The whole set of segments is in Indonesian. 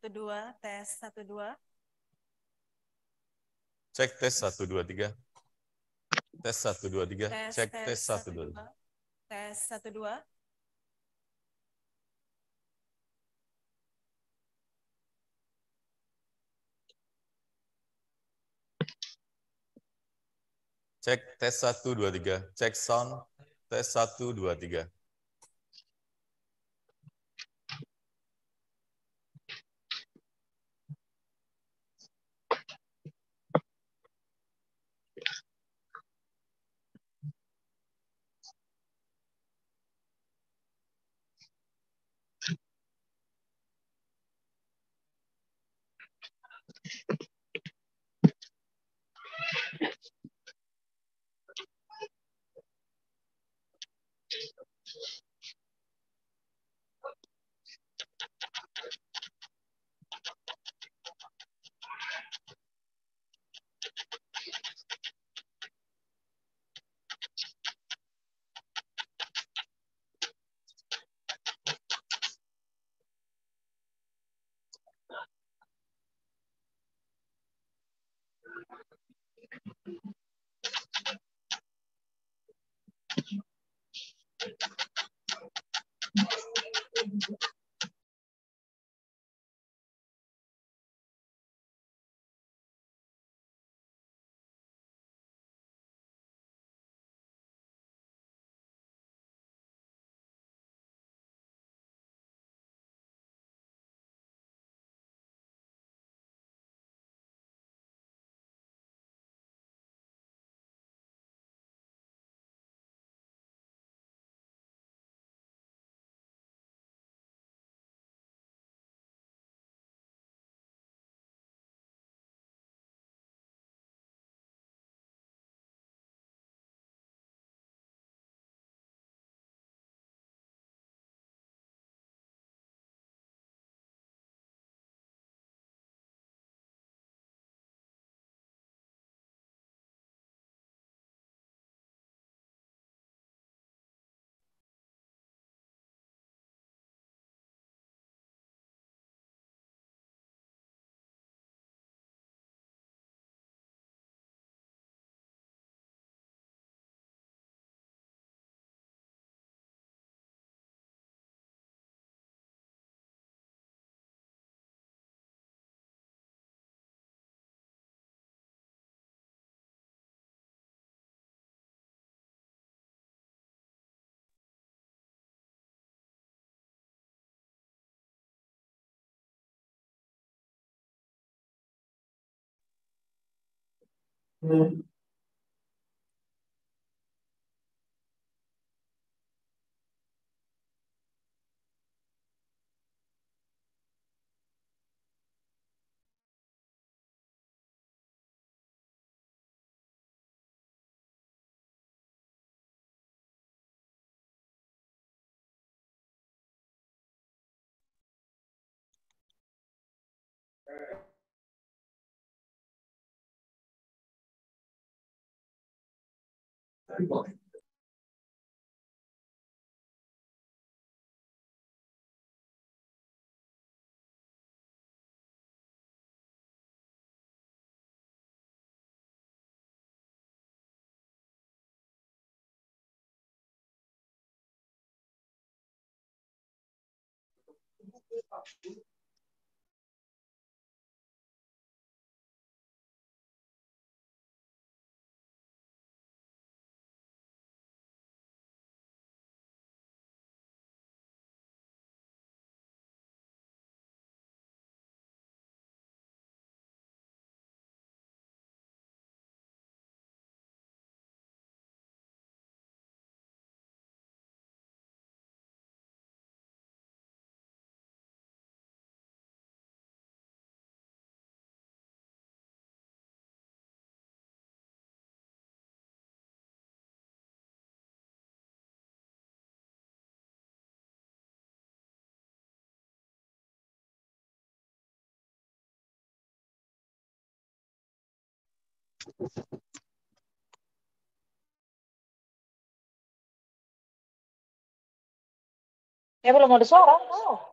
satu dua tes satu dua cek tes satu dua tiga tes satu dua tiga tes, cek tes satu dua tes satu dua cek tes satu dua tiga cek sound tes satu dua tiga Mm. Mm-hmm. All right. Goodbye. Thank you. Ya belum ada suara. Oh.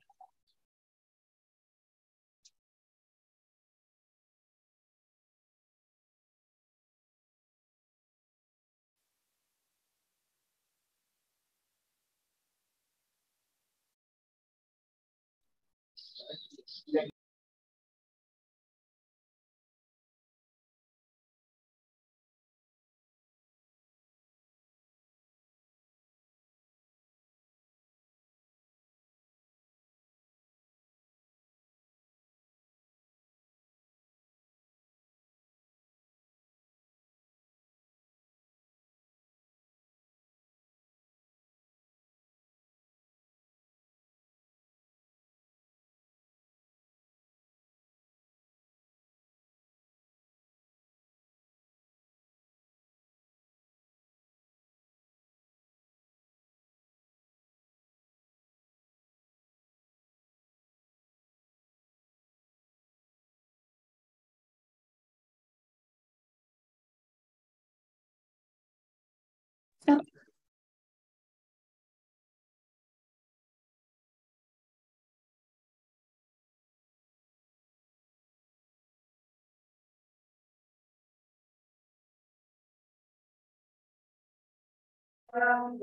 Thank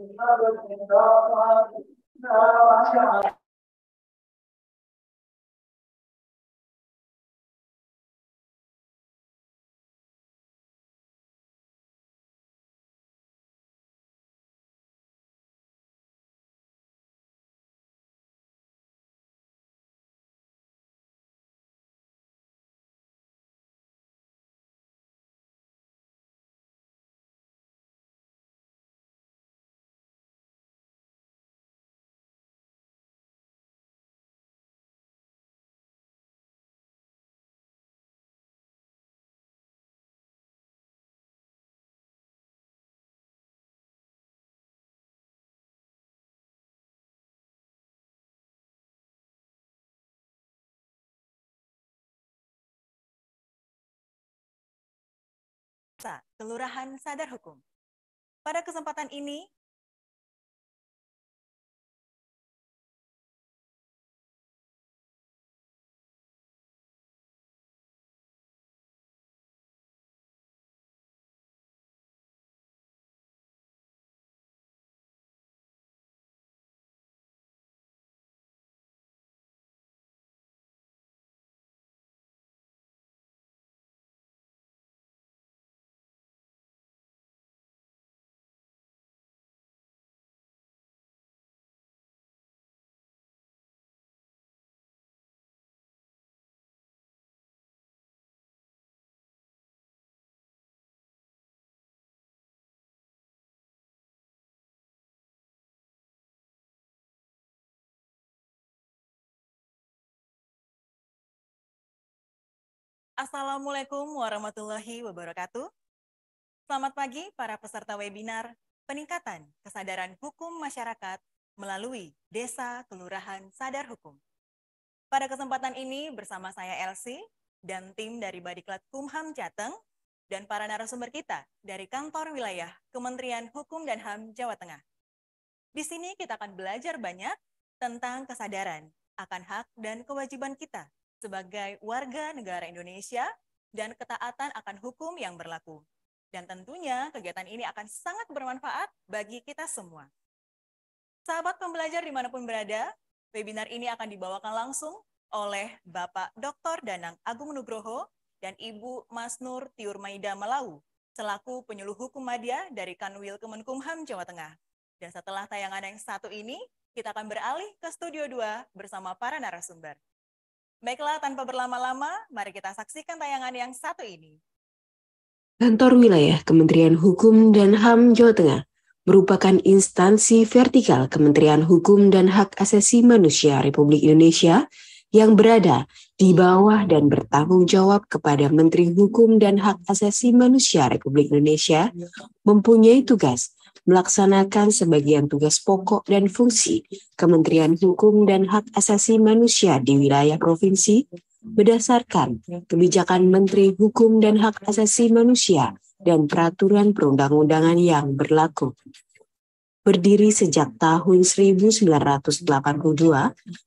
you. Desa, Kelurahan Sadar Hukum. Pada kesempatan ini, Assalamualaikum warahmatullahi wabarakatuh. Selamat pagi para peserta webinar Peningkatan Kesadaran Hukum Masyarakat melalui Desa Kelurahan Sadar Hukum. Pada kesempatan ini bersama saya Elsie dan tim dari Badiklat Kumham Jateng dan para narasumber kita dari kantor wilayah Kementerian Hukum dan HAM Jawa Tengah. Di sini kita akan belajar banyak tentang kesadaran akan hak dan kewajiban kita sebagai warga negara Indonesia dan ketaatan akan hukum yang berlaku. Dan tentunya kegiatan ini akan sangat bermanfaat bagi kita semua. Sahabat pembelajar dimanapun berada, webinar ini akan dibawakan langsung oleh Bapak Dr. Danang Agung Nugroho dan Ibu Masnur Tiurmaida Malau, selaku penyuluh hukum media dari Kanwil Kemenkumham Jawa Tengah. Dan setelah tayangan yang satu ini, kita akan beralih ke Studio 2 bersama para narasumber. Baiklah, tanpa berlama-lama, mari kita saksikan tayangan yang satu ini. Kantor Wilayah Kementerian Hukum dan HAM Jawa Tengah merupakan instansi vertikal Kementerian Hukum dan Hak Asasi Manusia Republik Indonesia yang berada di bawah dan bertanggung jawab kepada Menteri Hukum dan Hak Asasi Manusia Republik Indonesia mempunyai tugas melaksanakan sebagian tugas pokok dan fungsi Kementerian Hukum dan Hak Asasi Manusia di wilayah provinsi berdasarkan kebijakan Menteri Hukum dan Hak Asasi Manusia dan peraturan perundang-undangan yang berlaku. Berdiri sejak tahun 1982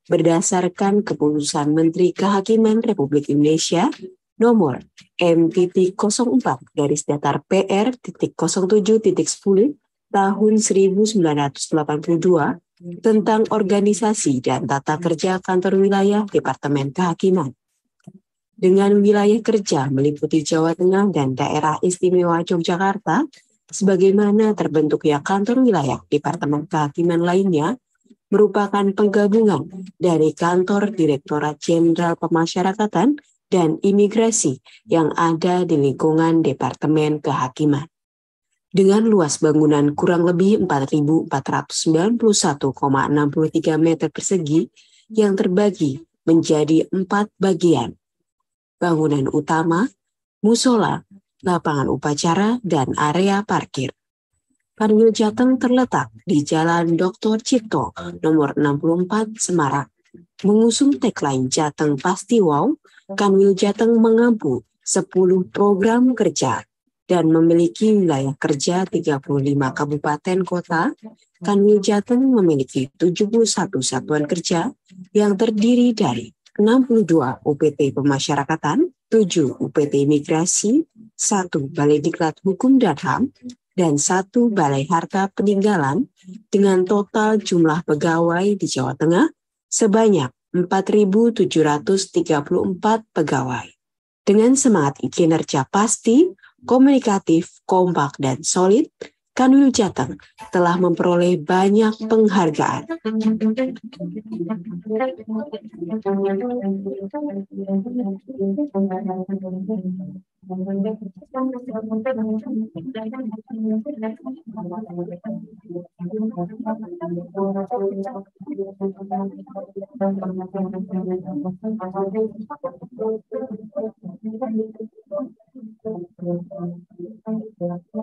berdasarkan keputusan Menteri Kehakiman Republik Indonesia nomor M.04 garis datar PR.07.10 tahun 1982 hmm. tentang organisasi dan tata hmm. kerja kantor wilayah Departemen Kehakiman. Dengan wilayah kerja meliputi Jawa Tengah dan daerah istimewa Yogyakarta, sebagaimana terbentuknya kantor wilayah Departemen Kehakiman lainnya, merupakan penggabungan dari kantor Direktorat Jenderal Pemasyarakatan dan Imigrasi yang ada di lingkungan Departemen Kehakiman dengan luas bangunan kurang lebih 4.491,63 meter persegi yang terbagi menjadi empat bagian. Bangunan utama, musola, lapangan upacara, dan area parkir. Parwil Jateng terletak di Jalan Dr. Cipto, nomor 64, Semarang. Mengusung tagline Jateng Pasti Wow, Kanwil Jateng mengampu 10 program kerja dan memiliki wilayah kerja 35 kabupaten kota, Kanwil Jateng memiliki 71 satuan kerja yang terdiri dari 62 UPT pemasyarakatan, 7 UPT imigrasi, 1 Balai Diklat Hukum dan HAM, dan 1 Balai Harta Peninggalan dengan total jumlah pegawai di Jawa Tengah sebanyak 4.734 pegawai. Dengan semangat kinerja pasti, komunikatif, kompak, dan solid, Kanwil Jateng telah memperoleh banyak penghargaan. Gracias.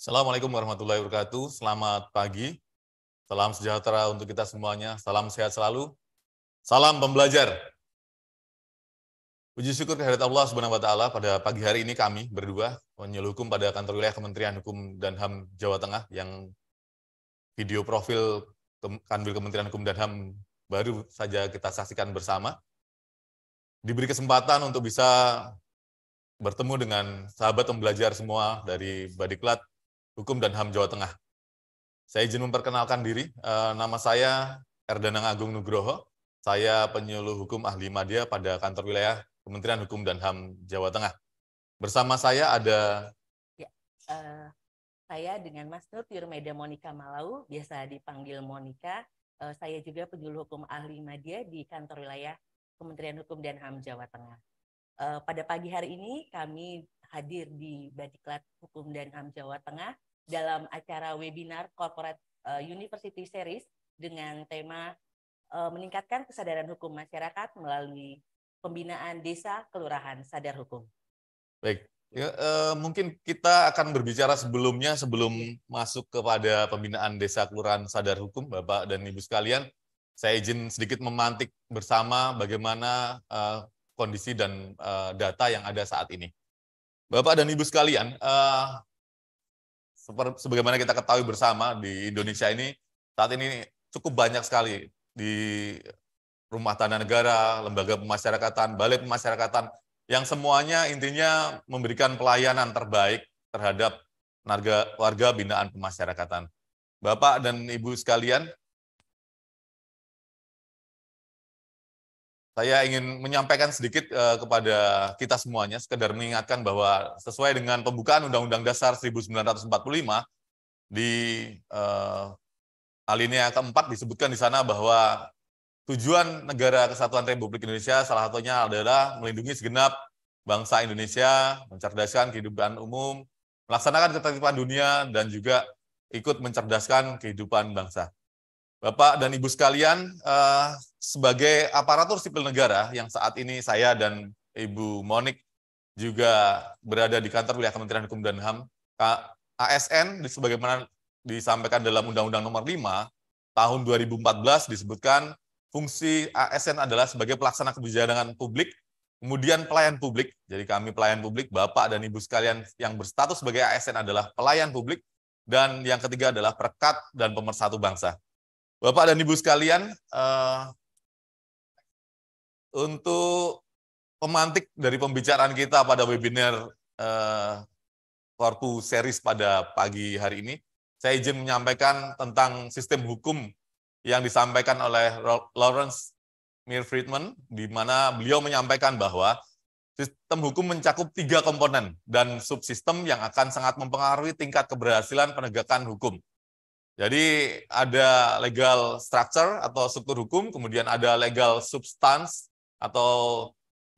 Assalamualaikum warahmatullahi wabarakatuh. Selamat pagi. Salam sejahtera untuk kita semuanya. Salam sehat selalu. Salam pembelajar. Puji syukur kehadirat Allah Subhanahu wa taala pada pagi hari ini kami berdua penyuluh pada kantor wilayah Kementerian Hukum dan HAM Jawa Tengah yang video profil Kanwil Kementerian Hukum dan HAM baru saja kita saksikan bersama. Diberi kesempatan untuk bisa bertemu dengan sahabat pembelajar semua dari Badiklat Hukum dan HAM Jawa Tengah. Saya izin memperkenalkan diri. Eh, nama saya Erdanang Agung Nugroho. Saya penyuluh hukum ahli media pada kantor wilayah Kementerian Hukum dan HAM Jawa Tengah. Bersama saya ada... Ya, uh, saya dengan Mas Nur Yurmeda Monika Malau, biasa dipanggil Monika. Uh, eh, saya juga penyuluh hukum ahli media di kantor wilayah Kementerian Hukum dan HAM Jawa Tengah. pada pagi hari ini kami hadir di Badiklat Hukum dan HAM Jawa Tengah dalam acara webinar Corporate eh, University Series dengan tema eh, meningkatkan kesadaran hukum masyarakat melalui pembinaan desa, kelurahan, sadar hukum. Baik, Ya, eh, mungkin kita akan berbicara sebelumnya sebelum iya. masuk kepada pembinaan desa kelurahan sadar hukum, Bapak dan Ibu sekalian. Saya izin sedikit memantik bersama bagaimana eh, kondisi dan eh, data yang ada saat ini. Bapak dan Ibu sekalian, eh, sebagaimana kita ketahui bersama di Indonesia ini saat ini cukup banyak sekali di rumah tanah negara, lembaga pemasyarakatan, balai pemasyarakatan yang semuanya intinya memberikan pelayanan terbaik terhadap warga, binaan pemasyarakatan. Bapak dan Ibu sekalian, saya ingin menyampaikan sedikit eh, kepada kita semuanya, sekedar mengingatkan bahwa sesuai dengan pembukaan Undang-Undang Dasar 1945, di eh, alinea keempat disebutkan di sana bahwa tujuan negara kesatuan Republik Indonesia salah satunya adalah melindungi segenap bangsa Indonesia, mencerdaskan kehidupan umum, melaksanakan ketertiban dunia, dan juga ikut mencerdaskan kehidupan bangsa. Bapak dan Ibu sekalian, eh, sebagai aparatur sipil negara yang saat ini saya dan Ibu Monik juga berada di kantor wilayah Kementerian Hukum dan HAM, ASN sebagaimana disampaikan dalam Undang-Undang Nomor 5 tahun 2014 disebutkan fungsi ASN adalah sebagai pelaksana kebijakan publik, kemudian pelayan publik. Jadi kami pelayan publik, Bapak dan Ibu sekalian yang berstatus sebagai ASN adalah pelayan publik dan yang ketiga adalah perkat dan pemersatu bangsa. Bapak dan Ibu sekalian, eh, untuk pemantik dari pembicaraan kita pada webinar Korpu eh, Korpu Series pada pagi hari ini. Saya izin menyampaikan tentang sistem hukum yang disampaikan oleh Lawrence Mir Friedman, di mana beliau menyampaikan bahwa sistem hukum mencakup tiga komponen dan subsistem yang akan sangat mempengaruhi tingkat keberhasilan penegakan hukum. Jadi ada legal structure atau struktur hukum, kemudian ada legal substance atau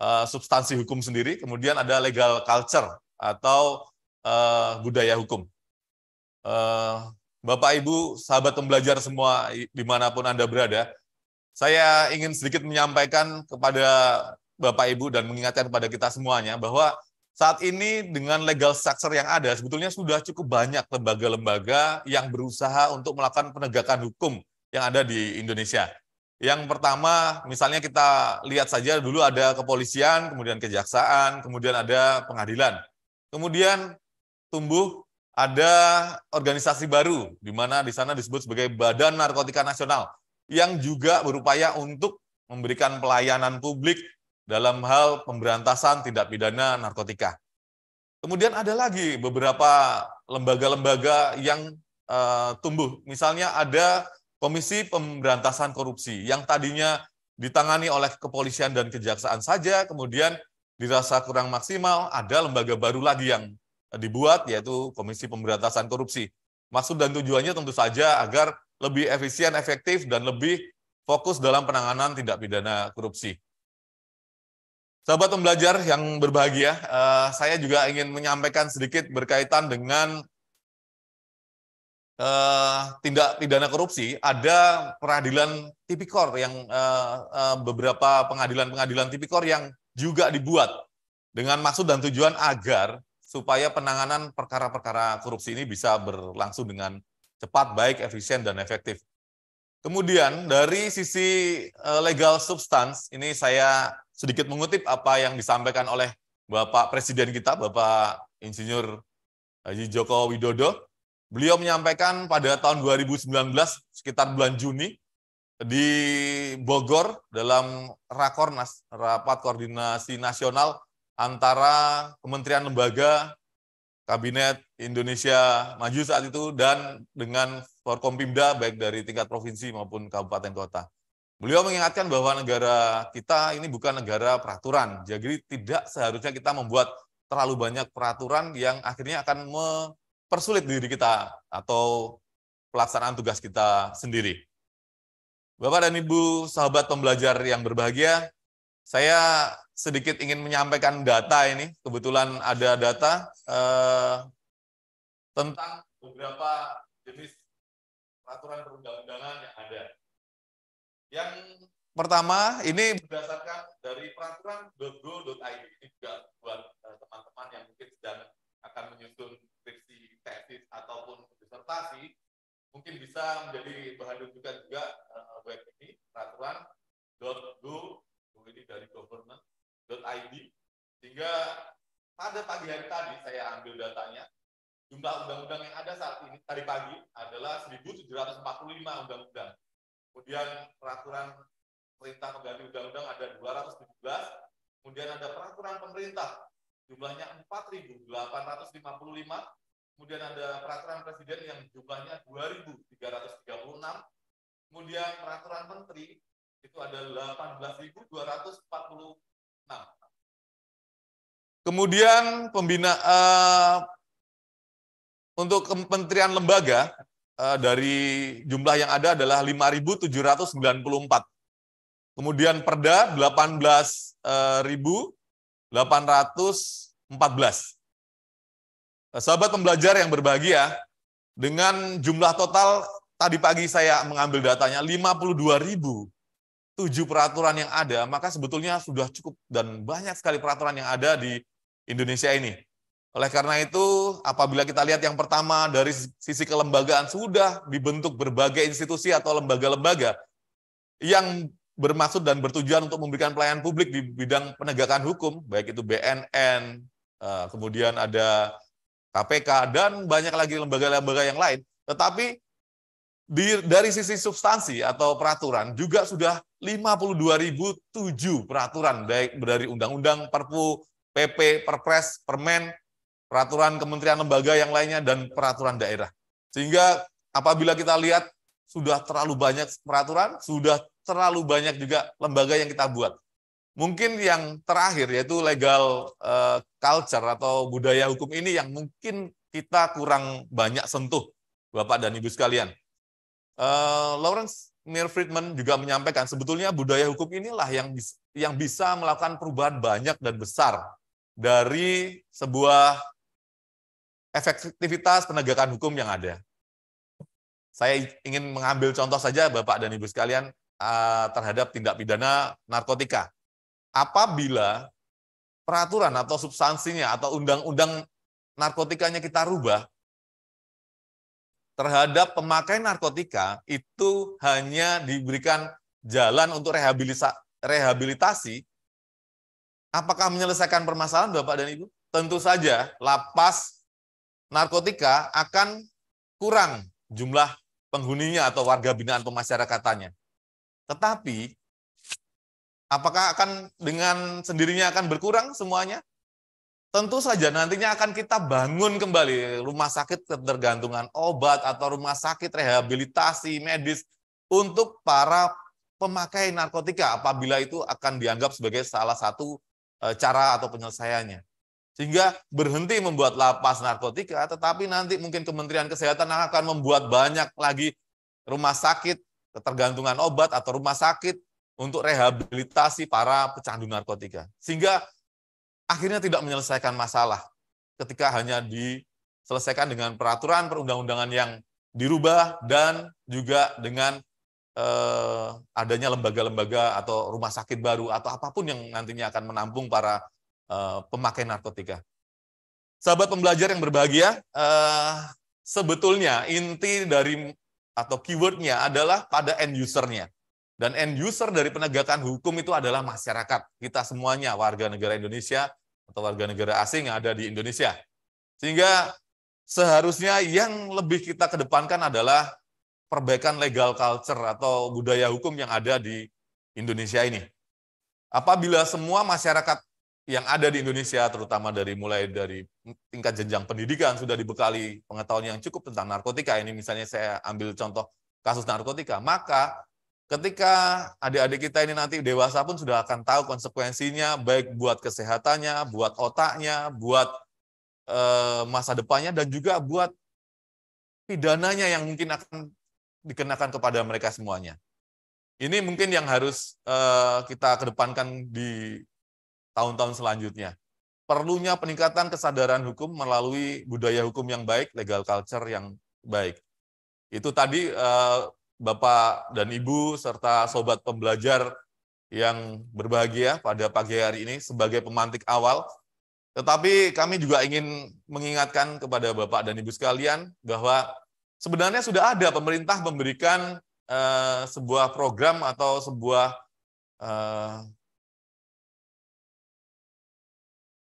uh, substansi hukum sendiri, kemudian ada legal culture atau uh, budaya hukum. Uh, Bapak Ibu, sahabat pembelajar semua dimanapun Anda berada, saya ingin sedikit menyampaikan kepada Bapak Ibu dan mengingatkan kepada kita semuanya bahwa saat ini dengan legal structure yang ada, sebetulnya sudah cukup banyak lembaga-lembaga yang berusaha untuk melakukan penegakan hukum yang ada di Indonesia. Yang pertama, misalnya kita lihat saja dulu ada kepolisian, kemudian kejaksaan, kemudian ada pengadilan. Kemudian tumbuh ada organisasi baru, di mana di sana disebut sebagai Badan Narkotika Nasional, yang juga berupaya untuk memberikan pelayanan publik dalam hal pemberantasan tindak pidana narkotika. Kemudian ada lagi beberapa lembaga-lembaga yang uh, tumbuh. Misalnya ada Komisi Pemberantasan Korupsi yang tadinya ditangani oleh kepolisian dan kejaksaan saja, kemudian dirasa kurang maksimal, ada lembaga baru lagi yang dibuat, yaitu Komisi Pemberantasan Korupsi. Maksud dan tujuannya tentu saja agar lebih efisien, efektif, dan lebih fokus dalam penanganan tindak pidana korupsi. Sahabat pembelajar yang berbahagia, eh, saya juga ingin menyampaikan sedikit berkaitan dengan uh, tindak pidana korupsi ada peradilan tipikor yang uh, uh, beberapa pengadilan-pengadilan tipikor yang juga dibuat dengan maksud dan tujuan agar supaya penanganan perkara-perkara korupsi ini bisa berlangsung dengan cepat, baik, efisien, dan efektif. Kemudian dari sisi legal substance, ini saya sedikit mengutip apa yang disampaikan oleh Bapak Presiden kita, Bapak Insinyur Haji Joko Widodo, Beliau menyampaikan pada tahun 2019 sekitar bulan Juni di Bogor dalam Rakornas, Rapat Koordinasi Nasional antara Kementerian Lembaga Kabinet Indonesia Maju saat itu dan dengan Forkompimda baik dari tingkat provinsi maupun kabupaten kota. Beliau mengingatkan bahwa negara kita ini bukan negara peraturan. Jadi tidak seharusnya kita membuat terlalu banyak peraturan yang akhirnya akan persulit diri kita atau pelaksanaan tugas kita sendiri. Bapak dan Ibu sahabat pembelajar yang berbahagia, saya sedikit ingin menyampaikan data ini. Kebetulan ada data eh, tentang beberapa jenis peraturan perundang-undangan yang ada. Yang pertama, ini berdasarkan dari peraturan.go.id. Ini juga buat eh, teman-teman yang mungkin sedang akan menyusun tesis ataupun disertasi mungkin bisa menjadi bahan rujukan juga uh, web ini peraturan .go ini dari government id sehingga pada pagi hari tadi saya ambil datanya jumlah undang-undang yang ada saat ini tadi pagi adalah 1745 undang-undang kemudian peraturan perintah pengganti undang-undang ada 217 kemudian ada peraturan pemerintah jumlahnya 4855 kemudian ada peraturan presiden yang jumlahnya 2.336, kemudian peraturan menteri itu ada 18.246. Kemudian pembina uh, untuk kementerian lembaga uh, dari jumlah yang ada adalah 5.794. Kemudian perda 18.814. Sahabat pembelajar yang berbahagia, dengan jumlah total tadi pagi saya mengambil datanya 52 ribu tujuh peraturan yang ada, maka sebetulnya sudah cukup dan banyak sekali peraturan yang ada di Indonesia ini. Oleh karena itu, apabila kita lihat yang pertama dari sisi kelembagaan sudah dibentuk berbagai institusi atau lembaga-lembaga yang bermaksud dan bertujuan untuk memberikan pelayanan publik di bidang penegakan hukum, baik itu BNN, eh, kemudian ada KPK, dan banyak lagi lembaga-lembaga yang lain. Tetapi di, dari sisi substansi atau peraturan juga sudah 52.007 peraturan baik dari undang-undang, perpu, PP, perpres, permen, peraturan kementerian lembaga yang lainnya dan peraturan daerah. Sehingga apabila kita lihat sudah terlalu banyak peraturan, sudah terlalu banyak juga lembaga yang kita buat. Mungkin yang terakhir yaitu legal eh, culture atau budaya hukum ini yang mungkin kita kurang banyak sentuh, Bapak dan Ibu sekalian. Eh, Lawrence Mir Friedman juga menyampaikan sebetulnya budaya hukum inilah yang yang bisa melakukan perubahan banyak dan besar dari sebuah efektivitas penegakan hukum yang ada. Saya ingin mengambil contoh saja Bapak dan Ibu sekalian eh, terhadap tindak pidana narkotika apabila peraturan atau substansinya atau undang-undang narkotikanya kita rubah terhadap pemakai narkotika itu hanya diberikan jalan untuk rehabilitasi apakah menyelesaikan permasalahan Bapak dan Ibu? Tentu saja lapas narkotika akan kurang jumlah penghuninya atau warga binaan pemasyarakatannya. Tetapi Apakah akan dengan sendirinya akan berkurang semuanya? Tentu saja nantinya akan kita bangun kembali rumah sakit ketergantungan obat atau rumah sakit rehabilitasi medis untuk para pemakai narkotika apabila itu akan dianggap sebagai salah satu e, cara atau penyelesaiannya. Sehingga berhenti membuat lapas narkotika, tetapi nanti mungkin Kementerian Kesehatan akan membuat banyak lagi rumah sakit ketergantungan obat atau rumah sakit untuk rehabilitasi para pecandu narkotika. Sehingga akhirnya tidak menyelesaikan masalah ketika hanya diselesaikan dengan peraturan perundang-undangan yang dirubah dan juga dengan eh, adanya lembaga-lembaga atau rumah sakit baru atau apapun yang nantinya akan menampung para eh, pemakai narkotika. Sahabat pembelajar yang berbahagia, eh, sebetulnya inti dari atau keywordnya adalah pada end usernya. Dan end user dari penegakan hukum itu adalah masyarakat. Kita semuanya, warga negara Indonesia atau warga negara asing yang ada di Indonesia. Sehingga seharusnya yang lebih kita kedepankan adalah perbaikan legal culture atau budaya hukum yang ada di Indonesia ini. Apabila semua masyarakat yang ada di Indonesia, terutama dari mulai dari tingkat jenjang pendidikan, sudah dibekali pengetahuan yang cukup tentang narkotika. Ini misalnya saya ambil contoh kasus narkotika, maka Ketika adik-adik kita ini nanti dewasa pun sudah akan tahu konsekuensinya, baik buat kesehatannya, buat otaknya, buat e, masa depannya, dan juga buat pidananya yang mungkin akan dikenakan kepada mereka semuanya. Ini mungkin yang harus e, kita kedepankan di tahun-tahun selanjutnya. Perlunya peningkatan kesadaran hukum melalui budaya hukum yang baik, legal culture yang baik. Itu tadi e, Bapak dan Ibu serta sobat pembelajar yang berbahagia pada pagi hari ini sebagai pemantik awal. Tetapi kami juga ingin mengingatkan kepada Bapak dan Ibu sekalian bahwa sebenarnya sudah ada pemerintah memberikan uh, sebuah program atau sebuah uh,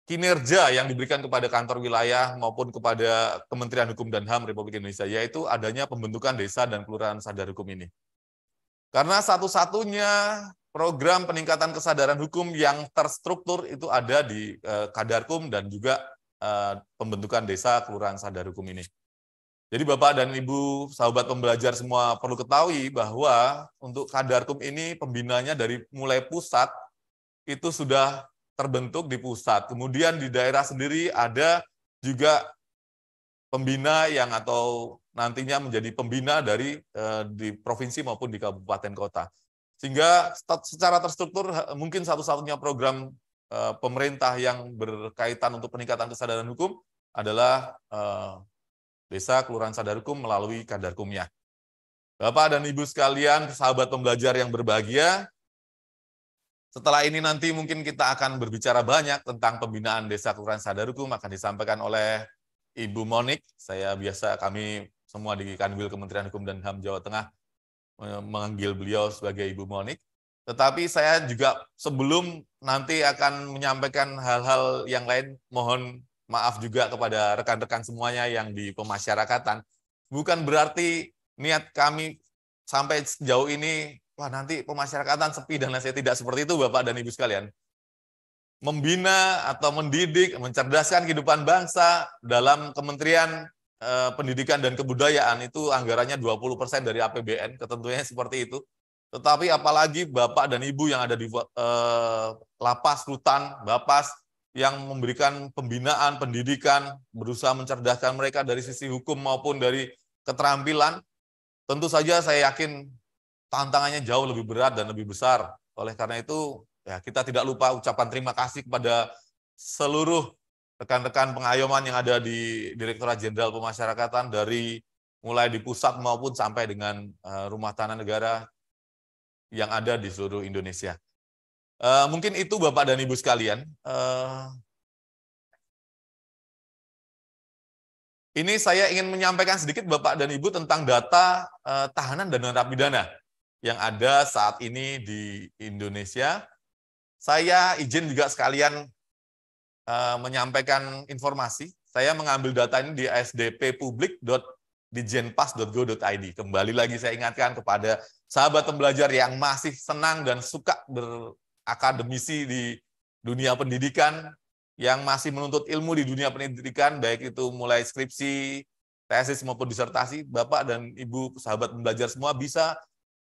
kinerja yang diberikan kepada kantor wilayah maupun kepada Kementerian Hukum dan HAM Republik Indonesia, yaitu adanya pembentukan desa dan kelurahan sadar hukum ini. Karena satu-satunya program peningkatan kesadaran hukum yang terstruktur itu ada di eh, Kadarkum dan juga eh, pembentukan desa kelurahan sadar hukum ini. Jadi Bapak dan Ibu sahabat pembelajar semua perlu ketahui bahwa untuk Kadarkum ini pembinanya dari mulai pusat itu sudah terbentuk di pusat. Kemudian di daerah sendiri ada juga pembina yang atau nantinya menjadi pembina dari eh, di provinsi maupun di kabupaten kota. Sehingga secara terstruktur mungkin satu-satunya program eh, pemerintah yang berkaitan untuk peningkatan kesadaran hukum adalah eh, Desa Kelurahan Sadar Hukum melalui hukumnya. Bapak dan Ibu sekalian, sahabat pembelajar yang berbahagia, setelah ini nanti mungkin kita akan berbicara banyak tentang pembinaan desa Kelurahan Sadarukum akan disampaikan oleh Ibu Monik. Saya biasa kami semua di Kanwil Kementerian Hukum dan HAM Jawa Tengah menganggil beliau sebagai Ibu Monik. Tetapi saya juga sebelum nanti akan menyampaikan hal-hal yang lain, mohon maaf juga kepada rekan-rekan semuanya yang di pemasyarakatan. Bukan berarti niat kami sampai sejauh ini Wah nanti pemasyarakatan sepi dan nasihat saya tidak seperti itu Bapak dan Ibu sekalian. Membina atau mendidik, mencerdaskan kehidupan bangsa dalam Kementerian eh, Pendidikan dan Kebudayaan itu anggarannya 20% dari APBN, ketentuannya seperti itu. Tetapi apalagi Bapak dan Ibu yang ada di eh, lapas, rutan, bapas, yang memberikan pembinaan, pendidikan, berusaha mencerdaskan mereka dari sisi hukum maupun dari keterampilan, tentu saja saya yakin tantangannya jauh lebih berat dan lebih besar. Oleh karena itu, ya kita tidak lupa ucapan terima kasih kepada seluruh rekan-rekan pengayoman yang ada di Direktorat Jenderal Pemasyarakatan dari mulai di pusat maupun sampai dengan eh, rumah tanah negara yang ada di seluruh Indonesia. Eh, mungkin itu Bapak dan Ibu sekalian. Eh, ini saya ingin menyampaikan sedikit Bapak dan Ibu tentang data tahanan dan narapidana yang ada saat ini di Indonesia. Saya izin juga sekalian uh, menyampaikan informasi. Saya mengambil data ini di sdppublik.dijenpas.go.id. Kembali lagi saya ingatkan kepada sahabat pembelajar yang masih senang dan suka berakademisi di dunia pendidikan, yang masih menuntut ilmu di dunia pendidikan, baik itu mulai skripsi, tesis maupun disertasi, Bapak dan Ibu sahabat pembelajar semua bisa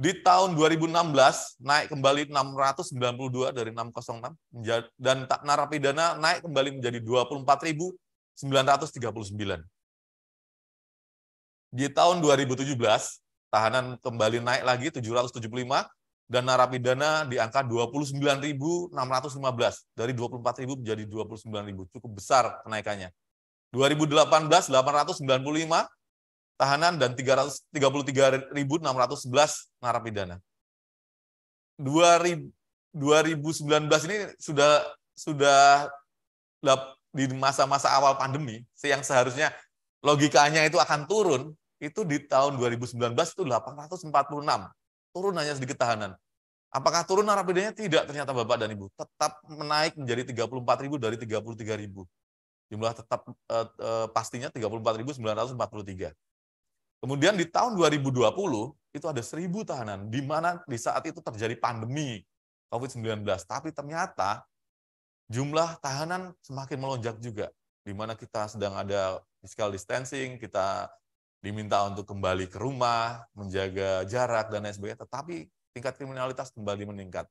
Di tahun 2016 naik kembali 692 dari 606 dan tak narapidana naik kembali menjadi 24.939. Di tahun 2017 tahanan kembali naik lagi 775 dan narapidana di angka 29.615 dari 24.000 menjadi 29.000 cukup besar kenaikannya. 2018 895 tahanan dan sebelas narapidana. 2019 ini sudah sudah di masa-masa awal pandemi yang seharusnya logikanya itu akan turun itu di tahun 2019 itu 846 turun hanya sedikit tahanan apakah turun narapidanya? tidak ternyata Bapak dan Ibu tetap menaik menjadi ribu dari ribu jumlah tetap eh, eh, pastinya 34.943 Kemudian di tahun 2020 itu ada 1000 tahanan di mana di saat itu terjadi pandemi COVID-19. Tapi ternyata jumlah tahanan semakin melonjak juga di mana kita sedang ada physical distancing, kita diminta untuk kembali ke rumah, menjaga jarak dan lain sebagainya, tetapi tingkat kriminalitas kembali meningkat.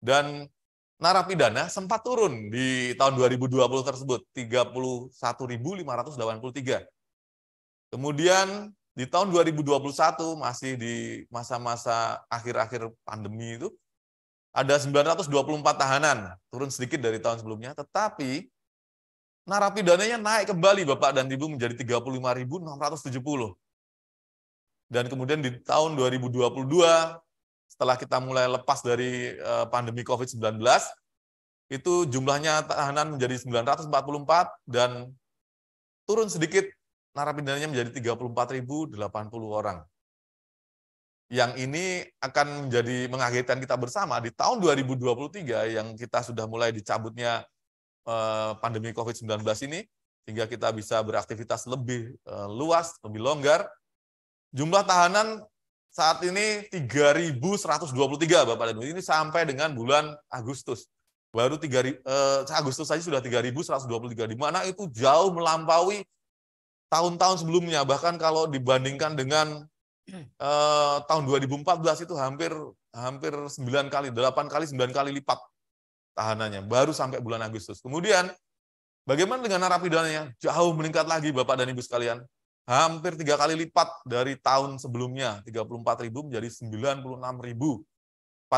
Dan narapidana sempat turun di tahun 2020 tersebut, 31.583. Kemudian di tahun 2021 masih di masa-masa akhir-akhir pandemi itu ada 924 tahanan, turun sedikit dari tahun sebelumnya, tetapi narapidananya naik kembali Bapak dan Ibu menjadi 35.670. Dan kemudian di tahun 2022 setelah kita mulai lepas dari eh, pandemi Covid-19 itu jumlahnya tahanan menjadi 944 dan turun sedikit narapidananya menjadi 34.080 orang. Yang ini akan menjadi mengagetkan kita bersama di tahun 2023 yang kita sudah mulai dicabutnya eh, pandemi COVID-19 ini, sehingga kita bisa beraktivitas lebih eh, luas, lebih longgar. Jumlah tahanan saat ini 3.123 Bapak dan Ibu. Ini sampai dengan bulan Agustus. Baru 3 eh, Agustus saja sudah 3.123 di mana itu jauh melampaui tahun-tahun sebelumnya. Bahkan kalau dibandingkan dengan uh, tahun 2014 itu hampir hampir 9 kali, 8 kali, 9 kali lipat tahanannya. Baru sampai bulan Agustus. Kemudian bagaimana dengan narapidananya? Jauh meningkat lagi Bapak dan Ibu sekalian. Hampir tiga kali lipat dari tahun sebelumnya, 34.000 menjadi 96.495.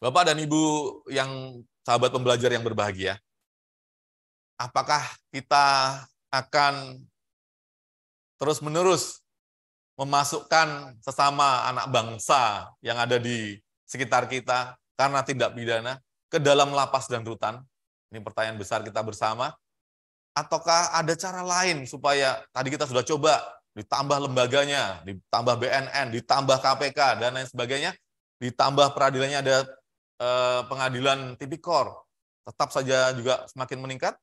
Bapak dan Ibu yang sahabat pembelajar yang berbahagia, apakah kita akan terus-menerus memasukkan sesama anak bangsa yang ada di sekitar kita karena tindak pidana ke dalam lapas dan rutan? Ini pertanyaan besar kita bersama. Ataukah ada cara lain supaya tadi kita sudah coba ditambah lembaganya, ditambah BNN, ditambah KPK dan lain sebagainya, ditambah peradilannya ada eh, pengadilan tipikor, tetap saja juga semakin meningkat?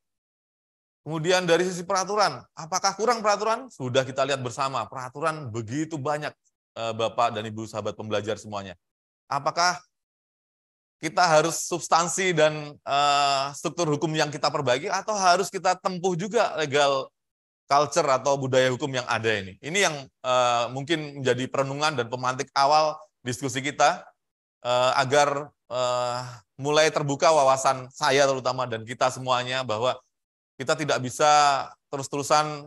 Kemudian dari sisi peraturan, apakah kurang peraturan? Sudah kita lihat bersama, peraturan begitu banyak eh, Bapak dan Ibu sahabat pembelajar semuanya. Apakah kita harus substansi dan eh, struktur hukum yang kita perbaiki atau harus kita tempuh juga legal culture atau budaya hukum yang ada ini. Ini yang eh, mungkin menjadi perenungan dan pemantik awal diskusi kita agar mulai terbuka wawasan saya terutama dan kita semuanya bahwa kita tidak bisa terus-terusan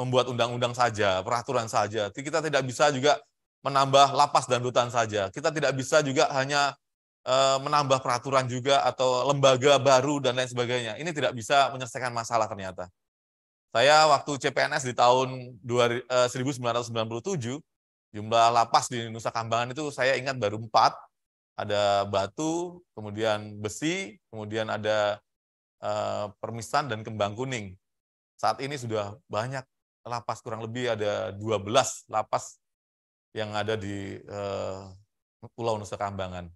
membuat undang-undang saja, peraturan saja. Kita tidak bisa juga menambah lapas dan rutan saja. Kita tidak bisa juga hanya eh, menambah peraturan juga atau lembaga baru dan lain sebagainya. Ini tidak bisa menyelesaikan masalah ternyata. Saya waktu CPNS di tahun 1997, eh, jumlah lapas di Nusa Kambangan itu saya ingat baru empat, Ada batu, kemudian besi, kemudian ada Eh, permisan dan kembang kuning. Saat ini sudah banyak lapas kurang lebih ada 12 lapas yang ada di eh, Pulau Nusa Kambangan.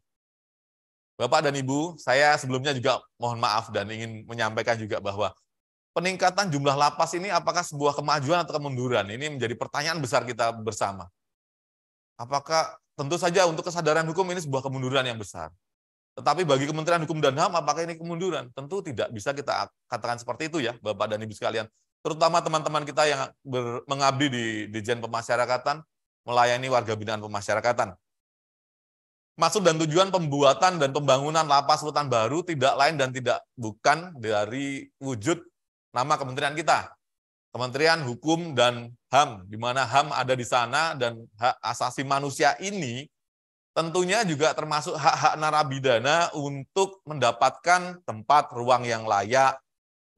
Bapak dan Ibu, saya sebelumnya juga mohon maaf dan ingin menyampaikan juga bahwa peningkatan jumlah lapas ini apakah sebuah kemajuan atau kemunduran? Ini menjadi pertanyaan besar kita bersama. Apakah tentu saja untuk kesadaran hukum ini sebuah kemunduran yang besar. Tetapi bagi Kementerian Hukum dan HAM, apakah ini kemunduran? Tentu tidak bisa kita katakan seperti itu ya, Bapak dan Ibu sekalian. Terutama teman-teman kita yang ber, mengabdi di Dijen Pemasyarakatan, melayani warga binaan pemasyarakatan. Maksud dan tujuan pembuatan dan pembangunan lapas rutan baru tidak lain dan tidak bukan dari wujud nama kementerian kita. Kementerian Hukum dan HAM, di mana HAM ada di sana dan hak asasi manusia ini tentunya juga termasuk hak-hak narabidana untuk mendapatkan tempat ruang yang layak.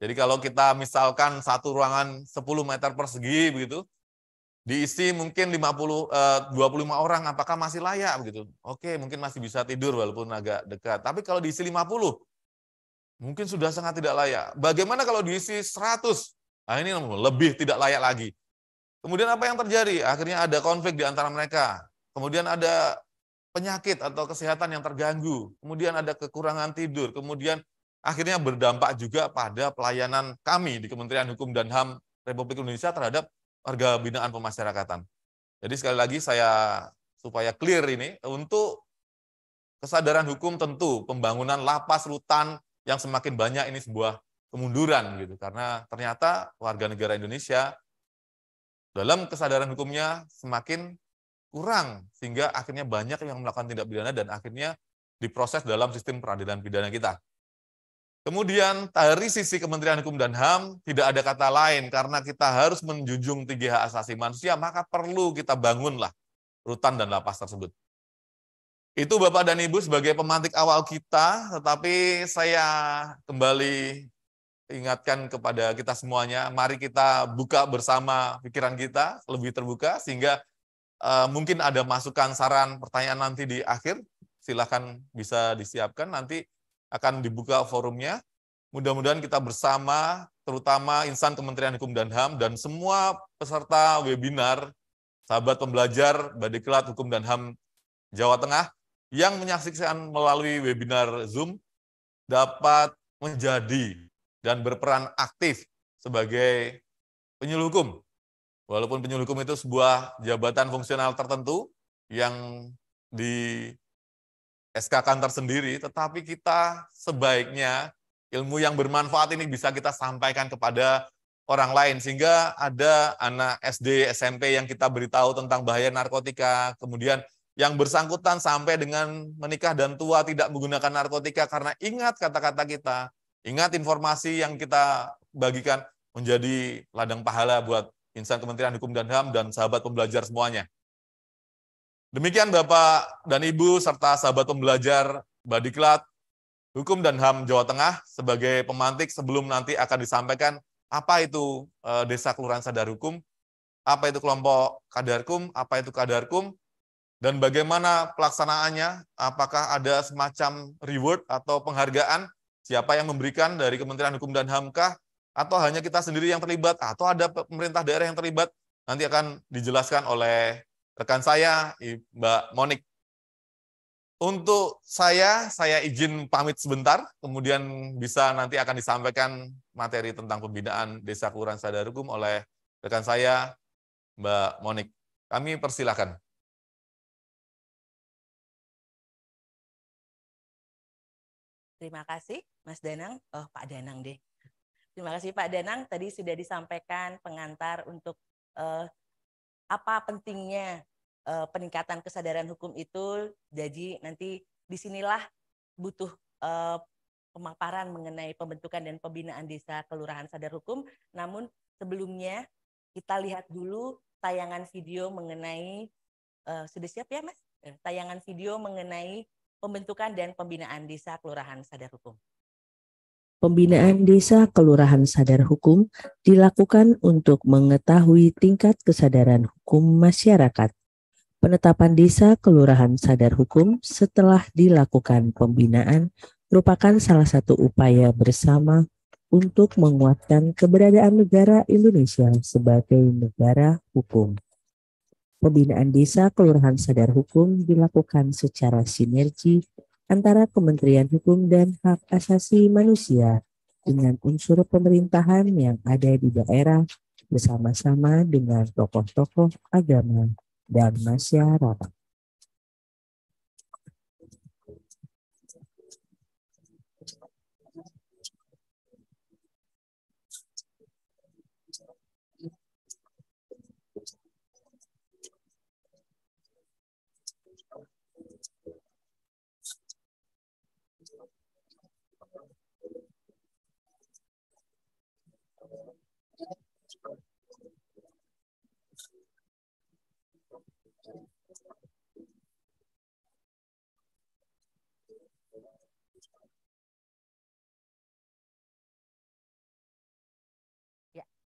Jadi kalau kita misalkan satu ruangan 10 meter persegi begitu, diisi mungkin 50 eh, 25 orang apakah masih layak begitu. Oke, mungkin masih bisa tidur walaupun agak dekat. Tapi kalau diisi 50 mungkin sudah sangat tidak layak. Bagaimana kalau diisi 100? Nah, ini lebih tidak layak lagi. Kemudian apa yang terjadi? Akhirnya ada konflik di antara mereka. Kemudian ada penyakit atau kesehatan yang terganggu, kemudian ada kekurangan tidur, kemudian akhirnya berdampak juga pada pelayanan kami di Kementerian Hukum dan HAM Republik Indonesia terhadap warga binaan pemasyarakatan. Jadi sekali lagi saya supaya clear ini untuk kesadaran hukum tentu pembangunan lapas rutan yang semakin banyak ini sebuah kemunduran gitu karena ternyata warga negara Indonesia dalam kesadaran hukumnya semakin kurang sehingga akhirnya banyak yang melakukan tindak pidana dan akhirnya diproses dalam sistem peradilan pidana kita. Kemudian dari sisi Kementerian Hukum dan HAM tidak ada kata lain karena kita harus menjunjung tinggi hak asasi manusia maka perlu kita bangunlah rutan dan lapas tersebut. Itu Bapak dan Ibu sebagai pemantik awal kita, tetapi saya kembali ingatkan kepada kita semuanya, mari kita buka bersama pikiran kita lebih terbuka sehingga Eh, mungkin ada masukan, saran, pertanyaan nanti di akhir, silahkan bisa disiapkan. Nanti akan dibuka forumnya. Mudah-mudahan kita bersama, terutama insan Kementerian Hukum dan HAM, dan semua peserta webinar, sahabat pembelajar, Badiklat Hukum dan HAM Jawa Tengah, yang menyaksikan melalui webinar Zoom dapat menjadi dan berperan aktif sebagai penyuluh hukum Walaupun penyuluh hukum itu sebuah jabatan fungsional tertentu yang di SK kantor sendiri, tetapi kita sebaiknya ilmu yang bermanfaat ini bisa kita sampaikan kepada orang lain sehingga ada anak SD, SMP yang kita beritahu tentang bahaya narkotika, kemudian yang bersangkutan sampai dengan menikah dan tua tidak menggunakan narkotika karena ingat kata-kata kita, ingat informasi yang kita bagikan menjadi ladang pahala buat insan Kementerian Hukum dan HAM, dan sahabat pembelajar semuanya. Demikian Bapak dan Ibu serta sahabat pembelajar Badiklat Hukum dan HAM Jawa Tengah sebagai pemantik sebelum nanti akan disampaikan apa itu eh, Desa Kelurahan Sadar Hukum, apa itu kelompok kadarkum, apa itu kadarkum, dan bagaimana pelaksanaannya, apakah ada semacam reward atau penghargaan, siapa yang memberikan dari Kementerian Hukum dan HAM kah, atau hanya kita sendiri yang terlibat atau ada pemerintah daerah yang terlibat nanti akan dijelaskan oleh rekan saya Mbak Monik. Untuk saya saya izin pamit sebentar kemudian bisa nanti akan disampaikan materi tentang pembinaan Desa kurang Sadar Hukum oleh rekan saya Mbak Monik. Kami persilahkan. Terima kasih Mas Danang, oh Pak Danang deh. Terima kasih Pak Danang tadi sudah disampaikan pengantar untuk eh, apa pentingnya eh, peningkatan kesadaran hukum itu. Jadi nanti disinilah butuh eh, pemaparan mengenai pembentukan dan pembinaan desa kelurahan sadar hukum. Namun sebelumnya kita lihat dulu tayangan video mengenai uh, sudah siap ya Mas? Tayangan video mengenai pembentukan dan pembinaan desa kelurahan sadar hukum. Pembinaan desa kelurahan sadar hukum dilakukan untuk mengetahui tingkat kesadaran hukum masyarakat. Penetapan desa kelurahan sadar hukum setelah dilakukan pembinaan merupakan salah satu upaya bersama untuk menguatkan keberadaan negara Indonesia sebagai negara hukum. Pembinaan desa kelurahan sadar hukum dilakukan secara sinergi antara Kementerian Hukum dan Hak Asasi Manusia dengan unsur pemerintahan yang ada di daerah bersama-sama dengan tokoh-tokoh agama dan masyarakat.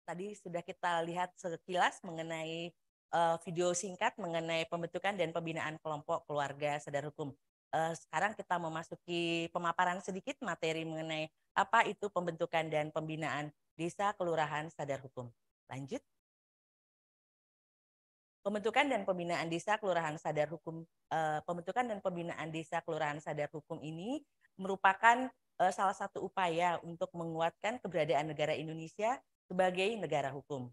tadi sudah kita lihat sekilas mengenai uh, video singkat mengenai pembentukan dan pembinaan kelompok keluarga sadar hukum. Uh, sekarang kita memasuki pemaparan sedikit materi mengenai apa itu pembentukan dan pembinaan desa kelurahan sadar hukum. Lanjut. Pembentukan dan pembinaan desa kelurahan sadar hukum uh, pembentukan dan pembinaan desa kelurahan sadar hukum ini merupakan salah satu upaya untuk menguatkan keberadaan negara Indonesia sebagai negara hukum.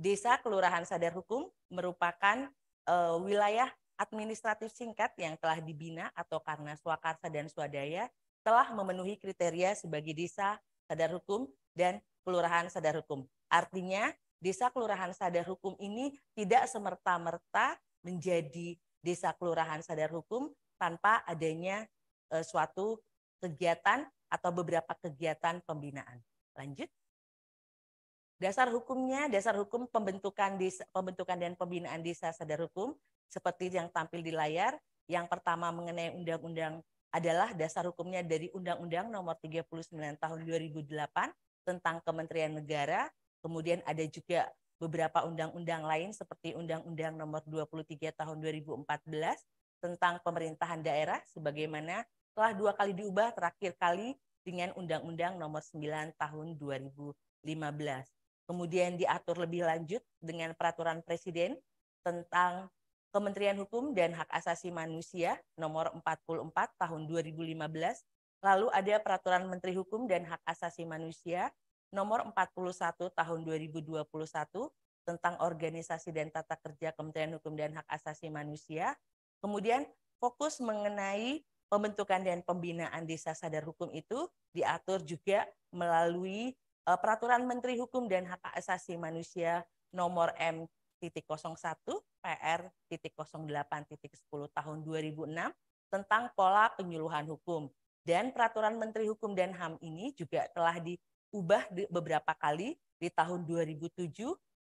Desa Kelurahan Sadar Hukum merupakan e, wilayah administratif singkat yang telah dibina atau karena swakarsa dan swadaya telah memenuhi kriteria sebagai desa sadar hukum dan kelurahan sadar hukum. Artinya, desa kelurahan sadar hukum ini tidak semerta-merta menjadi desa kelurahan sadar hukum tanpa adanya e, suatu kegiatan atau beberapa kegiatan pembinaan. Lanjut. Dasar hukumnya, dasar hukum pembentukan desa, pembentukan dan pembinaan desa sadar hukum seperti yang tampil di layar. Yang pertama mengenai undang-undang adalah dasar hukumnya dari Undang-Undang Nomor 39 Tahun 2008 tentang Kementerian Negara. Kemudian ada juga beberapa undang-undang lain seperti Undang-Undang Nomor 23 Tahun 2014 tentang Pemerintahan Daerah sebagaimana telah dua kali diubah terakhir kali dengan Undang-Undang Nomor 9 Tahun 2015 kemudian diatur lebih lanjut dengan peraturan presiden tentang Kementerian Hukum dan Hak Asasi Manusia nomor 44 tahun 2015, lalu ada peraturan Menteri Hukum dan Hak Asasi Manusia nomor 41 tahun 2021 tentang organisasi dan tata kerja Kementerian Hukum dan Hak Asasi Manusia. Kemudian fokus mengenai pembentukan dan pembinaan desa sadar hukum itu diatur juga melalui Eh, peraturan Menteri Hukum dan Hak Asasi Manusia nomor M.01 PR.08.10 tahun 2006 tentang pola penyuluhan hukum. Dan Peraturan Menteri Hukum dan HAM ini juga telah diubah beberapa kali di tahun 2007,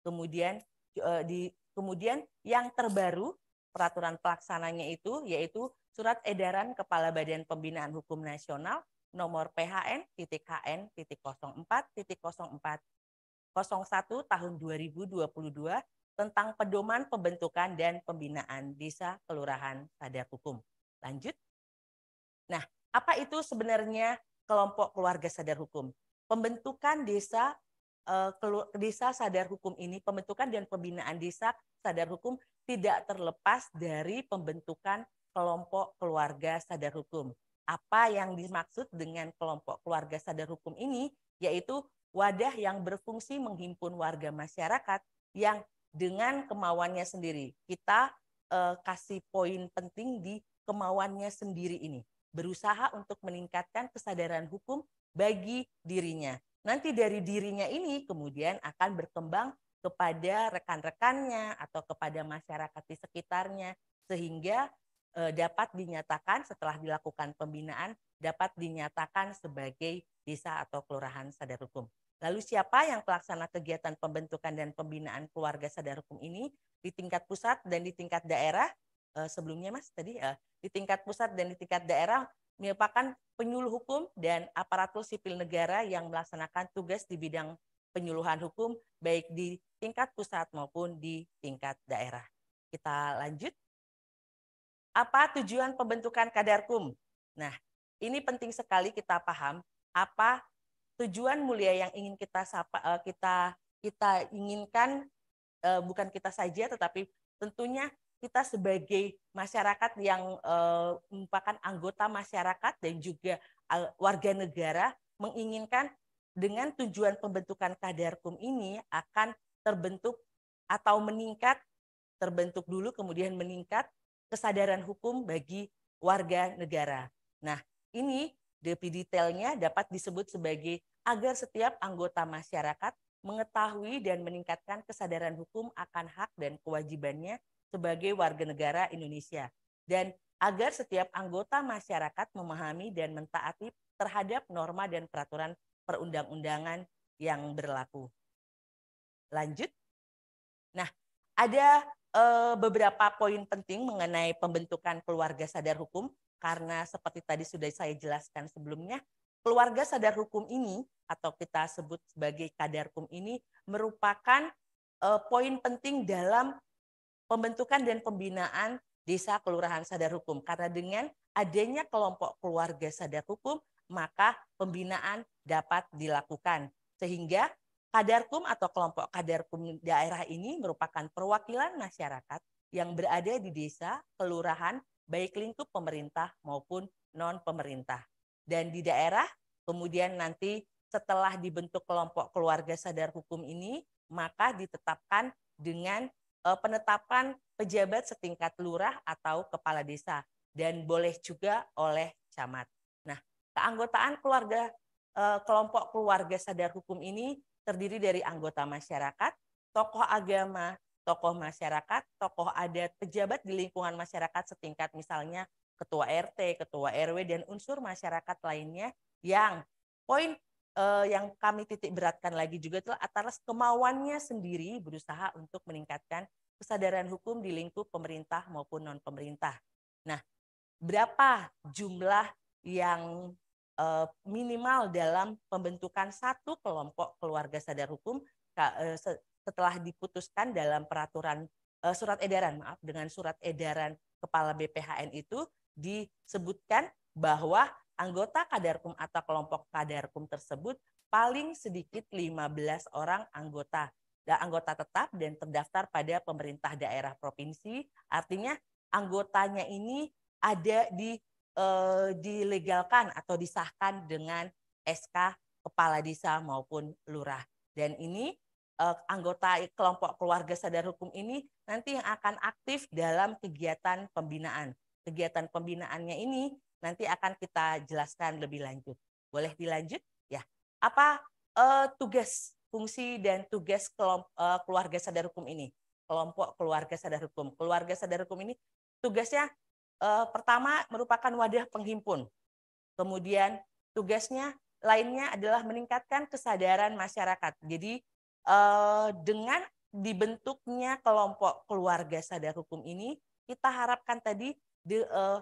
kemudian eh, di kemudian yang terbaru peraturan pelaksananya itu yaitu Surat Edaran Kepala Badan Pembinaan Hukum Nasional nomor PHN titik titik titik HN 04 04 01 tahun 2022 tentang pedoman pembentukan dan pembinaan desa kelurahan sadar hukum. Lanjut. Nah, apa itu sebenarnya kelompok keluarga sadar hukum? Pembentukan desa eh, desa sadar hukum ini, pembentukan dan pembinaan desa sadar hukum tidak terlepas dari pembentukan kelompok keluarga sadar hukum apa yang dimaksud dengan kelompok keluarga sadar hukum ini, yaitu wadah yang berfungsi menghimpun warga masyarakat yang dengan kemauannya sendiri. Kita eh, kasih poin penting di kemauannya sendiri ini. Berusaha untuk meningkatkan kesadaran hukum bagi dirinya. Nanti dari dirinya ini kemudian akan berkembang kepada rekan-rekannya atau kepada masyarakat di sekitarnya sehingga Eh, dapat dinyatakan setelah dilakukan pembinaan dapat dinyatakan sebagai desa atau kelurahan sadar hukum. Lalu siapa yang pelaksana kegiatan pembentukan dan pembinaan keluarga sadar hukum ini di tingkat pusat dan di tingkat daerah? Eh, sebelumnya Mas tadi eh, di tingkat pusat dan di tingkat daerah merupakan penyuluh hukum dan aparatur sipil negara yang melaksanakan tugas di bidang penyuluhan hukum baik di tingkat pusat maupun di tingkat daerah. Kita lanjut apa tujuan pembentukan kadar kum? Nah, ini penting sekali kita paham apa tujuan mulia yang ingin kita sapa, eh, kita kita inginkan eh, bukan kita saja tetapi tentunya kita sebagai masyarakat yang eh, merupakan anggota masyarakat dan juga warga negara menginginkan dengan tujuan pembentukan kadar kum ini akan terbentuk atau meningkat terbentuk dulu kemudian meningkat kesadaran hukum bagi warga negara. Nah, ini lebih detailnya dapat disebut sebagai agar setiap anggota masyarakat mengetahui dan meningkatkan kesadaran hukum akan hak dan kewajibannya sebagai warga negara Indonesia dan agar setiap anggota masyarakat memahami dan mentaati terhadap norma dan peraturan perundang-undangan yang berlaku. Lanjut. Nah, ada Eh, beberapa poin penting mengenai pembentukan keluarga sadar hukum karena seperti tadi sudah saya jelaskan sebelumnya, keluarga sadar hukum ini atau kita sebut sebagai kadar hukum ini merupakan eh, poin penting dalam pembentukan dan pembinaan desa kelurahan sadar hukum karena dengan adanya kelompok keluarga sadar hukum maka pembinaan dapat dilakukan sehingga Kadarkum atau kelompok Kadarkum daerah ini merupakan perwakilan masyarakat yang berada di desa, kelurahan, baik lingkup pemerintah maupun non-pemerintah. Dan di daerah, kemudian nanti setelah dibentuk kelompok keluarga sadar hukum ini, maka ditetapkan dengan eh, penetapan pejabat setingkat lurah atau kepala desa dan boleh juga oleh camat. Nah, keanggotaan keluarga eh, kelompok keluarga sadar hukum ini terdiri dari anggota masyarakat, tokoh agama, tokoh masyarakat, tokoh adat, pejabat di lingkungan masyarakat setingkat misalnya ketua RT, ketua RW dan unsur masyarakat lainnya yang poin eh, yang kami titik beratkan lagi juga itu atas kemauannya sendiri berusaha untuk meningkatkan kesadaran hukum di lingkup pemerintah maupun non pemerintah. Nah, berapa jumlah yang Eh, minimal dalam pembentukan satu kelompok keluarga sadar hukum eh, setelah diputuskan dalam peraturan eh, surat edaran maaf dengan surat edaran kepala BPHN itu disebutkan bahwa anggota kadarkum atau kelompok hukum tersebut paling sedikit 15 orang anggota dan anggota tetap dan terdaftar pada pemerintah daerah provinsi artinya anggotanya ini ada di Eh, dilegalkan atau disahkan dengan SK kepala desa maupun lurah. Dan ini eh, anggota kelompok keluarga sadar hukum ini nanti yang akan aktif dalam kegiatan pembinaan. Kegiatan pembinaannya ini nanti akan kita jelaskan lebih lanjut. Boleh dilanjut? Ya. Apa uh, tugas, fungsi dan tugas kelompok, uh, keluarga sadar hukum ini? Kelompok keluarga sadar hukum. Keluarga sadar hukum ini tugasnya eh, pertama merupakan wadah penghimpun. Kemudian tugasnya lainnya adalah meningkatkan kesadaran masyarakat. Jadi eh, dengan dibentuknya kelompok keluarga sadar hukum ini, kita harapkan tadi de, eh,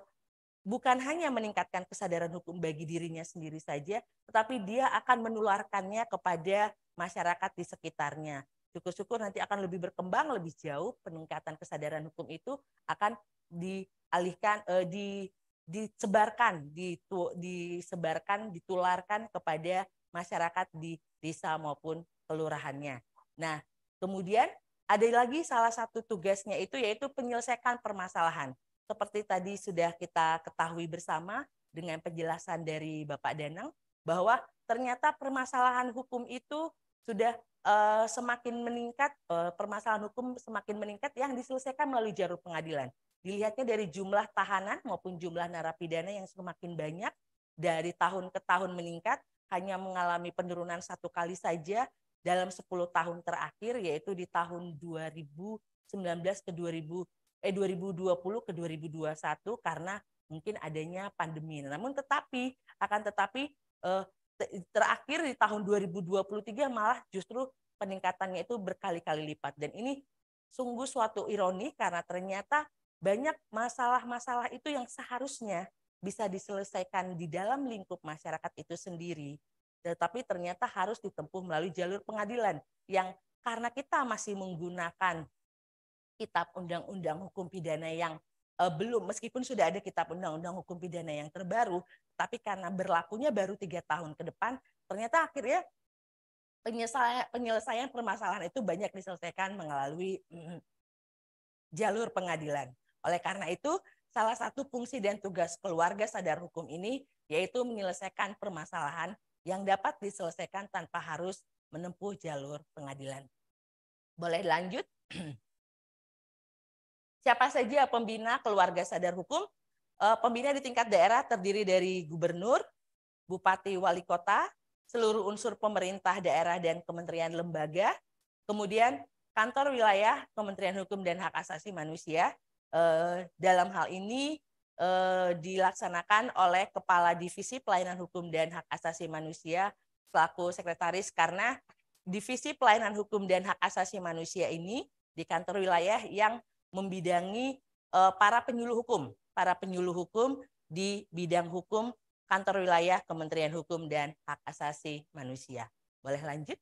bukan hanya meningkatkan kesadaran hukum bagi dirinya sendiri saja, tetapi dia akan menularkannya kepada masyarakat di sekitarnya. Syukur-syukur nanti akan lebih berkembang lebih jauh, peningkatan kesadaran hukum itu akan di alihkan eh, di disebarkan, ditu, disebarkan, ditularkan kepada masyarakat di desa maupun kelurahannya. Nah, kemudian ada lagi salah satu tugasnya itu yaitu penyelesaikan permasalahan. Seperti tadi sudah kita ketahui bersama dengan penjelasan dari Bapak Danang bahwa ternyata permasalahan hukum itu sudah uh, semakin meningkat, uh, permasalahan hukum semakin meningkat yang diselesaikan melalui jalur pengadilan. Dilihatnya dari jumlah tahanan maupun jumlah narapidana yang semakin banyak dari tahun ke tahun meningkat, hanya mengalami penurunan satu kali saja dalam 10 tahun terakhir yaitu di tahun 2019 ke 2000 eh 2020 ke 2021 karena mungkin adanya pandemi. Namun tetapi akan tetapi eh, terakhir di tahun 2023 malah justru peningkatannya itu berkali-kali lipat dan ini sungguh suatu ironi karena ternyata banyak masalah-masalah itu yang seharusnya bisa diselesaikan di dalam lingkup masyarakat itu sendiri, tetapi ternyata harus ditempuh melalui jalur pengadilan yang karena kita masih menggunakan kitab undang-undang hukum pidana yang eh, belum meskipun sudah ada kitab undang-undang hukum pidana yang terbaru, tapi karena berlakunya baru tiga tahun ke depan, ternyata akhirnya penyelesaian, permasalahan itu banyak diselesaikan melalui mm, jalur pengadilan. Oleh karena itu, salah satu fungsi dan tugas keluarga sadar hukum ini yaitu menyelesaikan permasalahan yang dapat diselesaikan tanpa harus menempuh jalur pengadilan. Boleh lanjut? Siapa saja pembina keluarga sadar hukum? Eh, pembina di tingkat daerah terdiri dari gubernur, bupati, wali kota, seluruh unsur pemerintah daerah dan kementerian lembaga, kemudian kantor wilayah Kementerian Hukum dan Hak Asasi Manusia, Eh, dalam hal ini eh, dilaksanakan oleh Kepala Divisi Pelayanan Hukum dan Hak Asasi Manusia selaku sekretaris karena Divisi Pelayanan Hukum dan Hak Asasi Manusia ini di kantor wilayah yang membidangi eh, para penyuluh hukum, para penyuluh hukum di bidang hukum kantor wilayah Kementerian Hukum dan Hak Asasi Manusia. Boleh lanjut?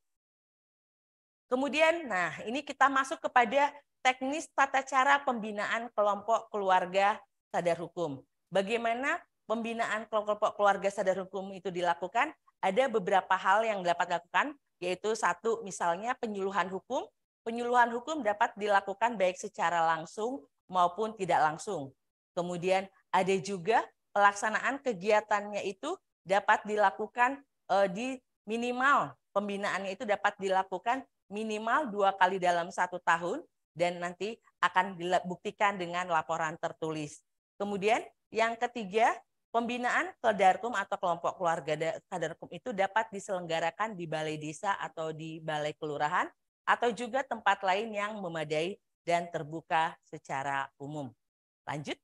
Kemudian, nah ini kita masuk kepada teknis tata cara pembinaan kelompok keluarga sadar hukum. Bagaimana pembinaan kelompok keluarga sadar hukum itu dilakukan? Ada beberapa hal yang dapat dilakukan, yaitu satu misalnya penyuluhan hukum. Penyuluhan hukum dapat dilakukan baik secara langsung maupun tidak langsung. Kemudian ada juga pelaksanaan kegiatannya itu dapat dilakukan eh, di minimal pembinaannya itu dapat dilakukan minimal dua kali dalam satu tahun dan nanti akan dibuktikan dengan laporan tertulis. Kemudian yang ketiga, pembinaan kedarkum atau kelompok keluarga kedarkum itu dapat diselenggarakan di balai desa atau di balai kelurahan atau juga tempat lain yang memadai dan terbuka secara umum. Lanjut.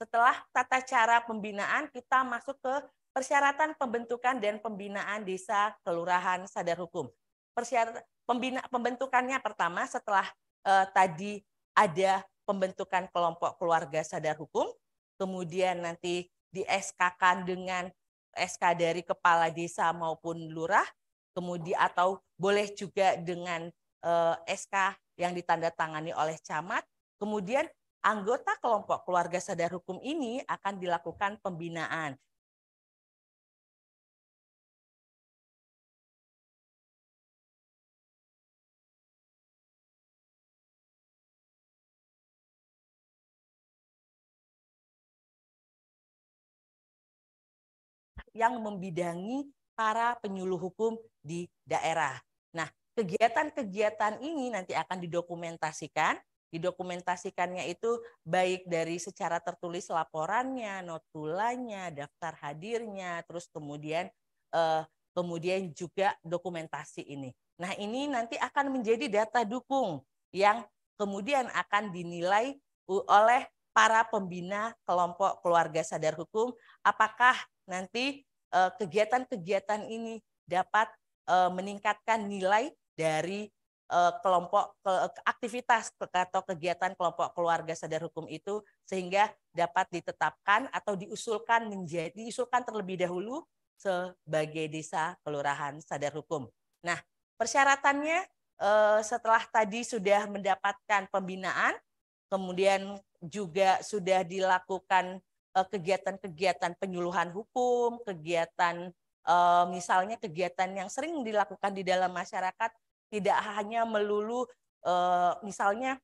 Setelah tata cara pembinaan, kita masuk ke persyaratan pembentukan dan pembinaan desa, kelurahan, sadar hukum. Persyaratan Pembina, pembentukannya pertama setelah eh, tadi ada pembentukan kelompok keluarga sadar hukum, kemudian nanti di SK-kan dengan SK dari kepala desa maupun lurah, kemudian atau boleh juga dengan eh, SK yang ditandatangani oleh camat. Kemudian anggota kelompok keluarga sadar hukum ini akan dilakukan pembinaan. yang membidangi para penyuluh hukum di daerah. Nah, kegiatan-kegiatan ini nanti akan didokumentasikan. Didokumentasikannya itu baik dari secara tertulis laporannya, notulanya, daftar hadirnya, terus kemudian eh, kemudian juga dokumentasi ini. Nah, ini nanti akan menjadi data dukung yang kemudian akan dinilai oleh para pembina kelompok keluarga sadar hukum apakah nanti eh, kegiatan-kegiatan ini dapat eh, meningkatkan nilai dari eh, kelompok aktivitas atau kegiatan kelompok keluarga sadar hukum itu sehingga dapat ditetapkan atau diusulkan menjadi diusulkan terlebih dahulu sebagai desa kelurahan sadar hukum. Nah, persyaratannya setelah tadi sudah mendapatkan pembinaan, kemudian juga sudah dilakukan Eh, kegiatan-kegiatan penyuluhan hukum, kegiatan eh, misalnya kegiatan yang sering dilakukan di dalam masyarakat tidak hanya melulu eh, misalnya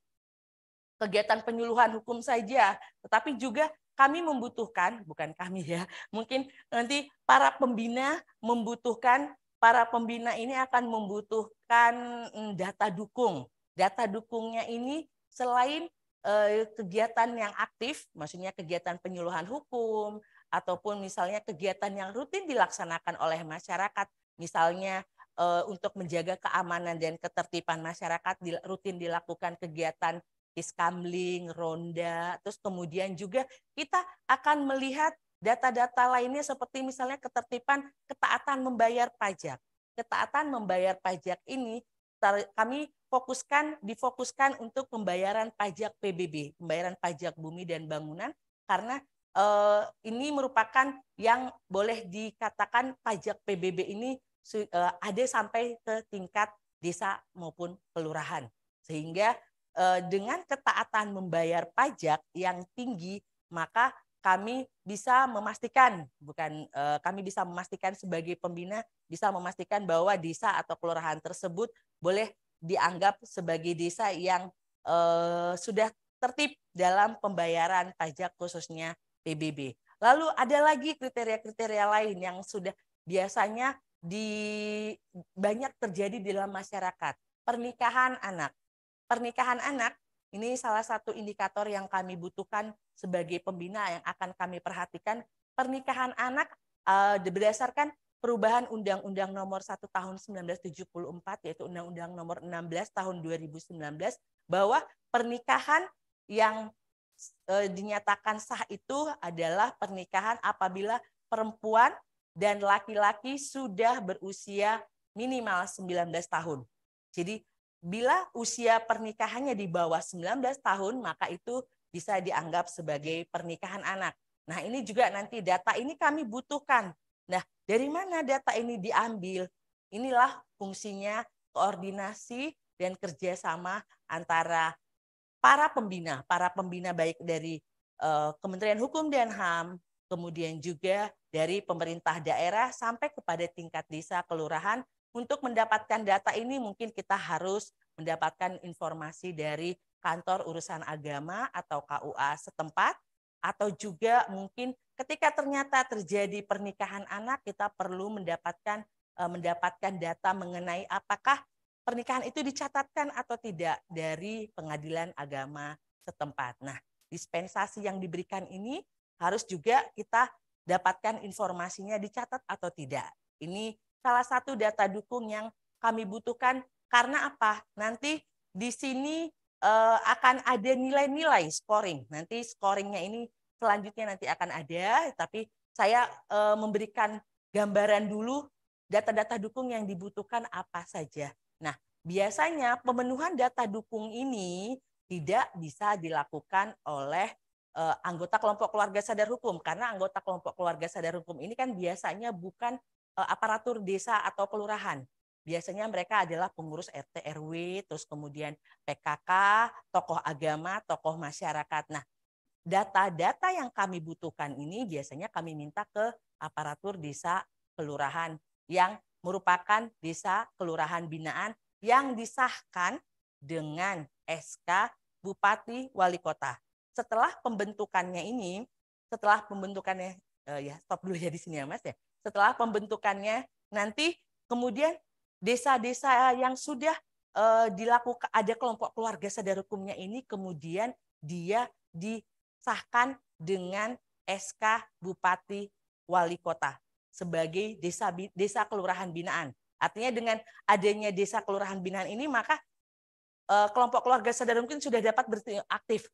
kegiatan penyuluhan hukum saja, tetapi juga kami membutuhkan, bukan kami ya, mungkin nanti para pembina membutuhkan, para pembina ini akan membutuhkan mm, data dukung. Data dukungnya ini selain Eh, kegiatan yang aktif, maksudnya kegiatan penyuluhan hukum, ataupun misalnya kegiatan yang rutin dilaksanakan oleh masyarakat, misalnya eh, untuk menjaga keamanan dan ketertiban masyarakat rutin dilakukan kegiatan iskamling, ronda, terus kemudian juga kita akan melihat data-data lainnya seperti misalnya ketertiban ketaatan membayar pajak. Ketaatan membayar pajak ini kami fokuskan difokuskan untuk pembayaran pajak PBB, pembayaran pajak bumi dan bangunan karena eh, ini merupakan yang boleh dikatakan pajak PBB ini eh, ada sampai ke tingkat desa maupun kelurahan. Sehingga eh, dengan ketaatan membayar pajak yang tinggi, maka kami bisa memastikan bukan eh, kami bisa memastikan sebagai pembina bisa memastikan bahwa desa atau kelurahan tersebut boleh dianggap sebagai desa yang eh, sudah tertib dalam pembayaran pajak khususnya PBB. Lalu ada lagi kriteria-kriteria lain yang sudah biasanya di banyak terjadi di dalam masyarakat. Pernikahan anak. Pernikahan anak ini salah satu indikator yang kami butuhkan sebagai pembina yang akan kami perhatikan. Pernikahan anak eh, berdasarkan perubahan Undang-Undang Nomor 1 Tahun 1974 yaitu Undang-Undang Nomor 16 Tahun 2019 bahwa pernikahan yang e, dinyatakan sah itu adalah pernikahan apabila perempuan dan laki-laki sudah berusia minimal 19 tahun. Jadi bila usia pernikahannya di bawah 19 tahun maka itu bisa dianggap sebagai pernikahan anak. Nah, ini juga nanti data ini kami butuhkan. Nah, dari mana data ini diambil? Inilah fungsinya koordinasi dan kerjasama antara para pembina, para pembina baik dari eh, Kementerian Hukum dan HAM, kemudian juga dari pemerintah daerah sampai kepada tingkat desa, kelurahan. Untuk mendapatkan data ini mungkin kita harus mendapatkan informasi dari kantor urusan agama atau KUA setempat atau juga mungkin ketika ternyata terjadi pernikahan anak kita perlu mendapatkan eh, mendapatkan data mengenai apakah pernikahan itu dicatatkan atau tidak dari pengadilan agama setempat. Nah, dispensasi yang diberikan ini harus juga kita dapatkan informasinya dicatat atau tidak. Ini salah satu data dukung yang kami butuhkan karena apa? Nanti di sini eh, akan ada nilai-nilai scoring. Nanti scoringnya ini selanjutnya nanti akan ada, tapi saya e, memberikan gambaran dulu data-data dukung yang dibutuhkan apa saja. Nah, biasanya pemenuhan data dukung ini tidak bisa dilakukan oleh e, anggota kelompok keluarga sadar hukum karena anggota kelompok keluarga sadar hukum ini kan biasanya bukan e, aparatur desa atau kelurahan. Biasanya mereka adalah pengurus RT RW, terus kemudian PKK, tokoh agama, tokoh masyarakat. Nah, data-data yang kami butuhkan ini biasanya kami minta ke aparatur desa kelurahan yang merupakan desa kelurahan binaan yang disahkan dengan SK Bupati Wali Kota. Setelah pembentukannya ini, setelah pembentukannya eh, ya stop dulu ya di sini ya Mas ya. Setelah pembentukannya nanti kemudian desa-desa yang sudah eh, dilakukan ada kelompok keluarga sadar hukumnya ini kemudian dia di sahkan dengan SK Bupati Wali Kota sebagai desa desa kelurahan binaan. Artinya dengan adanya desa kelurahan binaan ini maka eh, kelompok keluarga sadar mungkin sudah dapat aktif,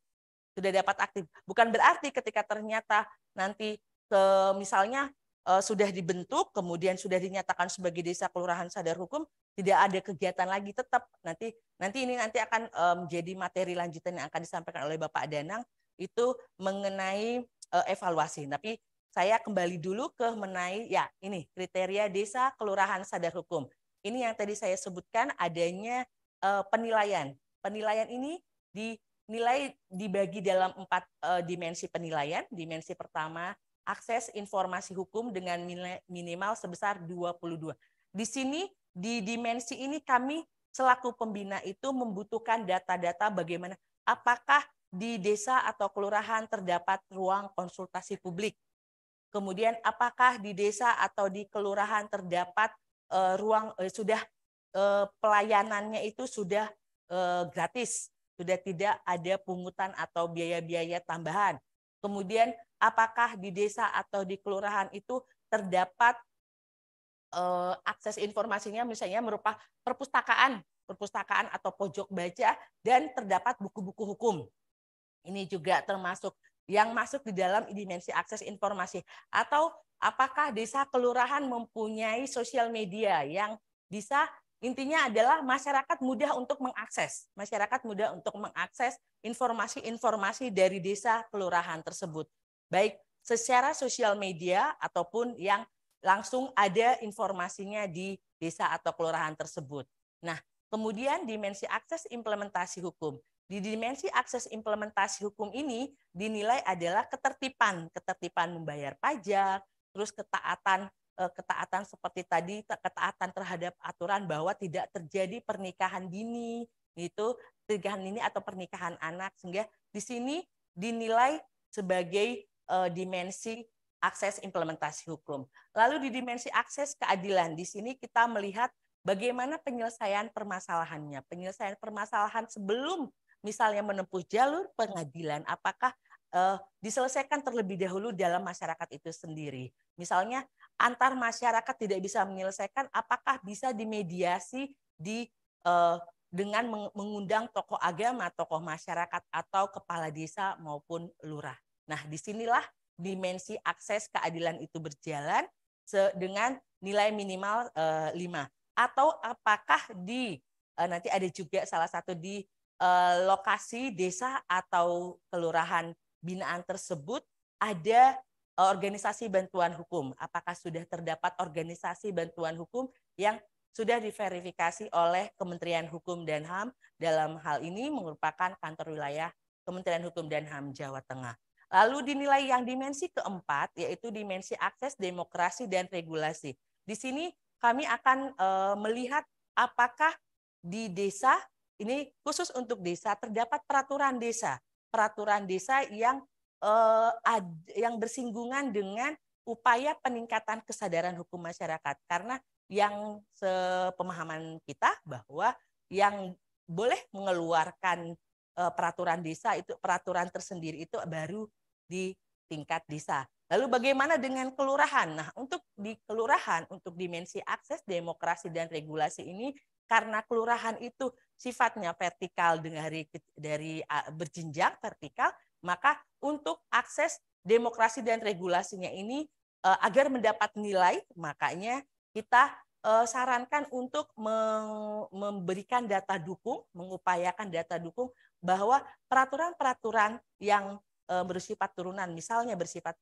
sudah dapat aktif. Bukan berarti ketika ternyata nanti ke misalnya eh, sudah dibentuk, kemudian sudah dinyatakan sebagai desa kelurahan sadar hukum, tidak ada kegiatan lagi tetap nanti nanti ini nanti akan eh, menjadi materi lanjutan yang akan disampaikan oleh Bapak Danang itu mengenai uh, evaluasi. Tapi saya kembali dulu ke mengenai ya ini kriteria desa, kelurahan, sadar hukum. Ini yang tadi saya sebutkan adanya uh, penilaian. Penilaian ini dinilai dibagi dalam empat uh, dimensi penilaian. Dimensi pertama akses informasi hukum dengan minimal sebesar 22. Di sini di dimensi ini kami selaku pembina itu membutuhkan data-data bagaimana apakah di desa atau kelurahan terdapat ruang konsultasi publik? Kemudian apakah di desa atau di kelurahan terdapat uh, ruang uh, sudah uh, pelayanannya itu sudah uh, gratis, sudah tidak ada pungutan atau biaya-biaya tambahan? Kemudian apakah di desa atau di kelurahan itu terdapat akses informasinya misalnya merupakan perpustakaan, perpustakaan atau pojok baca dan terdapat buku-buku hukum. Ini juga termasuk yang masuk di dalam dimensi akses informasi atau apakah desa kelurahan mempunyai sosial media yang bisa intinya adalah masyarakat mudah untuk mengakses masyarakat mudah untuk mengakses informasi-informasi dari desa kelurahan tersebut baik secara sosial media ataupun yang langsung ada informasinya di desa atau kelurahan tersebut nah kemudian dimensi akses implementasi hukum di dimensi akses implementasi hukum ini dinilai adalah ketertiban, ketertiban membayar pajak, terus ketaatan eh, ketaatan seperti tadi ketaatan terhadap aturan bahwa tidak terjadi pernikahan dini itu pernikahan dini atau pernikahan anak sehingga di sini dinilai sebagai uh, dimensi akses implementasi hukum. Lalu di dimensi akses keadilan di sini kita melihat bagaimana penyelesaian permasalahannya. Penyelesaian permasalahan sebelum misalnya menempuh jalur pengadilan, apakah uh, diselesaikan terlebih dahulu dalam masyarakat itu sendiri? Misalnya antar masyarakat tidak bisa menyelesaikan, apakah bisa dimediasi di uh, dengan mengundang tokoh agama, tokoh masyarakat atau kepala desa maupun lurah. Nah, disinilah dimensi akses keadilan itu berjalan dengan nilai minimal eh, lima, 5 atau apakah di nanti ada juga salah satu di Eh, lokasi desa atau kelurahan binaan tersebut ada eh, organisasi bantuan hukum. Apakah sudah terdapat organisasi bantuan hukum yang sudah diverifikasi oleh Kementerian Hukum dan HAM dalam hal ini merupakan kantor wilayah Kementerian Hukum dan HAM Jawa Tengah. Lalu dinilai yang dimensi keempat yaitu dimensi akses demokrasi dan regulasi. Di sini kami akan eh, melihat apakah di desa ini khusus untuk desa terdapat peraturan desa, peraturan desa yang eh, ad, yang bersinggungan dengan upaya peningkatan kesadaran hukum masyarakat karena yang sepemahaman kita bahwa yang boleh mengeluarkan eh, peraturan desa itu peraturan tersendiri itu baru di tingkat desa. Lalu bagaimana dengan kelurahan? Nah, untuk di kelurahan, untuk dimensi akses demokrasi dan regulasi ini karena kelurahan itu sifatnya vertikal dari dari berjenjang vertikal, maka untuk akses demokrasi dan regulasinya ini e, agar mendapat nilai, makanya kita e, sarankan untuk memberikan data dukung, mengupayakan data dukung bahwa peraturan-peraturan yang e, bersifat turunan, misalnya bersifat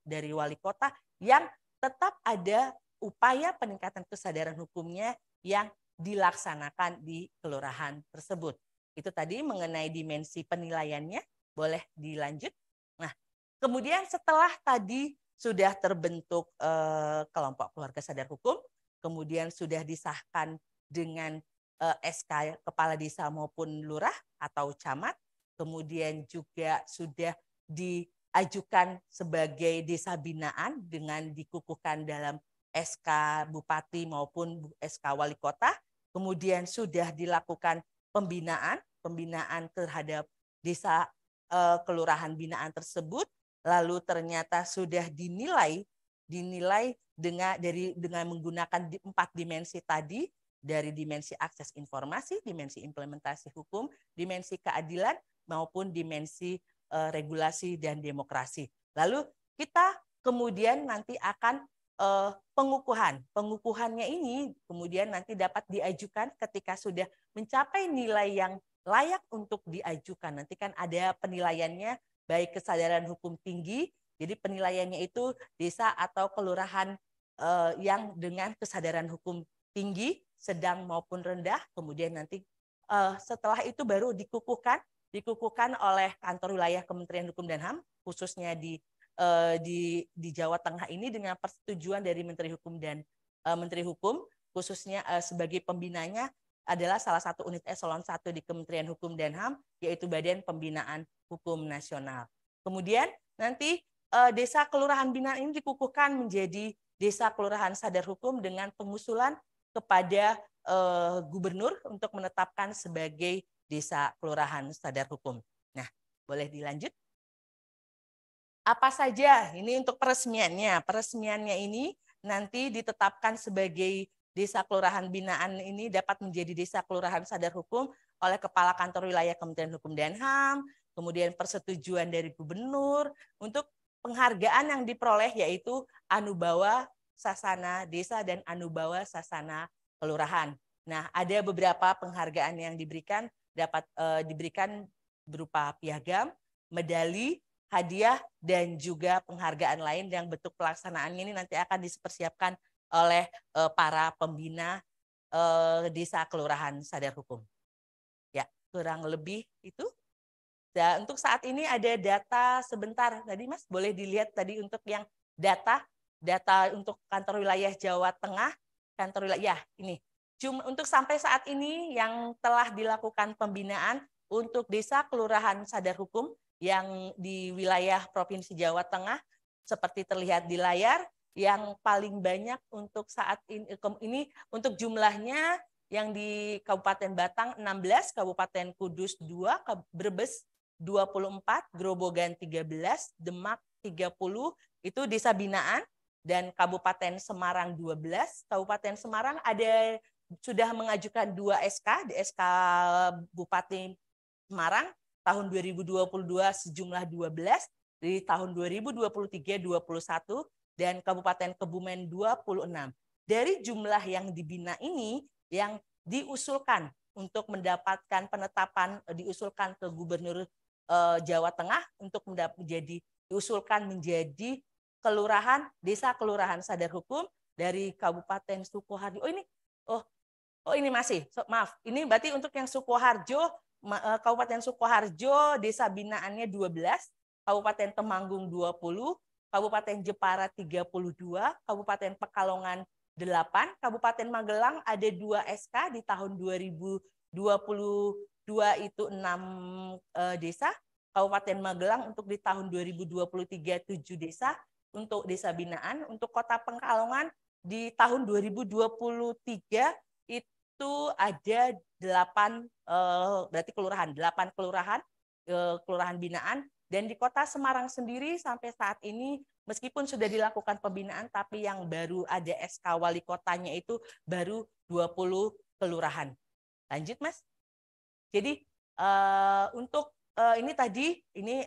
dari wali kota yang tetap ada upaya peningkatan kesadaran hukumnya yang dilaksanakan di kelurahan tersebut. Itu tadi mengenai dimensi penilaiannya, boleh dilanjut. Nah, kemudian setelah tadi sudah terbentuk eh, kelompok keluarga sadar hukum, kemudian sudah disahkan dengan eh, SK kepala desa maupun lurah atau camat, kemudian juga sudah diajukan sebagai desa binaan dengan dikukuhkan dalam SK bupati maupun SK wali kota kemudian sudah dilakukan pembinaan, pembinaan terhadap desa eh, kelurahan binaan tersebut, lalu ternyata sudah dinilai dinilai dengan dari dengan menggunakan empat dimensi tadi dari dimensi akses informasi, dimensi implementasi hukum, dimensi keadilan maupun dimensi eh, regulasi dan demokrasi. Lalu kita kemudian nanti akan Eh, pengukuhan. Pengukuhannya ini kemudian nanti dapat diajukan ketika sudah mencapai nilai yang layak untuk diajukan. Nanti kan ada penilaiannya baik kesadaran hukum tinggi, jadi penilaiannya itu desa atau kelurahan eh, yang dengan kesadaran hukum tinggi, sedang maupun rendah, kemudian nanti eh, setelah itu baru dikukuhkan, dikukuhkan oleh kantor wilayah Kementerian Hukum dan HAM, khususnya di uh, di di Jawa Tengah ini dengan persetujuan dari Menteri Hukum dan uh, Menteri Hukum khususnya uh, sebagai pembinanya adalah salah satu unit eselon 1 di Kementerian Hukum dan HAM yaitu Badan Pembinaan Hukum Nasional. Kemudian nanti uh, desa kelurahan binaan ini dikukuhkan menjadi desa kelurahan sadar hukum dengan pengusulan kepada uh, gubernur untuk menetapkan sebagai desa kelurahan sadar hukum. Nah, boleh dilanjut? apa saja ini untuk peresmiannya. Peresmiannya ini nanti ditetapkan sebagai desa kelurahan binaan ini dapat menjadi desa kelurahan sadar hukum oleh Kepala Kantor Wilayah Kementerian Hukum dan HAM, kemudian persetujuan dari gubernur untuk penghargaan yang diperoleh yaitu Anubawa Sasana Desa dan Anubawa Sasana Kelurahan. Nah, ada beberapa penghargaan yang diberikan dapat e, diberikan berupa piagam, medali, hadiah dan juga penghargaan lain yang bentuk pelaksanaannya ini nanti akan dipersiapkan oleh eh, para pembina eh, desa kelurahan sadar hukum. Ya, kurang lebih itu. Dan untuk saat ini ada data sebentar tadi Mas boleh dilihat tadi untuk yang data data untuk kantor wilayah Jawa Tengah, kantor wilayah ya, ini. Cuma untuk sampai saat ini yang telah dilakukan pembinaan untuk desa kelurahan sadar hukum yang di wilayah Provinsi Jawa Tengah seperti terlihat di layar yang paling banyak untuk saat ini, ini untuk jumlahnya yang di Kabupaten Batang 16, Kabupaten Kudus 2, Brebes 24, Grobogan 13, Demak 30, itu desa binaan dan Kabupaten Semarang 12. Kabupaten Semarang ada sudah mengajukan dua SK, di SK Bupati Semarang tahun 2022 sejumlah 12, di tahun 2023 21 dan Kabupaten Kebumen 26. Dari jumlah yang dibina ini yang diusulkan untuk mendapatkan penetapan eh, diusulkan ke Gubernur eh, Jawa Tengah untuk menjadi diusulkan menjadi kelurahan desa kelurahan sadar hukum dari Kabupaten Sukoharjo. Oh ini oh oh ini masih so, maaf ini berarti untuk yang Sukoharjo Eh, Kabupaten Sukoharjo desa binaannya 12, Kabupaten Temanggung 20, Kabupaten Jepara 32, Kabupaten Pekalongan 8, Kabupaten Magelang ada 2 SK di tahun 2022 itu 6 eh, desa, Kabupaten Magelang untuk di tahun 2023 7 desa, untuk desa binaan, untuk Kota Pekalongan di tahun 2023 itu ada delapan eh, berarti kelurahan, delapan kelurahan, eh, kelurahan binaan dan di kota Semarang sendiri sampai saat ini meskipun sudah dilakukan pembinaan tapi yang baru ada SK wali kotanya itu baru 20 kelurahan. Lanjut Mas. Jadi eh, untuk ini tadi ini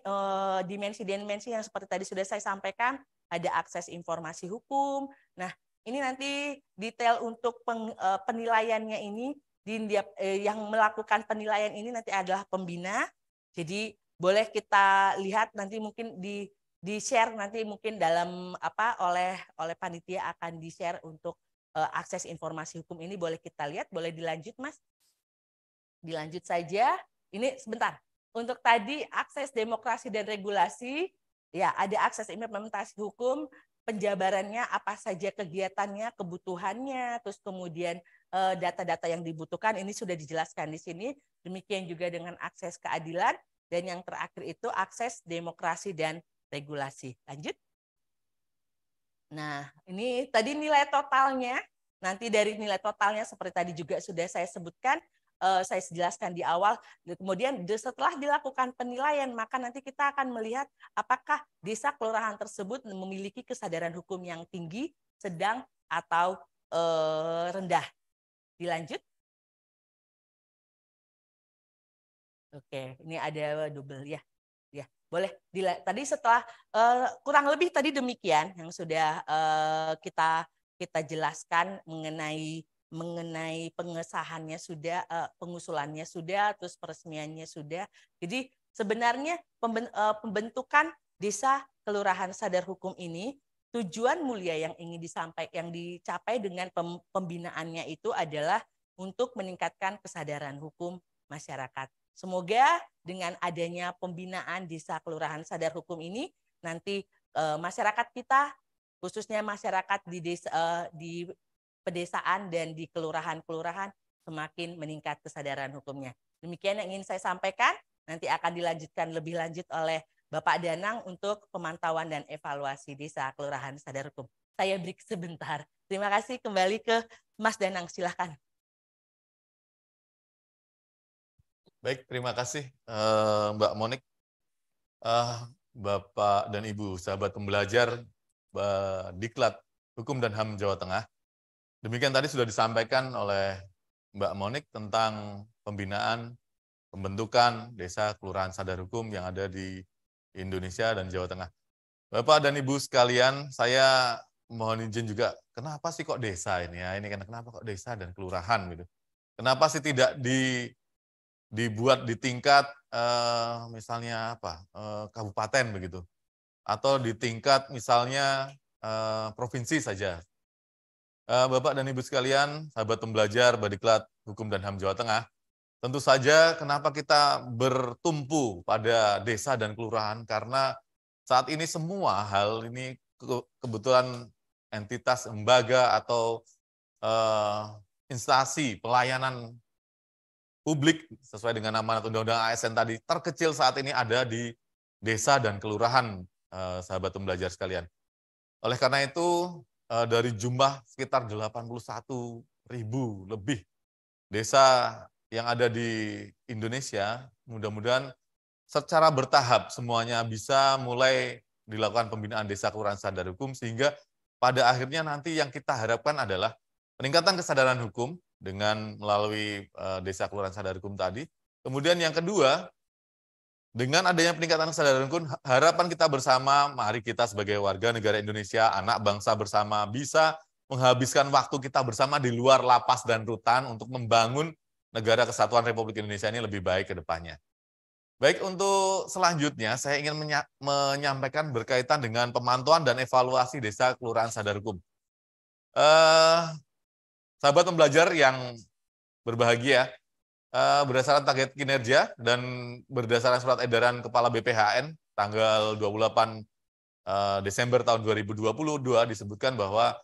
dimensi-dimensi dimensi -dimensi yang seperti tadi sudah saya sampaikan ada akses informasi hukum. Nah, ini nanti detail untuk peng, uh, penilaiannya ini di, uh, yang melakukan penilaian ini nanti adalah pembina. Jadi boleh kita lihat nanti mungkin di di share nanti mungkin dalam apa oleh oleh panitia akan di share untuk uh, akses informasi hukum ini boleh kita lihat boleh dilanjut mas dilanjut saja ini sebentar untuk tadi akses demokrasi dan regulasi ya ada akses implementasi hukum penjabarannya apa saja kegiatannya, kebutuhannya, terus kemudian eh, data-data yang dibutuhkan ini sudah dijelaskan di sini. Demikian juga dengan akses keadilan dan yang terakhir itu akses demokrasi dan regulasi. Lanjut. Nah, ini tadi nilai totalnya. Nanti dari nilai totalnya seperti tadi juga sudah saya sebutkan, uh, saya jelaskan di awal. Kemudian setelah dilakukan penilaian, maka nanti kita akan melihat apakah desa kelurahan tersebut memiliki kesadaran hukum yang tinggi, sedang, atau uh, rendah. Dilanjut. Oke, ini ada double ya. Ya, boleh. tadi setelah uh, kurang lebih tadi demikian yang sudah uh, kita kita jelaskan mengenai mengenai pengesahannya sudah, uh, pengusulannya sudah, terus peresmiannya sudah. Jadi sebenarnya eh, pembentukan desa kelurahan sadar hukum ini tujuan mulia yang ingin disampaikan yang dicapai dengan pembinaannya itu adalah untuk meningkatkan kesadaran hukum masyarakat. Semoga dengan adanya pembinaan desa kelurahan sadar hukum ini nanti uh, masyarakat kita khususnya masyarakat di desa di pedesaan dan di kelurahan-kelurahan semakin meningkat kesadaran hukumnya. Demikian yang ingin saya sampaikan, nanti akan dilanjutkan lebih lanjut oleh Bapak Danang untuk pemantauan dan evaluasi desa kelurahan sadar hukum. Saya break sebentar. Terima kasih kembali ke Mas Danang, silahkan. Baik, terima kasih eh, Mbak Monik. Ah, Bapak dan Ibu, sahabat pembelajar Diklat Hukum dan HAM Jawa Tengah. Demikian tadi sudah disampaikan oleh Mbak Monik tentang pembinaan pembentukan desa kelurahan sadar hukum yang ada di Indonesia dan Jawa Tengah. Bapak dan Ibu sekalian, saya mohon izin juga, kenapa sih kok desa ini ya? Ini kan, kenapa kok desa dan kelurahan gitu? Kenapa sih tidak di dibuat di tingkat eh, misalnya apa eh, kabupaten begitu? Atau di tingkat misalnya eh, provinsi saja Eh, Bapak dan Ibu sekalian, sahabat pembelajar Badiklat Hukum dan HAM Jawa Tengah, tentu saja kenapa kita bertumpu pada desa dan kelurahan karena saat ini semua hal ini kebetulan entitas lembaga atau uh, instansi pelayanan publik sesuai dengan nama Undang-Undang ASN tadi terkecil saat ini ada di desa dan kelurahan uh, sahabat pembelajar sekalian. Oleh karena itu Eh, dari jumlah sekitar 81 ribu lebih desa yang ada di Indonesia, mudah-mudahan secara bertahap semuanya bisa mulai dilakukan pembinaan desa kelurahan sadar hukum, sehingga pada akhirnya nanti yang kita harapkan adalah peningkatan kesadaran hukum dengan melalui eh, desa kelurahan sadar hukum tadi. Kemudian yang kedua, dengan adanya peningkatan kesadaran kun, harapan kita bersama, mari kita sebagai warga negara Indonesia, anak bangsa bersama, bisa menghabiskan waktu kita bersama di luar lapas dan rutan untuk membangun negara kesatuan Republik Indonesia ini lebih baik ke depannya. Baik, untuk selanjutnya saya ingin menyampaikan berkaitan dengan pemantauan dan evaluasi desa kelurahan sadar hukum. Eh, sahabat pembelajar yang berbahagia, Eh, berdasarkan target kinerja dan berdasarkan surat edaran Kepala BPHN tanggal 28 eh, Desember tahun 2022 disebutkan bahwa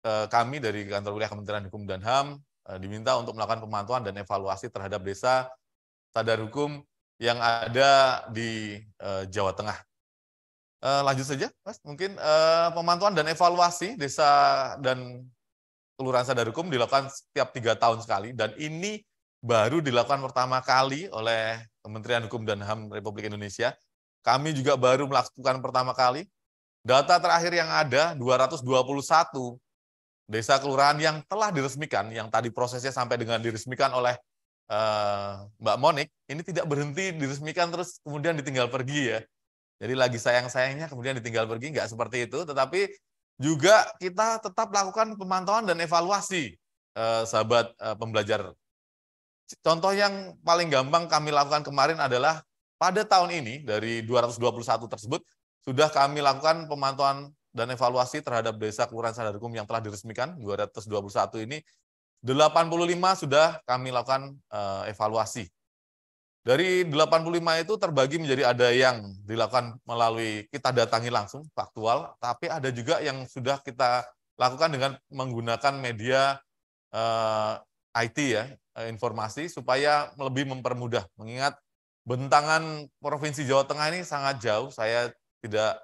eh, kami dari Kantor Wilayah Kementerian Hukum dan HAM diminta untuk melakukan pemantauan dan evaluasi terhadap desa sadar hukum yang ada di Jawa Tengah. Lanjut saja, Mas. Mungkin pemantauan dan evaluasi desa dan kelurahan sadar hukum dilakukan setiap tiga tahun sekali dan ini baru dilakukan pertama kali oleh Kementerian Hukum dan HAM Republik Indonesia. Kami juga baru melakukan pertama kali. Data terakhir yang ada 221 desa kelurahan yang telah diresmikan, yang tadi prosesnya sampai dengan diresmikan oleh uh, Mbak Monik, ini tidak berhenti diresmikan terus kemudian ditinggal pergi ya. Jadi lagi sayang-sayangnya kemudian ditinggal pergi, nggak seperti itu. Tetapi juga kita tetap lakukan pemantauan dan evaluasi eh, sahabat eh, pembelajar Contoh yang paling gampang kami lakukan kemarin adalah pada tahun ini dari 221 tersebut sudah kami lakukan pemantauan dan evaluasi terhadap desa kelurahan sadar hukum yang telah diresmikan 221 ini 85 sudah kami lakukan eh, evaluasi. Dari 85 itu terbagi menjadi ada yang dilakukan melalui kita datangi langsung faktual, tapi ada juga yang sudah kita lakukan dengan menggunakan media uh, eh, IT ya, Eh, informasi supaya lebih mempermudah. Mengingat bentangan Provinsi Jawa Tengah ini sangat jauh, saya tidak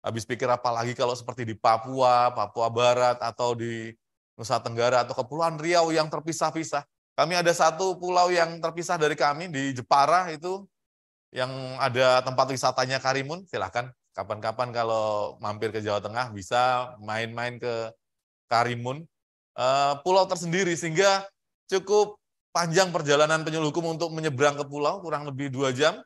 habis pikir apalagi kalau seperti di Papua, Papua Barat, atau di Nusa Tenggara, atau Kepulauan Riau yang terpisah-pisah. Kami ada satu pulau yang terpisah dari kami di Jepara itu yang ada tempat wisatanya Karimun, silahkan kapan-kapan kalau mampir ke Jawa Tengah bisa main-main ke Karimun, eh, pulau tersendiri sehingga cukup panjang perjalanan penyuluh hukum untuk menyeberang ke pulau kurang lebih dua jam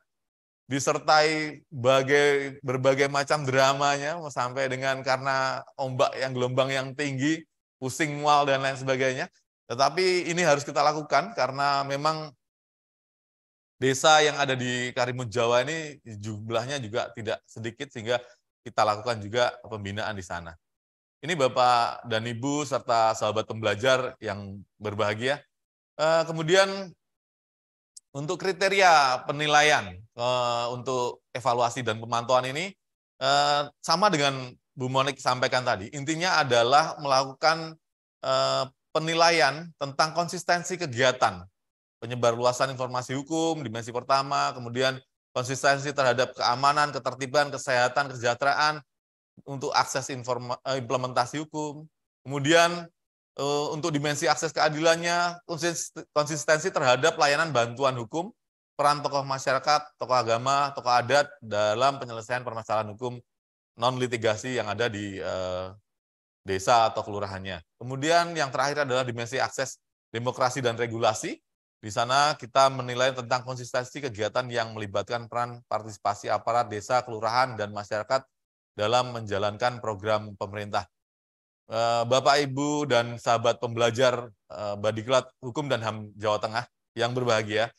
disertai berbagai, berbagai macam dramanya sampai dengan karena ombak yang gelombang yang tinggi, pusing mual dan lain sebagainya. Tetapi ini harus kita lakukan karena memang desa yang ada di Karimun Jawa ini jumlahnya juga tidak sedikit sehingga kita lakukan juga pembinaan di sana. Ini Bapak dan Ibu serta sahabat pembelajar yang berbahagia, Eh, kemudian untuk kriteria penilaian eh, untuk evaluasi dan pemantauan ini eh, sama dengan Bu Monik sampaikan tadi. Intinya adalah melakukan penilaian tentang konsistensi kegiatan, penyebar luasan informasi hukum, dimensi pertama, kemudian konsistensi terhadap keamanan, ketertiban, kesehatan, kesejahteraan untuk akses informa, implementasi hukum. Kemudian Eh, untuk dimensi akses keadilannya, konsistensi terhadap layanan bantuan hukum, peran tokoh masyarakat, tokoh agama, tokoh adat dalam penyelesaian permasalahan hukum non litigasi yang ada di eh, desa atau kelurahannya. Kemudian yang terakhir adalah dimensi akses demokrasi dan regulasi. Di sana kita menilai tentang konsistensi kegiatan yang melibatkan peran partisipasi aparat desa, kelurahan, dan masyarakat dalam menjalankan program pemerintah. Eh, Bapak, Ibu, dan sahabat pembelajar eh, Badiklat Hukum dan HAM Jawa Tengah yang berbahagia.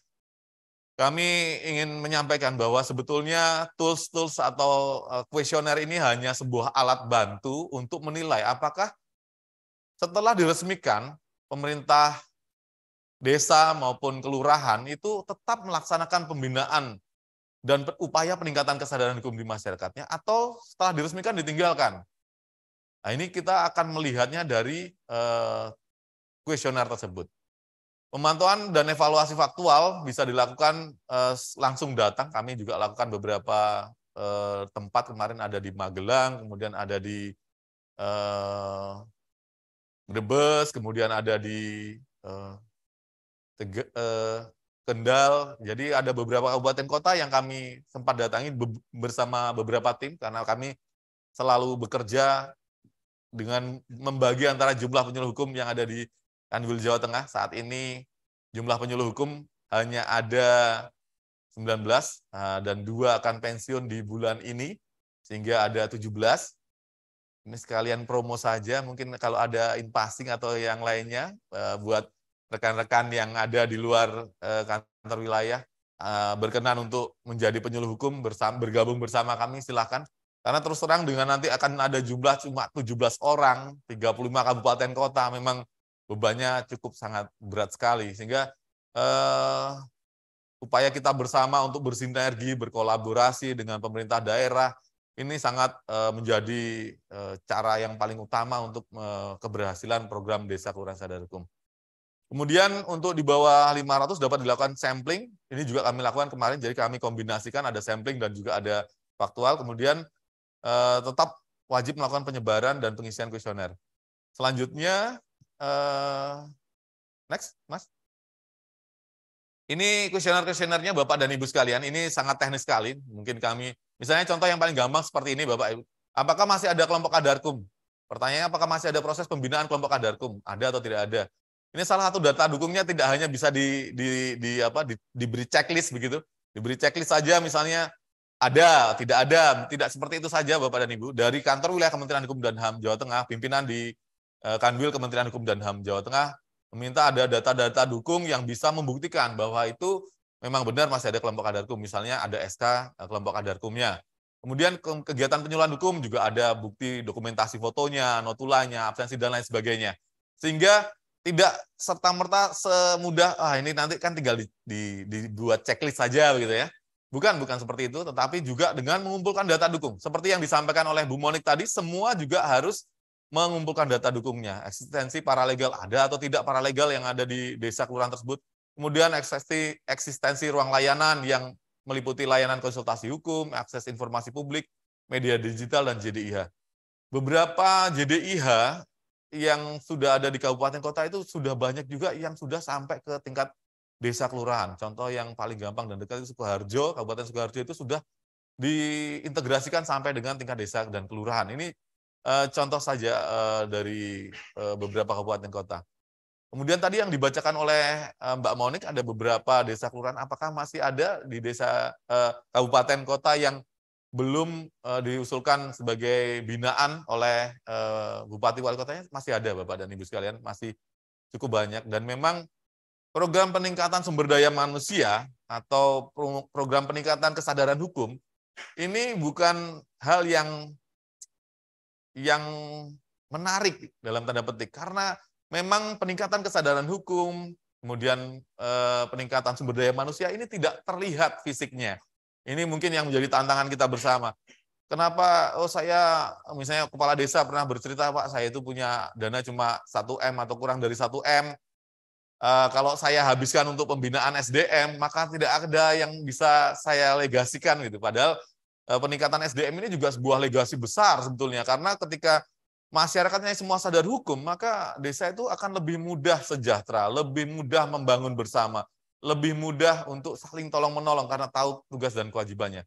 Kami ingin menyampaikan bahwa sebetulnya tools-tools atau eh, kuesioner ini hanya sebuah alat bantu untuk menilai apakah setelah diresmikan pemerintah desa maupun kelurahan itu tetap melaksanakan pembinaan dan upaya peningkatan kesadaran hukum di masyarakatnya atau setelah diresmikan ditinggalkan Nah, ini kita akan melihatnya dari eh, kuesioner eh, tersebut. Pemantauan dan evaluasi faktual bisa dilakukan eh, langsung datang. Kami juga lakukan beberapa eh, tempat kemarin ada di Magelang, kemudian ada di eh, Brebes, kemudian ada di eh, Tege, eh, Kendal. Jadi ada beberapa kabupaten kota yang kami sempat datangi bersama beberapa tim karena kami selalu bekerja dengan membagi antara jumlah penyuluh hukum yang ada di Kanwil Jawa Tengah saat ini jumlah penyuluh hukum hanya ada 19 eh, dan dua akan pensiun di bulan ini sehingga ada 17. Ini sekalian promo saja mungkin kalau ada in passing atau yang lainnya eh, buat rekan-rekan yang ada di luar eh, kantor wilayah berkenan untuk menjadi penyuluh hukum bersama, bergabung bersama kami silahkan karena terus terang dengan nanti akan ada jumlah cuma 17 orang, 35 kabupaten kota memang bebannya cukup sangat berat sekali sehingga eh, upaya kita bersama untuk bersinergi, berkolaborasi dengan pemerintah daerah ini sangat eh, menjadi eh, cara yang paling utama untuk eh, keberhasilan program Desa Kelurahan Sadar Hukum. Kemudian untuk di bawah 500 dapat dilakukan sampling. Ini juga kami lakukan kemarin, jadi kami kombinasikan ada sampling dan juga ada faktual. Kemudian Eh, tetap wajib melakukan penyebaran dan pengisian kuesioner. Selanjutnya, uh, next, Mas. Ini kuesioner-kuesionernya Bapak dan Ibu sekalian, ini sangat teknis sekali. Mungkin kami, misalnya contoh yang paling gampang seperti ini Bapak Ibu. Apakah masih ada kelompok kadarkum? Pertanyaannya apakah masih ada proses pembinaan kelompok kadarkum? Ada atau tidak ada? Ini salah satu data dukungnya tidak hanya bisa di, di, di apa di, diberi checklist begitu, diberi checklist saja misalnya ada, tidak ada, tidak seperti itu saja Bapak dan Ibu. Dari kantor wilayah Kementerian Hukum dan HAM Jawa Tengah, pimpinan di eh, Kanwil Kementerian Hukum dan HAM Jawa Tengah meminta ada data-data dukung yang bisa membuktikan bahwa itu memang benar masih ada kelompok kadar hukum. Misalnya ada SK eh, kelompok kadar hukumnya. Kemudian kegiatan penyuluhan hukum juga ada bukti dokumentasi fotonya, notulanya, absensi dan lain sebagainya. Sehingga tidak serta merta semudah ah ini nanti kan tinggal di, di, dibuat checklist saja begitu ya. Bukan, bukan seperti itu, tetapi juga dengan mengumpulkan data dukung. Seperti yang disampaikan oleh Bu Monik tadi, semua juga harus mengumpulkan data dukungnya. Eksistensi paralegal ada atau tidak paralegal yang ada di desa kelurahan tersebut. Kemudian eksistensi, eksistensi ruang layanan yang meliputi layanan konsultasi hukum, akses informasi publik, media digital, dan JDIH. Beberapa JDIH yang sudah ada di kabupaten kota itu sudah banyak juga yang sudah sampai ke tingkat desa kelurahan. Contoh yang paling gampang dan dekat itu Sukoharjo, Kabupaten Sukoharjo itu sudah diintegrasikan sampai dengan tingkat desa dan kelurahan. Ini eh, contoh saja eh, dari eh, beberapa kabupaten kota. Kemudian tadi yang dibacakan oleh Mbak Monik ada beberapa desa kelurahan. Apakah masih ada di desa kabupaten kota yang belum diusulkan sebagai binaan oleh bupati wali kotanya? Masih ada Bapak dan Ibu sekalian, masih cukup banyak dan memang Program peningkatan sumber daya manusia atau program peningkatan kesadaran hukum ini bukan hal yang yang menarik dalam tanda petik karena memang peningkatan kesadaran hukum kemudian eh, peningkatan sumber daya manusia ini tidak terlihat fisiknya ini mungkin yang menjadi tantangan kita bersama kenapa oh saya misalnya kepala desa pernah bercerita pak saya itu punya dana cuma 1 m atau kurang dari 1 m Eh, kalau saya habiskan untuk pembinaan SDM, maka tidak ada yang bisa saya legasikan gitu. Padahal eh, peningkatan SDM ini juga sebuah legasi besar sebetulnya karena ketika masyarakatnya semua sadar hukum, maka desa itu akan lebih mudah sejahtera, lebih mudah membangun bersama, lebih mudah untuk saling tolong-menolong karena tahu tugas dan kewajibannya.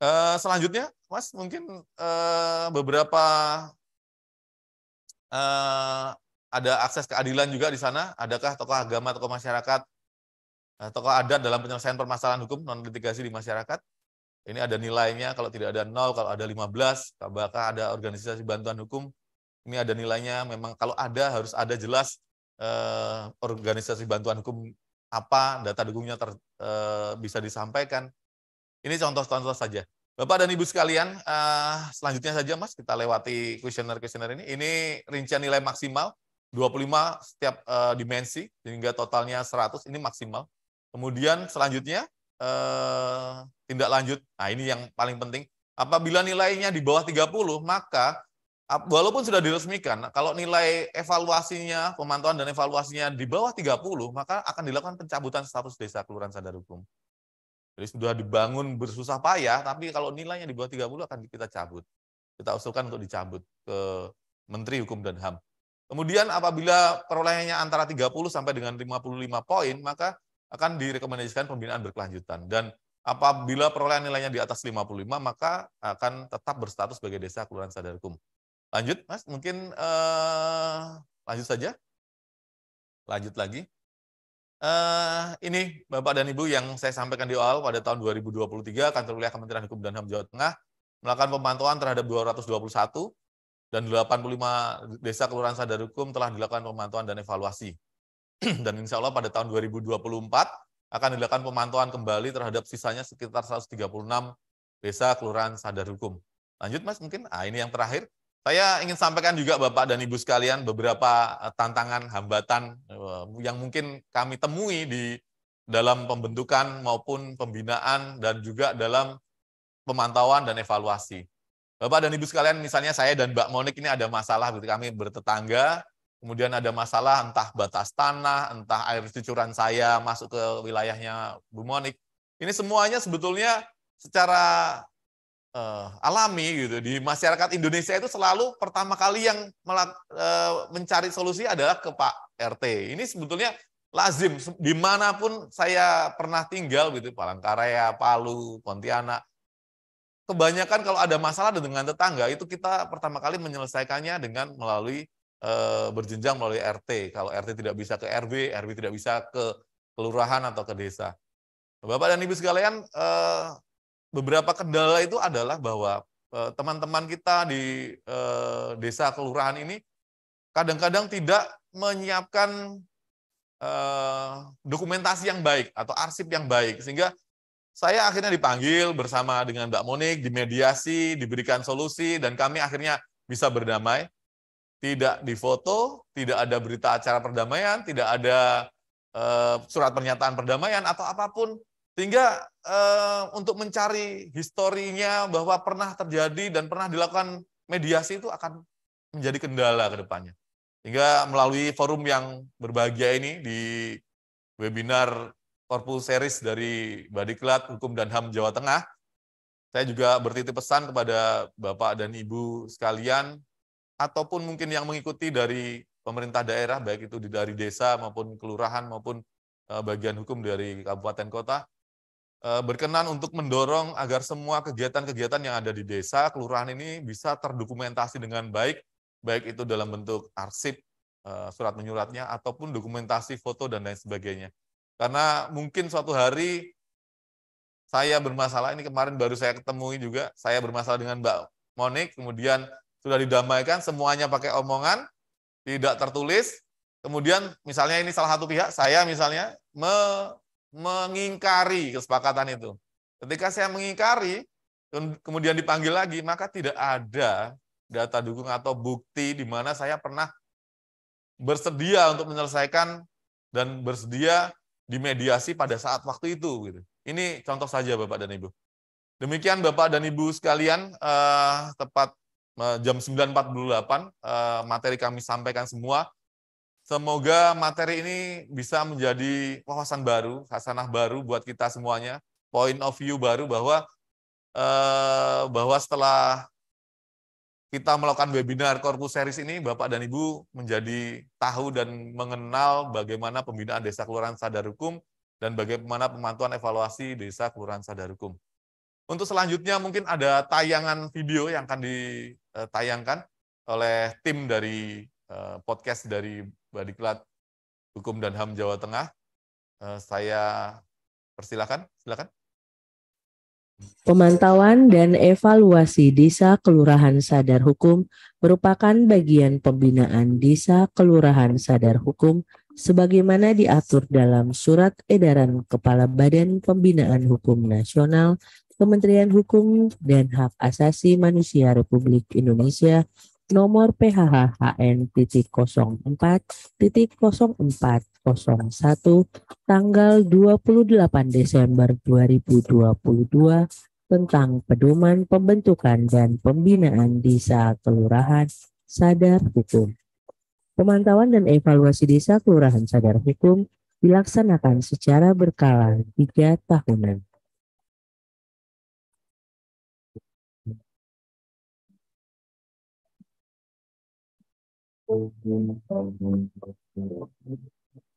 Uh, selanjutnya, Mas, mungkin uh, beberapa ada akses keadilan juga di sana? Adakah tokoh agama, tokoh masyarakat, eh, tokoh adat dalam penyelesaian permasalahan hukum non litigasi di masyarakat? Ini ada nilainya, kalau tidak ada nol, kalau ada 15, bahkan ada organisasi bantuan hukum, ini ada nilainya, memang kalau ada harus ada jelas eh, organisasi bantuan hukum apa, data dukungnya ter, eh, bisa disampaikan. Ini contoh-contoh saja. Bapak dan Ibu sekalian, uh, selanjutnya saja Mas, kita lewati kuesioner-kuesioner ini. Ini rincian nilai maksimal 25 setiap uh, dimensi sehingga totalnya 100 ini maksimal. Kemudian selanjutnya uh, tindak lanjut. Nah, ini yang paling penting. Apabila nilainya di bawah 30, maka walaupun sudah diresmikan, kalau nilai evaluasinya, pemantauan dan evaluasinya di bawah 30, maka akan dilakukan pencabutan status desa kelurahan sadar hukum. Jadi sudah dibangun bersusah payah, tapi kalau nilainya di bawah 30 akan kita cabut. Kita usulkan untuk dicabut ke Menteri Hukum dan HAM. Kemudian apabila perolehannya antara 30 sampai dengan 55 poin, maka akan direkomendasikan pembinaan berkelanjutan. Dan apabila perolehan nilainya di atas 55, maka akan tetap berstatus sebagai desa kelurahan sadar hukum. Lanjut, Mas. Mungkin eh, lanjut saja. Lanjut lagi. Eh, ini Bapak dan Ibu yang saya sampaikan di awal pada tahun 2023, Kantor Wilayah Kementerian Hukum dan HAM Jawa Tengah melakukan pemantauan terhadap 221 dan 85 desa kelurahan sadar hukum telah dilakukan pemantauan dan evaluasi. dan insya Allah pada tahun 2024 akan dilakukan pemantauan kembali terhadap sisanya sekitar 136 desa kelurahan sadar hukum. Lanjut Mas mungkin, ah ini yang terakhir. Saya ingin sampaikan juga Bapak dan Ibu sekalian beberapa eh, tantangan, hambatan eh, yang mungkin kami temui di dalam pembentukan maupun pembinaan dan juga dalam pemantauan dan evaluasi. Bapak dan Ibu sekalian, misalnya saya dan Mbak Monik ini ada masalah, berarti gitu, kami bertetangga, kemudian ada masalah entah batas tanah, entah air cucuran saya masuk ke wilayahnya Bu Monik. Ini semuanya sebetulnya secara uh, alami gitu di masyarakat Indonesia itu selalu pertama kali yang uh, mencari solusi adalah ke Pak RT. Ini sebetulnya lazim dimanapun saya pernah tinggal gitu Palangkaraya, Palu, Pontianak kebanyakan kalau ada masalah dengan tetangga itu kita pertama kali menyelesaikannya dengan melalui e, berjenjang melalui RT. Kalau RT tidak bisa ke RW, RW tidak bisa ke kelurahan atau ke desa. Bapak dan Ibu sekalian, e, beberapa kendala itu adalah bahwa eh, teman-teman kita di e, desa kelurahan ini kadang-kadang tidak menyiapkan dokumentasi yang baik atau arsip yang baik sehingga saya akhirnya dipanggil bersama dengan Mbak Monik, dimediasi, diberikan solusi, dan kami akhirnya bisa berdamai. Tidak difoto, tidak ada berita acara perdamaian, tidak ada uh, surat pernyataan perdamaian atau apapun. Sehingga uh, untuk mencari historinya bahwa pernah terjadi dan pernah dilakukan mediasi itu akan menjadi kendala ke depannya. Sehingga melalui forum yang berbahagia ini di webinar Korpul Series dari Badiklat Hukum dan HAM Jawa Tengah. Saya juga bertitip pesan kepada Bapak dan Ibu sekalian, ataupun mungkin yang mengikuti dari pemerintah daerah, baik itu dari desa maupun kelurahan maupun eh, bagian hukum dari kabupaten kota, eh, berkenan untuk mendorong agar semua kegiatan-kegiatan yang ada di desa, kelurahan ini bisa terdokumentasi dengan baik, baik itu dalam bentuk arsip, eh, surat menyuratnya, ataupun dokumentasi foto dan lain sebagainya karena mungkin suatu hari saya bermasalah, ini kemarin baru saya ketemui juga, saya bermasalah dengan Mbak Monik, kemudian sudah didamaikan, semuanya pakai omongan, tidak tertulis, kemudian misalnya ini salah satu pihak, saya misalnya me mengingkari kesepakatan itu. Ketika saya mengingkari, kemudian dipanggil lagi, maka tidak ada data dukung atau bukti di mana saya pernah bersedia untuk menyelesaikan dan bersedia dimediasi pada saat waktu itu. Gitu. Ini contoh saja Bapak dan Ibu. Demikian Bapak dan Ibu sekalian, eh, tepat eh, jam 9.48 eh, materi kami sampaikan semua. Semoga materi ini bisa menjadi wawasan baru, hasanah baru buat kita semuanya, point of view baru bahwa eh, bahwa setelah kita melakukan webinar korpus series ini, Bapak dan Ibu menjadi tahu dan mengenal bagaimana pembinaan desa kelurahan sadar hukum dan bagaimana pemantauan evaluasi desa kelurahan sadar hukum. Untuk selanjutnya mungkin ada tayangan video yang akan ditayangkan oleh tim dari eh, podcast dari Badiklat Hukum dan HAM Jawa Tengah. Eh, saya persilakan, silakan. Pemantauan dan evaluasi desa kelurahan sadar hukum merupakan bagian pembinaan desa kelurahan sadar hukum sebagaimana diatur dalam surat edaran Kepala Badan Pembinaan Hukum Nasional Kementerian Hukum dan Hak Asasi Manusia Republik Indonesia nomor PHH tanggal 28 Desember 2022 tentang pedoman pembentukan dan pembinaan desa kelurahan sadar hukum. Pemantauan dan evaluasi desa kelurahan sadar hukum dilaksanakan secara berkala tiga tahunan. Thank you.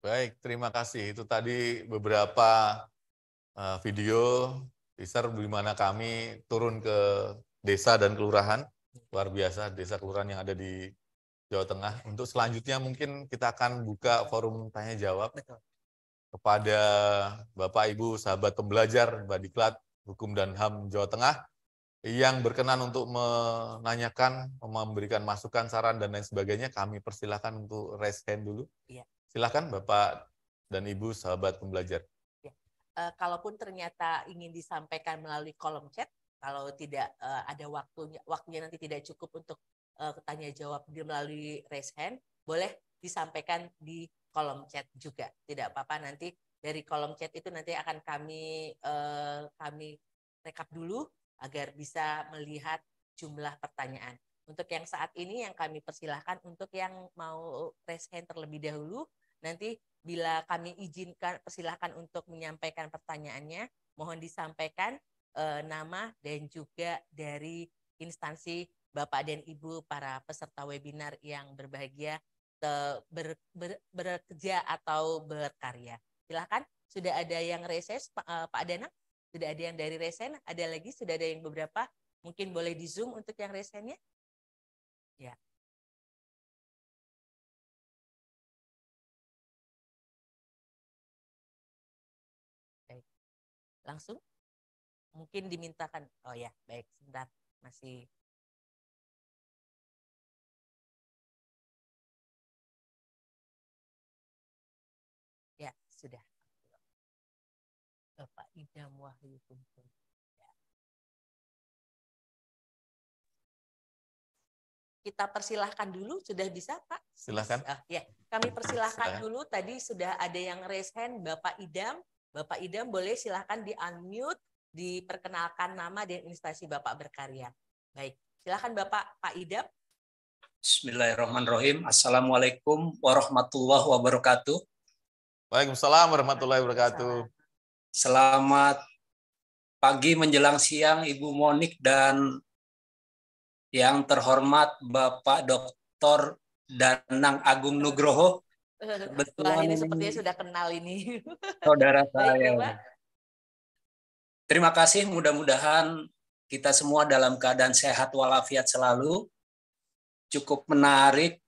Baik, terima kasih. Itu tadi beberapa eh, video teaser di mana kami turun ke desa dan kelurahan. Luar biasa desa kelurahan yang ada di Jawa Tengah. Untuk selanjutnya mungkin kita akan buka forum tanya jawab kepada Bapak Ibu sahabat pembelajar Badiklat Hukum dan HAM Jawa Tengah yang berkenan untuk menanyakan, memberikan masukan, saran dan lain sebagainya, kami persilahkan untuk raise hand dulu. Iya. Silahkan Bapak dan Ibu sahabat pembelajar. Ya. E, kalaupun ternyata ingin disampaikan melalui kolom chat, kalau tidak e, ada waktunya, waktunya nanti tidak cukup untuk e, tanya jawab di melalui raise hand, boleh disampaikan di kolom chat juga. Tidak apa-apa nanti dari kolom chat itu nanti akan kami e, kami rekap dulu agar bisa melihat jumlah pertanyaan. Untuk yang saat ini yang kami persilahkan untuk yang mau raise hand terlebih dahulu Nanti bila kami izinkan, persilahkan untuk menyampaikan pertanyaannya, mohon disampaikan eh, nama dan juga dari instansi Bapak dan Ibu para peserta webinar yang berbahagia te, ber, ber, bekerja atau berkarya. Silahkan, sudah ada yang reses Pak, Adena? Eh, Pak Danang? Sudah ada yang dari resen? Ada lagi? Sudah ada yang beberapa? Mungkin boleh di Zoom untuk yang resennya? Ya. langsung? Mungkin dimintakan. Oh ya, baik. Sebentar. Masih Ya, sudah. Bapak Idam Wahyu Kumpul. Ya. Kita persilahkan dulu, sudah bisa Pak? Silahkan. oh, ya, kami persilahkan Silahkan. dulu. Tadi sudah ada yang raise hand Bapak Idam, Bapak Idam boleh silahkan di-unmute, diperkenalkan nama dan instansi Bapak berkarya. Baik, silahkan Bapak Pak Idam. Bismillahirrahmanirrahim. Assalamualaikum warahmatullahi wabarakatuh. Waalaikumsalam warahmatullahi wabarakatuh. Selamat pagi menjelang siang Ibu Monik dan yang terhormat Bapak Dr. Danang Agung Nugroho. Betul. Wah, ini sepertinya sudah kenal ini. Saudara saya. Baik, ya, Terima kasih, mudah-mudahan kita semua dalam keadaan sehat walafiat selalu. Cukup menarik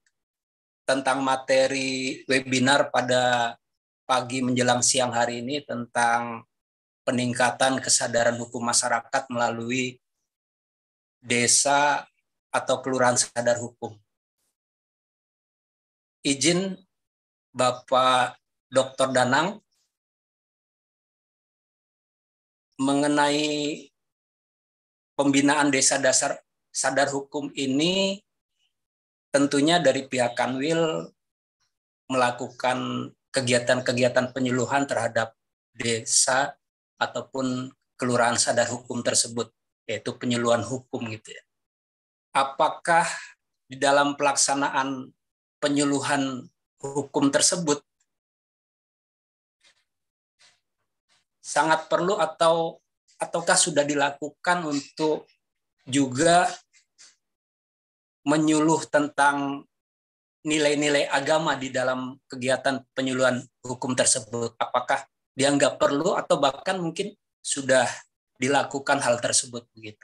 tentang materi webinar pada pagi menjelang siang hari ini tentang peningkatan kesadaran hukum masyarakat melalui desa atau kelurahan sadar hukum. Izin Bapak Dr. Danang mengenai pembinaan desa dasar sadar hukum ini tentunya dari pihak Kanwil melakukan kegiatan-kegiatan penyuluhan terhadap desa ataupun kelurahan sadar hukum tersebut yaitu penyuluhan hukum gitu ya. Apakah di dalam pelaksanaan penyuluhan hukum tersebut sangat perlu atau ataukah sudah dilakukan untuk juga menyuluh tentang nilai-nilai agama di dalam kegiatan penyuluhan hukum tersebut apakah dianggap perlu atau bahkan mungkin sudah dilakukan hal tersebut begitu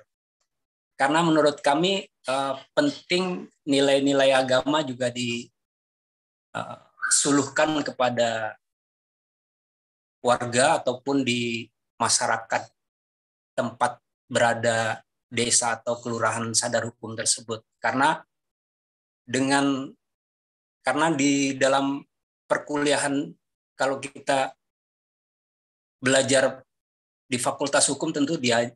karena menurut kami eh, penting nilai-nilai agama juga di Eh, suluhkan kepada warga ataupun di masyarakat tempat berada desa atau kelurahan sadar hukum tersebut karena dengan karena di dalam perkuliahan kalau kita belajar di fakultas hukum tentu dia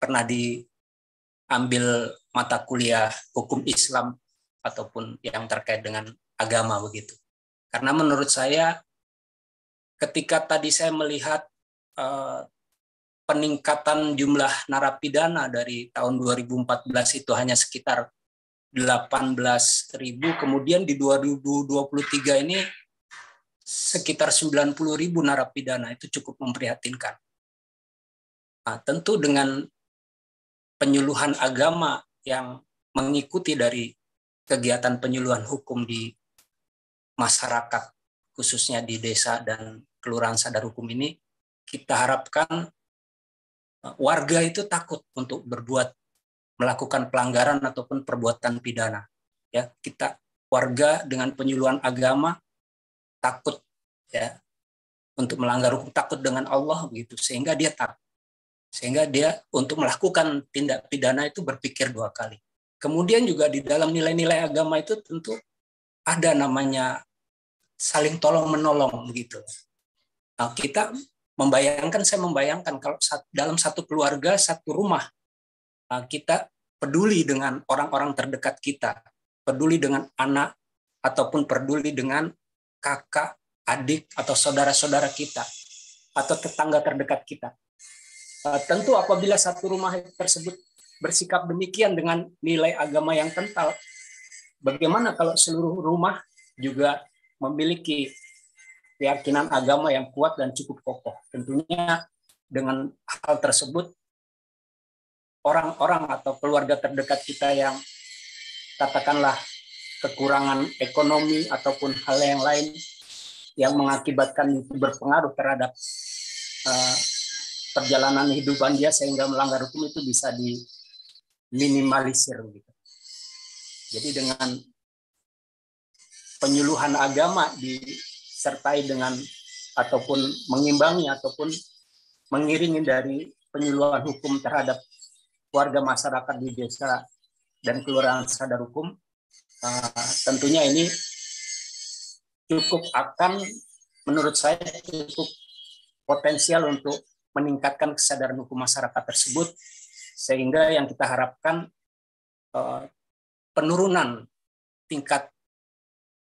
pernah diambil mata kuliah hukum Islam ataupun yang terkait dengan agama begitu. Karena menurut saya ketika tadi saya melihat eh, peningkatan jumlah narapidana dari tahun 2014 itu hanya sekitar 18 ribu kemudian di 2023 ini sekitar 90 ribu narapidana itu cukup memprihatinkan. Nah, tentu dengan penyuluhan agama yang mengikuti dari kegiatan penyuluhan hukum di masyarakat khususnya di desa dan kelurahan sadar hukum ini kita harapkan eh, warga itu takut untuk berbuat melakukan pelanggaran ataupun perbuatan pidana ya kita warga dengan penyuluhan agama takut ya untuk melanggar hukum takut dengan Allah begitu sehingga dia tak sehingga dia untuk melakukan tindak pidana itu berpikir dua kali kemudian juga di dalam nilai-nilai agama itu tentu ada namanya saling tolong menolong begitu. Nah, kita membayangkan saya membayangkan kalau dalam satu keluarga satu rumah nah, kita peduli dengan orang-orang terdekat kita, peduli dengan anak ataupun peduli dengan kakak, adik atau saudara-saudara kita atau tetangga terdekat kita. Eh, tentu apabila satu rumah tersebut bersikap demikian dengan nilai agama yang kental, Bagaimana kalau seluruh rumah juga memiliki keyakinan agama yang kuat dan cukup kokoh? Tentunya dengan hal tersebut orang-orang atau keluarga terdekat kita yang katakanlah kekurangan ekonomi ataupun hal yang lain yang mengakibatkan itu berpengaruh terhadap uh, perjalanan hidupan dia sehingga melanggar hukum itu bisa diminimalisir gitu. Jadi dengan penyuluhan agama disertai dengan ataupun mengimbangi ataupun mengiringi dari penyuluhan hukum terhadap warga masyarakat di desa dan kelurahan sadar hukum eh, tentunya ini cukup akan menurut saya cukup potensial untuk meningkatkan kesadaran hukum masyarakat tersebut sehingga yang kita harapkan eh, penurunan tingkat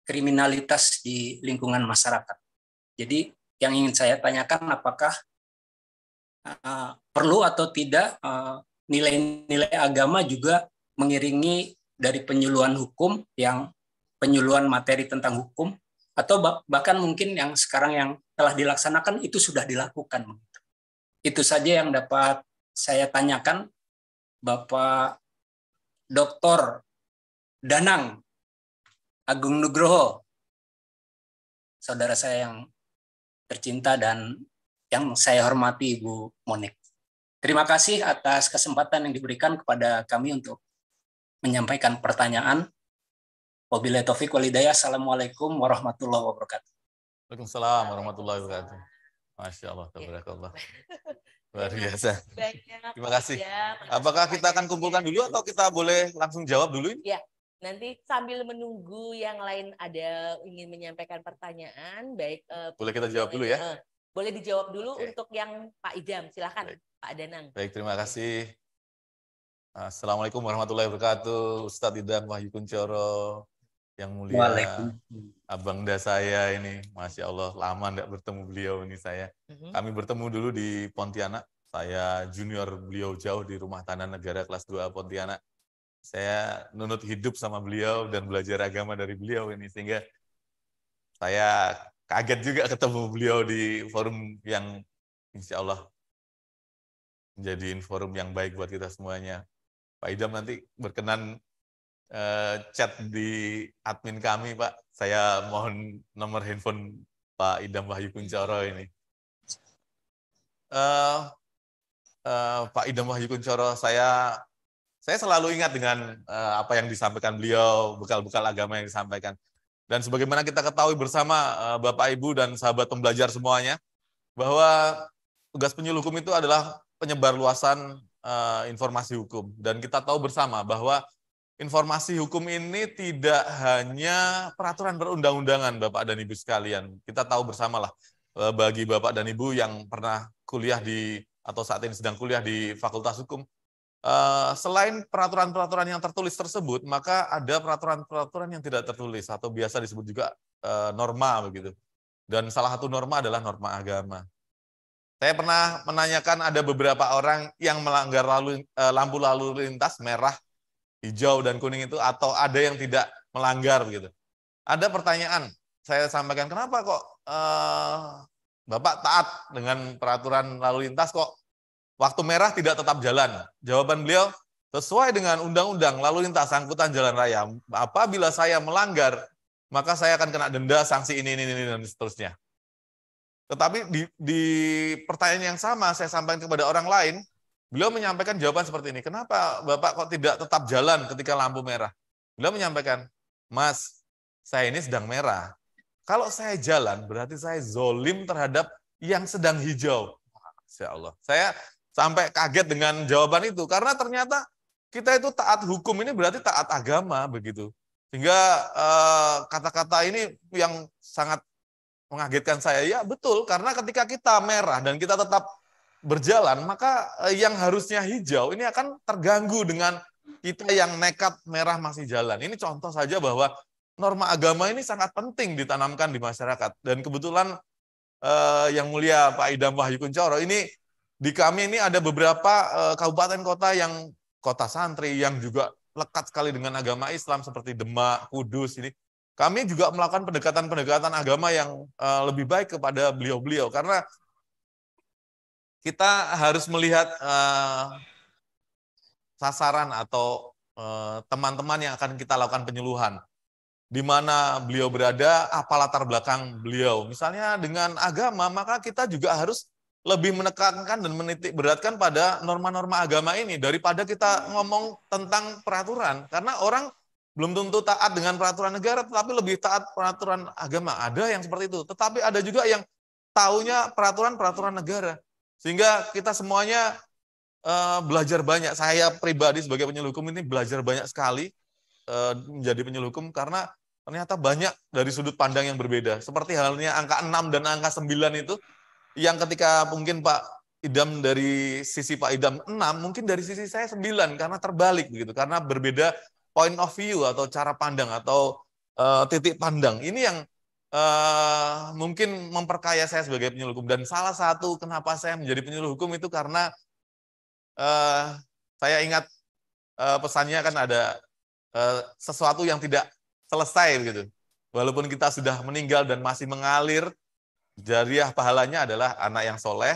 kriminalitas di lingkungan masyarakat. Jadi yang ingin saya tanyakan apakah uh, perlu atau tidak eh, nilai-nilai uh, agama juga mengiringi dari penyuluhan hukum yang penyuluhan materi tentang hukum atau bahkan mungkin yang sekarang yang telah dilaksanakan itu sudah dilakukan. Itu saja yang dapat saya tanyakan Bapak Dr. Danang Agung Nugroho, saudara saya yang tercinta dan yang saya hormati Ibu Monik. Terima kasih atas kesempatan yang diberikan kepada kami untuk menyampaikan pertanyaan. Wabillahi taufik walidayah. Assalamualaikum warahmatullahi wabarakatuh. Waalaikumsalam warahmatullahi wabarakatuh. Masya Allah, tabarakallah. Luar biasa. Terima kasih. Ya, Apakah kita akan kumpulkan dulu atau kita boleh langsung jawab dulu? Ini? Ya, Nanti sambil menunggu yang lain ada ingin menyampaikan pertanyaan, baik uh, boleh kita jawab dulu ya. Uh, boleh dijawab dulu okay. untuk yang Pak Idam, silakan Pak Danang. Baik, terima kasih. Assalamualaikum warahmatullahi wabarakatuh, Ustadz Idam Wahyu Kuncoro, yang mulia abang da saya ini, masya Allah lama tidak bertemu beliau ini saya. Mhm. Kami bertemu dulu di Pontianak, saya junior beliau jauh di Rumah Tanah Negara kelas dua Pontianak saya nunut hidup sama beliau dan belajar agama dari beliau ini sehingga saya kaget juga ketemu beliau di forum yang insya Allah menjadi forum yang baik buat kita semuanya. Pak Idam nanti berkenan eh, chat di admin kami Pak. Saya mohon nomor handphone Pak Idam Wahyu Kuncoro ini. Uh, uh, Pak Idam Wahyu Kuncoro, saya saya selalu ingat dengan uh, apa yang disampaikan beliau, bekal-bekal agama yang disampaikan. Dan sebagaimana kita ketahui bersama uh, Bapak Ibu dan sahabat pembelajar semuanya, bahwa tugas penyuluh hukum itu adalah penyebar luasan uh, informasi hukum. Dan kita tahu bersama bahwa informasi hukum ini tidak hanya peraturan perundang-undangan, Bapak dan Ibu sekalian. Kita tahu bersamalah bagi Bapak dan Ibu yang pernah kuliah di atau saat ini sedang kuliah di Fakultas Hukum, Eh, selain peraturan-peraturan yang tertulis tersebut, maka ada peraturan-peraturan yang tidak tertulis atau biasa disebut juga eh, norma begitu. Dan salah satu norma adalah norma agama. Saya pernah menanyakan ada beberapa orang yang melanggar lalu, eh, lampu lalu lintas merah, hijau dan kuning itu atau ada yang tidak melanggar begitu. Ada pertanyaan saya sampaikan kenapa kok eh, Bapak taat dengan peraturan lalu lintas kok waktu merah tidak tetap jalan? Jawaban beliau, sesuai dengan undang-undang lalu lintas angkutan jalan raya. Apabila saya melanggar, maka saya akan kena denda, sanksi ini, ini, ini, dan seterusnya. Tetapi di, di pertanyaan yang sama saya sampaikan kepada orang lain, beliau menyampaikan jawaban seperti ini. Kenapa Bapak kok tidak tetap jalan ketika lampu merah? Beliau menyampaikan, Mas, saya ini sedang merah. Kalau saya jalan, berarti saya zolim terhadap yang sedang hijau. Masya Allah. Saya Sampai kaget dengan jawaban itu. Karena ternyata kita itu taat hukum ini berarti taat agama begitu. Sehingga eh, kata-kata uh, ini yang sangat mengagetkan saya. Ya betul, karena ketika kita merah dan kita tetap berjalan, maka eh, yang harusnya hijau ini akan terganggu dengan kita yang nekat merah masih jalan. Ini contoh saja bahwa norma agama ini sangat penting ditanamkan di masyarakat. Dan kebetulan eh, yang mulia Pak Idam Wahyu Kuncoro ini di kami ini ada beberapa uh, kabupaten kota yang kota santri yang juga lekat sekali dengan agama Islam seperti Demak, Kudus ini. Kami juga melakukan pendekatan-pendekatan agama yang uh, lebih baik kepada beliau-beliau karena kita harus melihat uh, sasaran atau teman-teman uh, teman -teman yang akan kita lakukan penyuluhan. Di mana beliau berada, apa latar belakang beliau. Misalnya dengan agama, maka kita juga harus lebih menekankan dan menitik beratkan pada norma-norma agama ini daripada kita ngomong tentang peraturan karena orang belum tentu taat dengan peraturan negara tetapi lebih taat peraturan agama ada yang seperti itu tetapi ada juga yang taunya peraturan-peraturan negara sehingga kita semuanya uh, belajar banyak saya pribadi sebagai penyelukum ini belajar banyak sekali uh, menjadi penyelukum karena ternyata banyak dari sudut pandang yang berbeda seperti halnya angka 6 dan angka 9 itu yang ketika mungkin Pak Idam dari sisi Pak Idam 6, mungkin dari sisi saya 9 karena terbalik begitu, karena berbeda point of view atau cara pandang atau uh, titik pandang. Ini yang uh, mungkin memperkaya saya sebagai penyuluh hukum dan salah satu kenapa saya menjadi penyuluh hukum itu karena uh, saya ingat uh, pesannya kan ada uh, sesuatu yang tidak selesai begitu. Walaupun kita sudah meninggal dan masih mengalir, Jariah pahalanya adalah anak yang soleh,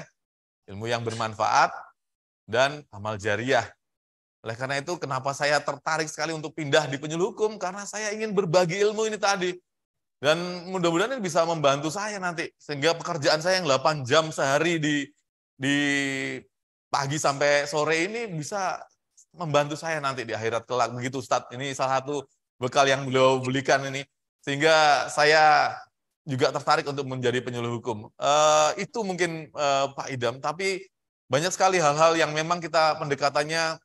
ilmu yang bermanfaat, dan amal jariah. Oleh karena itu, kenapa saya tertarik sekali untuk pindah di hukum Karena saya ingin berbagi ilmu ini tadi. Dan mudah-mudahan ini bisa membantu saya nanti. Sehingga pekerjaan saya yang 8 jam sehari di di pagi sampai sore ini bisa membantu saya nanti di akhirat kelak. Begitu Ustadz, ini salah satu bekal yang beliau belikan ini. Sehingga saya juga tertarik untuk menjadi penyuluh hukum. Uh, itu mungkin uh, Pak Idam, tapi banyak sekali hal-hal yang memang kita pendekatannya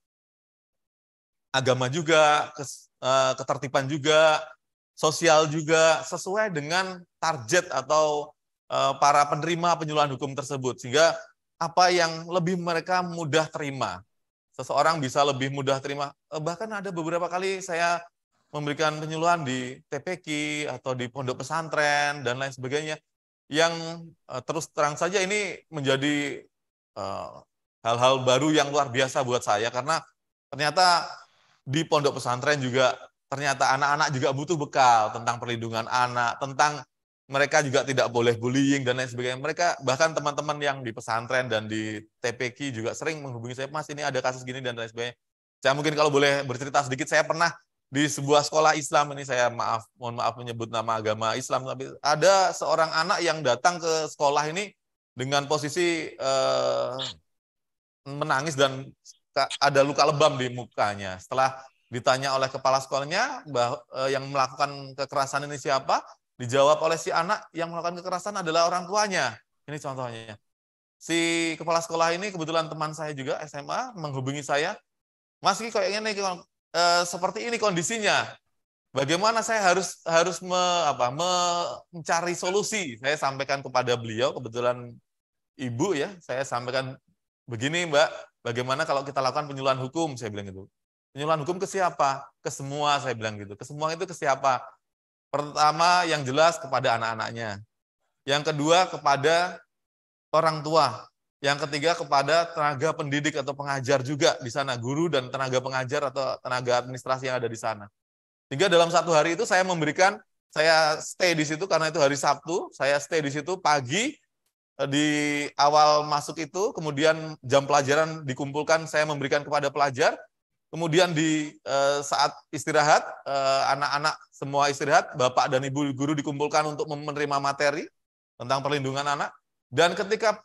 agama juga, kes, uh, ketertiban juga, sosial juga, sesuai dengan target atau uh, para penerima penyuluhan hukum tersebut. Sehingga apa yang lebih mereka mudah terima. Seseorang bisa lebih mudah terima. Bahkan ada beberapa kali saya memberikan penyuluhan di TPQ atau di pondok pesantren dan lain sebagainya yang eh, terus terang saja ini menjadi hal eh, hal-hal baru yang luar biasa buat saya karena ternyata di pondok pesantren juga ternyata anak-anak juga butuh bekal tentang perlindungan anak, tentang mereka juga tidak boleh bullying dan lain sebagainya. Mereka bahkan teman-teman yang di pesantren dan di TPQ juga sering menghubungi saya, Mas ini ada kasus gini dan lain sebagainya. Saya mungkin kalau boleh bercerita sedikit, saya pernah di sebuah sekolah Islam ini saya maaf mohon maaf menyebut nama agama Islam tapi ada seorang anak yang datang ke sekolah ini dengan posisi eh, menangis dan ada luka lebam di mukanya. Setelah ditanya oleh kepala sekolahnya bah, eh, yang melakukan kekerasan ini siapa, dijawab oleh si anak yang melakukan kekerasan adalah orang tuanya. Ini contohnya. Si kepala sekolah ini kebetulan teman saya juga SMA menghubungi saya, Mas kayaknya nih Eh, seperti ini kondisinya. Bagaimana saya harus harus me, apa, mencari solusi? Saya sampaikan kepada beliau, kebetulan ibu ya, saya sampaikan begini mbak, bagaimana kalau kita lakukan penyuluhan hukum? Saya bilang gitu. Penyuluhan hukum ke siapa? Ke semua, saya bilang gitu. Ke semua itu ke siapa? Pertama yang jelas kepada anak-anaknya. Yang kedua kepada orang tua. Yang ketiga kepada tenaga pendidik atau pengajar juga di sana, guru dan tenaga pengajar atau tenaga administrasi yang ada di sana. Sehingga dalam satu hari itu saya memberikan, saya stay di situ karena itu hari Sabtu, saya stay di situ pagi eh, di awal masuk itu, kemudian jam pelajaran dikumpulkan, saya memberikan kepada pelajar, kemudian di eh, saat istirahat, eh, anak-anak semua istirahat, bapak dan ibu guru dikumpulkan untuk menerima materi tentang perlindungan anak, dan ketika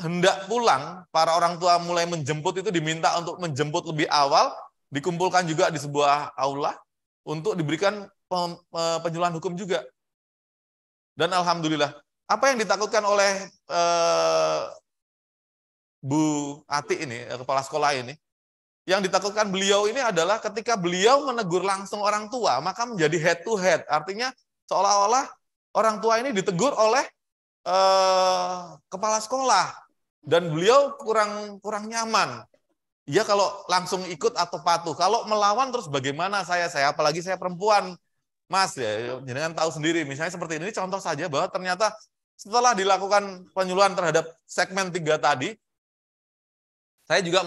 hendak pulang, para orang tua mulai menjemput itu diminta untuk menjemput lebih awal, dikumpulkan juga di sebuah aula untuk diberikan penjelasan hukum juga. Dan alhamdulillah, apa yang ditakutkan oleh eh, Bu Ati ini, eh, kepala sekolah ini, yang ditakutkan beliau ini adalah ketika beliau menegur langsung orang tua, maka menjadi head to head. Artinya seolah-olah orang tua ini ditegur oleh eh, kepala sekolah. Dan beliau kurang kurang nyaman. Ya kalau langsung ikut atau patuh. Kalau melawan terus bagaimana saya? Saya apalagi saya perempuan. Mas ya, jangan tahu sendiri. Misalnya seperti ini, contoh saja bahwa ternyata setelah dilakukan penyuluhan terhadap segmen tiga tadi, saya juga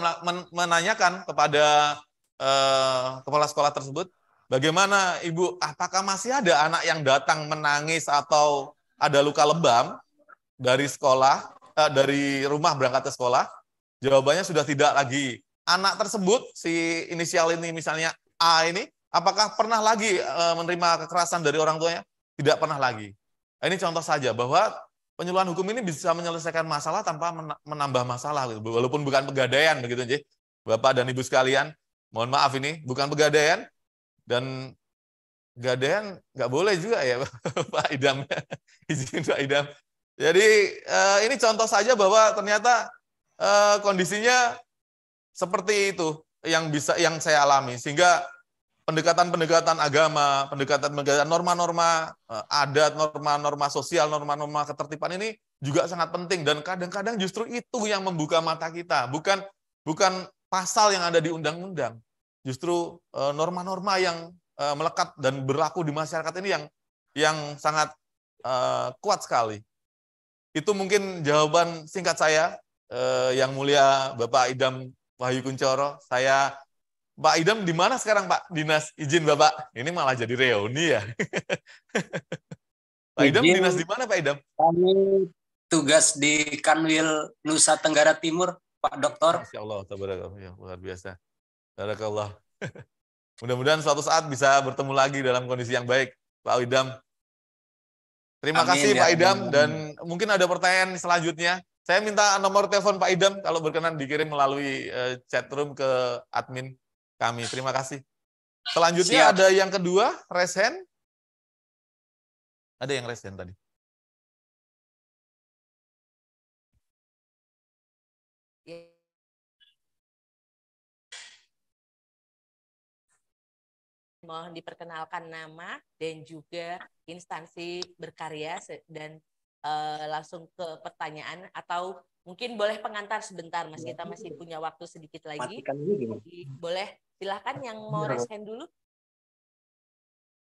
menanyakan kepada eh, kepala sekolah tersebut, bagaimana Ibu, apakah masih ada anak yang datang menangis atau ada luka lebam dari sekolah? eh, dari rumah berangkat ke sekolah, jawabannya sudah tidak lagi anak tersebut si inisial ini misalnya A ini apakah pernah lagi eh, menerima kekerasan dari orang tuanya? Tidak pernah lagi. Ini contoh saja bahwa penyuluhan hukum ini bisa menyelesaikan masalah tanpa menambah masalah gitu. Walaupun bukan pegadaian begitu jadi Bapak dan Ibu sekalian, mohon maaf ini bukan pegadaian dan gadaian nggak boleh juga ya Pak Idam. Izin Pak Idam. Jadi uh, ini contoh saja bahwa ternyata uh, kondisinya seperti itu yang bisa yang saya alami sehingga pendekatan-pendekatan agama, pendekatan-pendekatan norma-norma uh, adat, norma-norma sosial, norma-norma ketertiban ini juga sangat penting dan kadang-kadang justru itu yang membuka mata kita, bukan bukan pasal yang ada di undang-undang. Justru norma-norma yang melekat dan berlaku di masyarakat ini yang yang sangat kuat sekali. Itu mungkin jawaban singkat saya, eh, yang mulia Bapak Idam Wahyu Kuncoro. Saya Pak Idam di mana sekarang Pak Dinas? Izin Bapak. Ini malah jadi reuni ya. Pak Idam Izin, dinas di mana Pak Idam? Kami tugas di Kanwil Nusa Tenggara Timur, Pak Doktor. Masya Allah, Ya, luar biasa. Tabarakallah. Mudah-mudahan suatu saat bisa bertemu lagi dalam kondisi yang baik, Pak Idam. Terima Amin, kasih ya. Pak Idam dan mungkin ada pertanyaan selanjutnya. Saya minta nomor telepon Pak Idam kalau berkenan dikirim melalui uh, eh, chatroom ke admin kami. Terima kasih. Selanjutnya Siap. ada yang kedua, resen. Ada yang resen tadi. mohon diperkenalkan nama dan juga instansi berkarya dan uh, langsung ke pertanyaan atau mungkin boleh pengantar sebentar Mas iya. kita masih punya waktu sedikit lagi. boleh silahkan yang mau iya. raise dulu.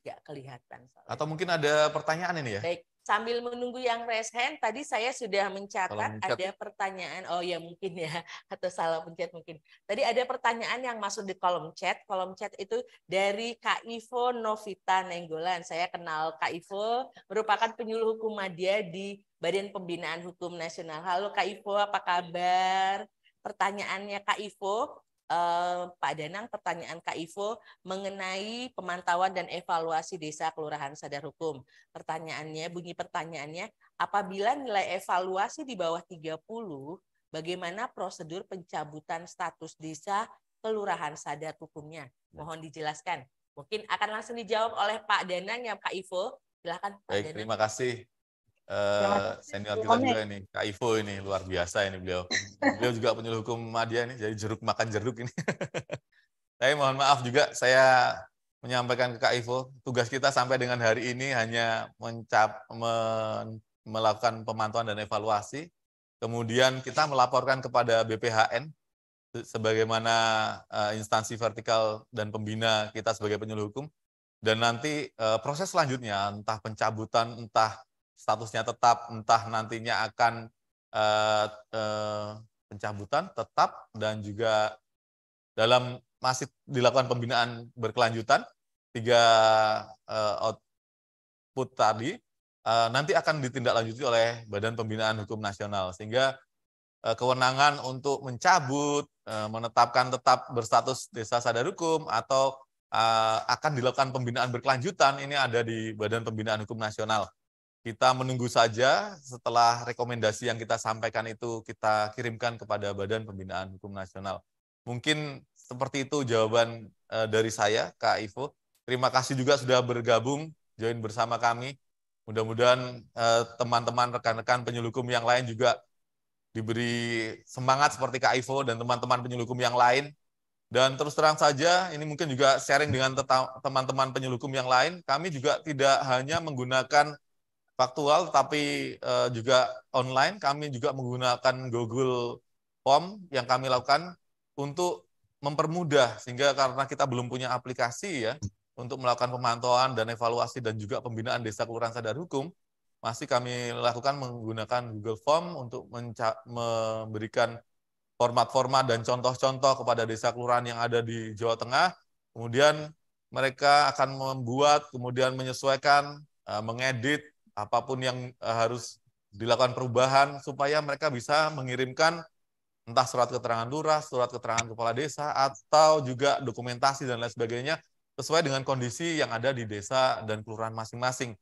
nggak kelihatan. Atau mungkin ada pertanyaan ini ya? Baik sambil menunggu yang raise hand tadi saya sudah mencatat ada pertanyaan oh ya mungkin ya atau salah pencet mungkin tadi ada pertanyaan yang masuk di kolom chat kolom chat itu dari Kak Ivo Novita Nenggolan saya kenal Kak Ivo merupakan penyuluh hukum media di Badan Pembinaan Hukum Nasional halo Kak Ivo apa kabar pertanyaannya Kak Ivo Eh, Pak Danang pertanyaan Kak Ivo mengenai pemantauan dan evaluasi desa kelurahan sadar hukum. Pertanyaannya bunyi pertanyaannya apabila nilai evaluasi di bawah 30 bagaimana prosedur pencabutan status desa kelurahan sadar hukumnya? Nah. Mohon dijelaskan. Mungkin akan langsung dijawab oleh Pak Danang yang Kak Ivo. Silakan Pak Baik, Danang. terima kasih Uh, senior kita juga ini, Kak Ivo ini luar biasa ini beliau. Beliau juga penyuluh hukum media ini, jadi jeruk makan jeruk ini. Tapi mohon maaf juga saya menyampaikan ke Kak Ivo, tugas kita sampai dengan hari ini hanya mencap, me, melakukan pemantauan dan evaluasi. Kemudian kita melaporkan kepada BPHN sebagaimana uh, instansi vertikal dan pembina kita sebagai penyuluh hukum. Dan nanti uh, proses selanjutnya entah pencabutan, entah statusnya tetap, entah nantinya akan eh, eh, pencabutan tetap dan juga dalam masih dilakukan pembinaan berkelanjutan tiga eh, output tadi eh, nanti akan ditindaklanjuti oleh Badan Pembinaan Hukum Nasional sehingga eh, kewenangan untuk mencabut, eh, menetapkan tetap berstatus desa sadar hukum atau eh, akan dilakukan pembinaan berkelanjutan ini ada di Badan Pembinaan Hukum Nasional. Kita menunggu saja setelah rekomendasi yang kita sampaikan itu kita kirimkan kepada Badan Pembinaan Hukum Nasional. Mungkin seperti itu jawaban eh, dari saya, Kak Ivo. Terima kasih juga sudah bergabung, join bersama kami. Mudah-mudahan eh, teman-teman, rekan-rekan penyelukum yang lain juga diberi semangat seperti Kak Ivo dan teman-teman penyelukum yang lain. Dan terus terang saja, ini mungkin juga sharing dengan teman-teman penyelukum yang lain, kami juga tidak hanya menggunakan faktual tapi uh, eh, juga online. Kami juga menggunakan Google Form yang kami lakukan untuk mempermudah sehingga karena kita belum punya aplikasi ya untuk melakukan pemantauan dan evaluasi dan juga pembinaan desa kelurahan sadar hukum masih kami lakukan menggunakan Google Form untuk memberikan format-format dan contoh-contoh kepada desa kelurahan yang ada di Jawa Tengah. Kemudian mereka akan membuat, kemudian menyesuaikan, eh, mengedit, apapun yang eh, harus dilakukan perubahan supaya mereka bisa mengirimkan entah surat keterangan lurah, surat keterangan kepala desa, atau juga dokumentasi dan lain sebagainya sesuai dengan kondisi yang ada di desa dan kelurahan masing-masing.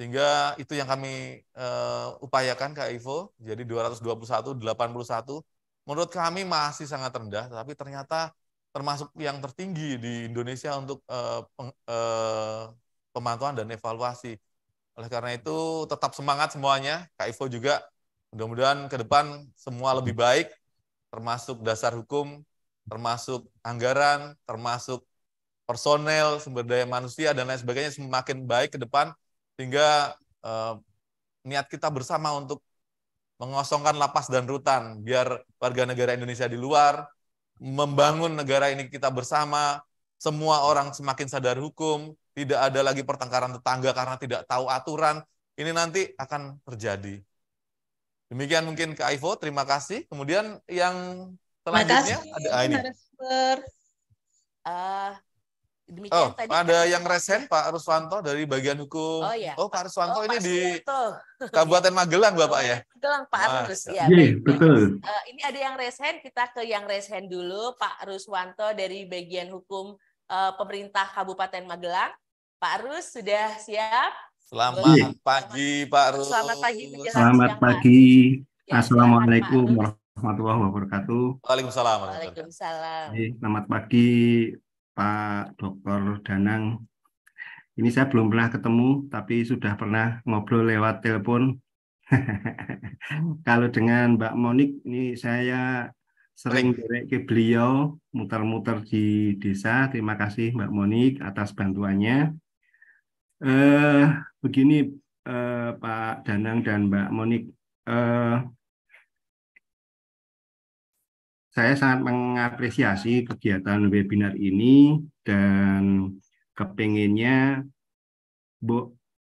Sehingga itu yang kami uh, upayakan Kak Ivo, jadi 221, 81. Menurut kami masih sangat rendah, tapi ternyata termasuk yang tertinggi di Indonesia untuk uh, peng, uh, pemantauan dan evaluasi. Oleh karena itu, tetap semangat semuanya. Kak Ivo juga, mudah-mudahan ke depan semua lebih baik, termasuk dasar hukum, termasuk anggaran, termasuk personel, sumber daya manusia, dan lain sebagainya semakin baik ke depan, sehingga eh, niat kita bersama untuk mengosongkan lapas dan rutan, biar warga negara Indonesia di luar, membangun negara ini kita bersama, semua orang semakin sadar hukum, tidak ada lagi pertengkaran tetangga karena tidak tahu aturan, ini nanti akan terjadi. Demikian mungkin ke Ivo, terima kasih. Kemudian yang selanjutnya kasih, ada ah, ini. Ah, demikian oh, tadi ada yang resen Pak Ruswanto dari bagian hukum. Oh, iya. oh Pak Ruswanto oh, ini Pak di Kabupaten Magelang Bapak oh, iya, ya. Magelang Pak ah. Rus ya. Yeah, iya, iya, eh, Uh, ini ada yang resen, kita ke yang resen dulu Pak Ruswanto dari bagian hukum uh, pemerintah Kabupaten Magelang. Pak Rus sudah siap? Selamat Boleh. Iya. pagi Pak Rus. Selamat pagi. Selamat pagi. Iya, Assalamualaikum warahmatullahi wabarakatuh. Waalaikumsalam. Waalaikumsalam. Selamat pagi Pak dokter Danang. Ini saya belum pernah ketemu, tapi sudah pernah ngobrol lewat telepon. Kalau dengan Mbak Monik, ini saya sering direk ke beliau, muter-muter di desa. Terima kasih Mbak Monik atas bantuannya. Eh, begini eh, Pak Danang dan Mbak Monik, eh, saya sangat mengapresiasi kegiatan webinar ini dan kepinginnya Bu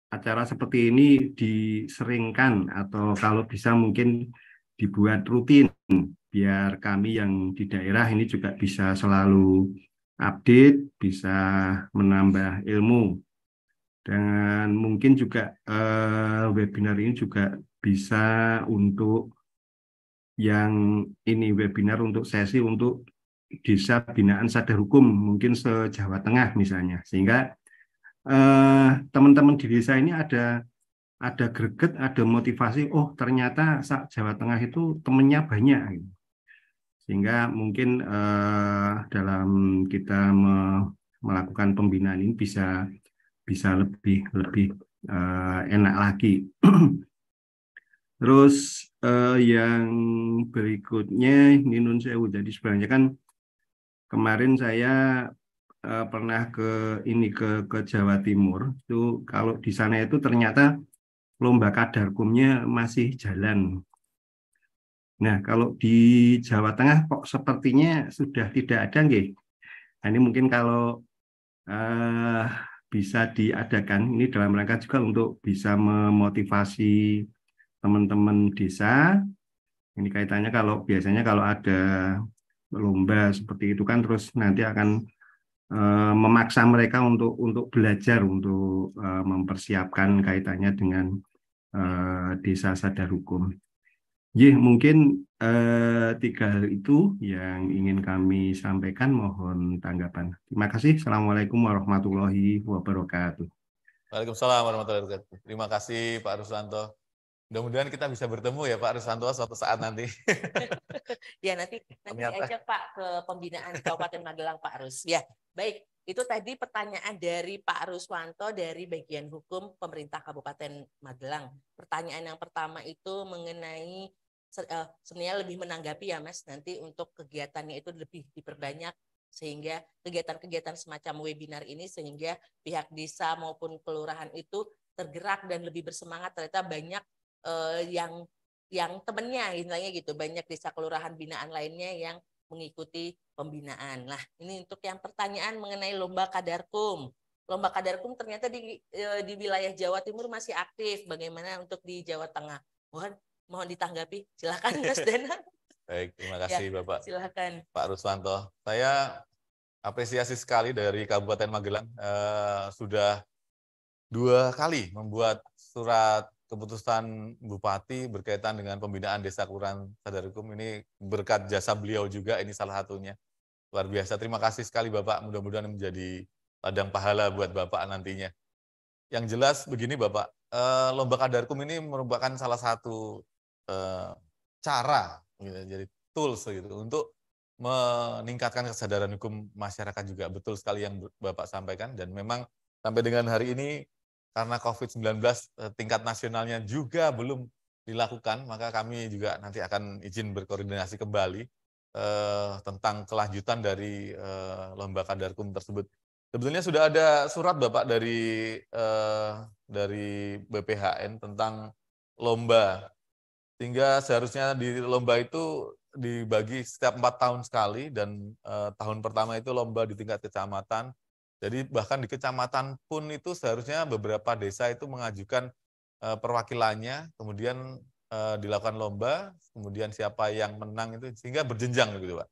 acara seperti ini diseringkan atau kalau bisa mungkin dibuat rutin biar kami yang di daerah ini juga bisa selalu update, bisa menambah ilmu dan mungkin juga uh, webinar ini juga bisa untuk yang ini webinar untuk sesi untuk desa binaan sadar hukum mungkin se Jawa Tengah misalnya sehingga eh, teman-teman di desa ini ada ada greget ada motivasi oh ternyata Jawa Tengah itu temennya banyak gitu. sehingga mungkin uh, dalam kita me melakukan pembinaan ini bisa bisa lebih lebih uh, enak lagi. Terus uh, yang berikutnya ini nun sewu. Jadi sebenarnya kan kemarin saya uh, pernah ke ini ke ke Jawa Timur itu kalau di sana itu ternyata lomba kadarkumnya masih jalan. Nah, kalau di Jawa Tengah kok sepertinya sudah tidak ada nggih. Nah, ini mungkin kalau uh, bisa diadakan ini dalam rangka juga untuk bisa memotivasi teman-teman desa. Ini kaitannya kalau biasanya kalau ada lomba seperti itu kan terus nanti akan e, memaksa mereka untuk untuk belajar untuk e, mempersiapkan kaitannya dengan e, desa sadar hukum. Jih mungkin eh, tiga hal itu yang ingin kami sampaikan. Mohon tanggapan. Terima kasih. Assalamualaikum warahmatullahi wabarakatuh. Waalaikumsalam warahmatullahi wabarakatuh. Terima kasih Pak Ruslanto. Mudah-mudahan kita bisa bertemu ya Pak Ruslanto suatu saat nanti. ya nanti nanti Ternyata. ajak Pak ke pembinaan Kabupaten Magelang Pak Rus. Ya baik itu tadi pertanyaan dari Pak Ruswanto dari bagian hukum pemerintah Kabupaten Magelang. Pertanyaan yang pertama itu mengenai uh, sebenarnya lebih menanggapi ya Mas nanti untuk kegiatannya itu lebih diperbanyak sehingga kegiatan-kegiatan semacam webinar ini sehingga pihak desa maupun kelurahan itu tergerak dan lebih bersemangat ternyata banyak eh, yang yang temennya intinya gitu banyak desa kelurahan binaan lainnya yang mengikuti pembinaan. lah ini untuk yang pertanyaan mengenai lomba kadarkum. Lomba kadarkum ternyata di eh, di wilayah Jawa Timur masih aktif. Bagaimana untuk di Jawa Tengah? Mohon Mohon ditanggapi. silahkan Mas Dana. Baik, terima ya, kasih ya, Bapak. Silakan. Pak Ruswanto Saya apresiasi sekali dari Kabupaten Magelang eh, sudah dua kali membuat surat keputusan Bupati berkaitan dengan pembinaan desa kelurahan sadar hukum ini berkat jasa beliau juga ini salah satunya. Luar biasa. Terima kasih sekali Bapak. Mudah-mudahan menjadi ladang pahala buat Bapak nantinya. Yang jelas begini Bapak, eh, Lomba Kadarkum ini merupakan salah satu Eh, cara gitu, jadi tools gitu untuk meningkatkan kesadaran hukum masyarakat juga betul sekali yang Bapak sampaikan dan memang sampai dengan hari ini karena COVID-19 eh, tingkat nasionalnya juga belum dilakukan maka kami juga nanti akan izin berkoordinasi kembali eh, tentang kelanjutan dari eh, lomba kadar hukum tersebut. Sebetulnya sudah ada surat Bapak dari eh, dari BPHN tentang lomba sehingga seharusnya di lomba itu dibagi setiap empat tahun sekali dan uh, tahun pertama itu lomba di tingkat kecamatan. Jadi bahkan di kecamatan pun itu seharusnya beberapa desa itu mengajukan uh, perwakilannya, kemudian uh, dilakukan lomba, kemudian siapa yang menang itu sehingga berjenjang gitu Pak.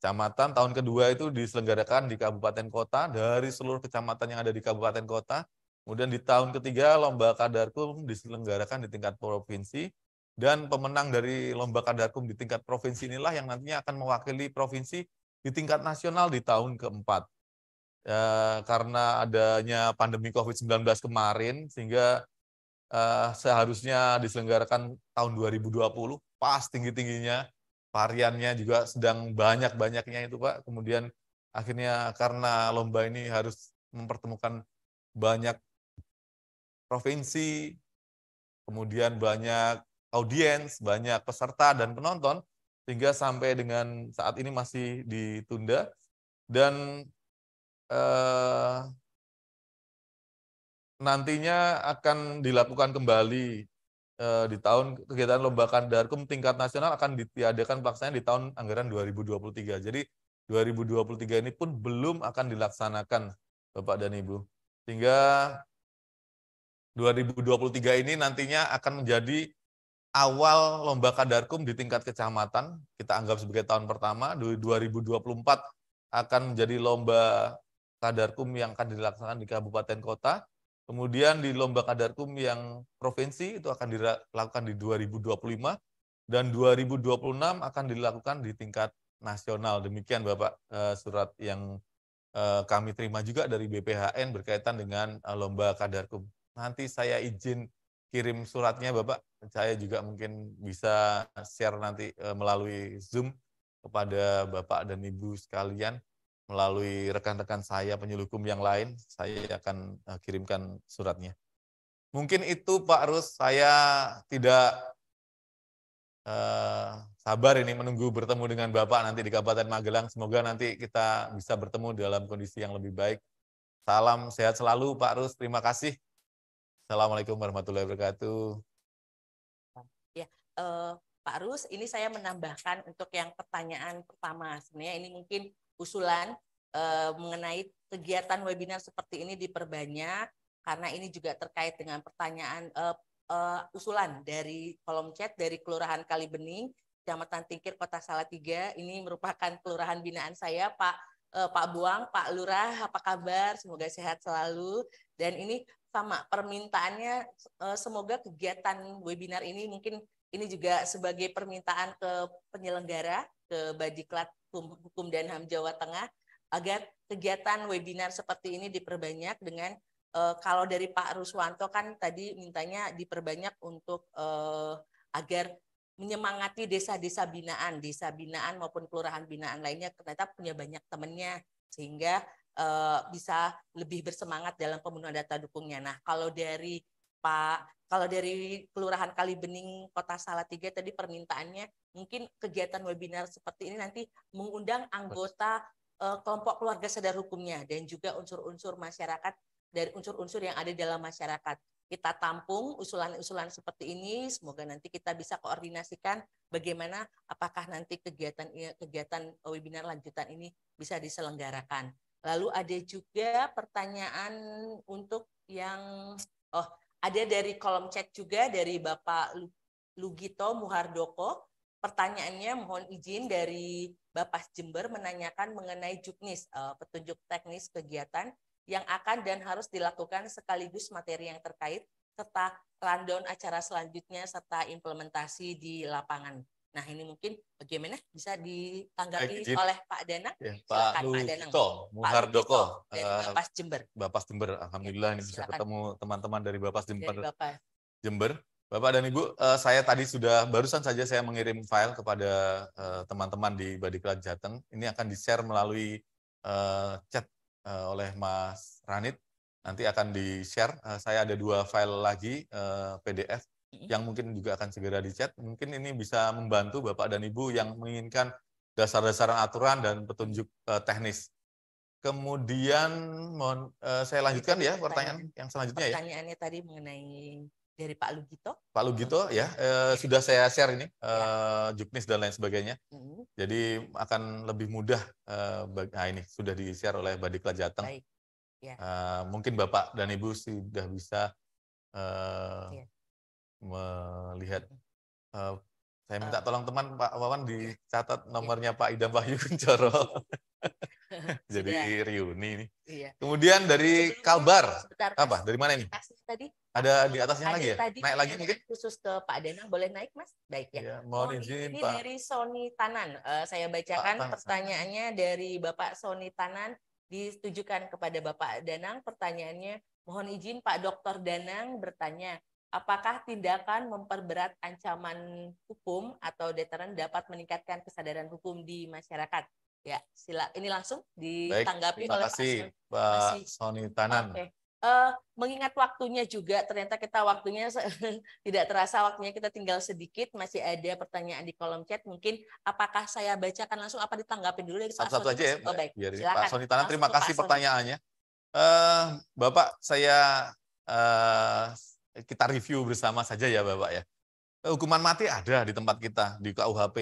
Kecamatan tahun kedua itu diselenggarakan di kabupaten kota dari seluruh kecamatan yang ada di kabupaten kota. Kemudian di tahun ketiga lomba kadarkum diselenggarakan di tingkat provinsi dan pemenang dari lomba kadakum di tingkat provinsi inilah yang nantinya akan mewakili provinsi di tingkat nasional di tahun keempat. E, karena adanya pandemi COVID-19 kemarin, sehingga e, seharusnya diselenggarakan tahun 2020, pas tinggi-tingginya, variannya juga sedang banyak-banyaknya itu Pak. Kemudian akhirnya karena lomba ini harus mempertemukan banyak provinsi, kemudian banyak audiens, banyak peserta dan penonton, sehingga sampai dengan saat ini masih ditunda. Dan eh, nantinya akan dilakukan kembali eh, di tahun kegiatan Lomba Kandarkum tingkat nasional akan ditiadakan pelaksanaan di tahun anggaran 2023. Jadi 2023 ini pun belum akan dilaksanakan, Bapak dan Ibu. Sehingga 2023 ini nantinya akan menjadi awal lomba kadarkum di tingkat kecamatan, kita anggap sebagai tahun pertama, di 2024 akan menjadi lomba kadarkum yang akan dilaksanakan di kabupaten kota. Kemudian di lomba kadarkum yang provinsi itu akan dilakukan di 2025 dan 2026 akan dilakukan di tingkat nasional. Demikian Bapak eh, surat yang eh, kami terima juga dari BPHN berkaitan dengan eh, lomba kadarkum. Nanti saya izin kirim suratnya Bapak. Saya juga mungkin bisa share nanti eh, melalui Zoom kepada Bapak dan Ibu sekalian melalui rekan-rekan saya penyuluh yang lain, saya akan eh, kirimkan suratnya. Mungkin itu Pak Rus, saya tidak uh, sabar ini menunggu bertemu dengan Bapak nanti di Kabupaten Magelang. Semoga nanti kita bisa bertemu dalam kondisi yang lebih baik. Salam sehat selalu Pak Rus, terima kasih. Assalamualaikum warahmatullahi wabarakatuh. Ya, uh, Pak Rus, ini saya menambahkan untuk yang pertanyaan pertama. Sebenarnya ini mungkin usulan uh, mengenai kegiatan webinar seperti ini diperbanyak karena ini juga terkait dengan pertanyaan uh, uh, usulan dari kolom chat dari Kelurahan Kalibening, Kecamatan Tingkir, Kota Salatiga. Ini merupakan kelurahan binaan saya, Pak Pak Buang, Pak Lurah, apa kabar? Semoga sehat selalu. Dan ini sama permintaannya eh, semoga kegiatan webinar ini mungkin ini juga sebagai permintaan ke penyelenggara ke Badiklat Hukum dan HAM Jawa Tengah agar kegiatan webinar seperti ini diperbanyak dengan eh, kalau dari Pak Ruswanto kan tadi mintanya diperbanyak untuk eh, agar menyemangati desa-desa binaan, desa binaan maupun kelurahan binaan lainnya ternyata punya banyak temannya sehingga uh, bisa lebih bersemangat dalam pemenuhan data dukungnya. Nah, kalau dari Pak, kalau dari Kelurahan Kalibening Kota Salatiga tadi permintaannya mungkin kegiatan webinar seperti ini nanti mengundang anggota uh, kelompok keluarga sadar hukumnya dan juga unsur-unsur masyarakat dari unsur-unsur yang ada dalam masyarakat. Kita tampung usulan-usulan seperti ini, semoga nanti kita bisa koordinasikan bagaimana apakah nanti kegiatan kegiatan webinar lanjutan ini bisa diselenggarakan. Lalu ada juga pertanyaan untuk yang oh ada dari kolom chat juga dari Bapak Lugito Muhardoko. Pertanyaannya mohon izin dari Bapak Jember menanyakan mengenai juknis eh, petunjuk teknis kegiatan yang akan dan harus dilakukan sekaligus materi yang terkait serta rundown acara selanjutnya serta implementasi di lapangan. Nah ini mungkin bagaimana bisa ditanggapi oleh Pak Danang? Ya, Pak Lukito Muhardoko. Pak eh, Jember. Bapak Jember, Alhamdulillah ya, ini bisa ketemu teman-teman dari Bapak Jember. Dari Bapak. Jember. Bapak dan Ibu, eh, saya tadi sudah barusan saja saya mengirim file kepada eh, teman-teman di Badiklat Jateng. Ini akan di-share melalui chat oleh Mas Ranit. Nanti akan di-share. Saya ada dua file lagi PDF yang mungkin juga akan segera dicat, mungkin ini bisa membantu Bapak dan Ibu yang menginginkan dasar-dasar aturan dan petunjuk uh, teknis. Kemudian mohon, uh, saya lanjutkan ya pertanyaan, yang selanjutnya ya. Pertanyaannya tadi mengenai dari Pak Lugito. Pak Lugito ya uh, sudah saya share ini ya. juknis dan lain sebagainya. Mm. Jadi akan lebih mudah. uh, nah ini sudah di share oleh Badikla Jateng. Baik. Ya. Uh, mungkin Bapak dan Ibu sudah bisa uh, ya melihat uh, saya minta ah. tolong teman Pak Wawan dicatat iya. nomornya Pak Idam Wahyu Kuncoro. Jadi Rio reuni nih. Iya. Kemudian dari Kalbar, apa? Dari mana ini? Tadi ada di atasnya ada lagi ya. Tadi, naik lagi mungkin? Khusus ke Pak Danang boleh naik Mas? Baik ya. ya mohon oh, izin ini Pak. dari Sony Tanan. Uh, saya bacakan Pak, pertanyaannya dari Bapak Sony Tanan ditujukan kepada Bapak Danang. Pertanyaannya, mohon izin Pak Dokter Danang bertanya, apakah tindakan memperberat ancaman hukum atau deteren dapat meningkatkan kesadaran hukum di masyarakat? Ya, sila ini langsung ditanggapi Baik, terima oleh kasih, Pak Soni Tanan. Okay. Uh, eh, mengingat waktunya juga ternyata kita waktunya tidak terasa waktunya kita tinggal sedikit masih ada pertanyaan di kolom chat mungkin apakah saya bacakan langsung apa ditanggapi dulu dari satu-satu aja ya oh, baik. Biar, iya, Silakan. Pak Sony Tanan terima kasih pertanyaannya uh, Bapak saya uh, kita review bersama saja ya Bapak ya. Hukuman mati ada di tempat kita, di KUHP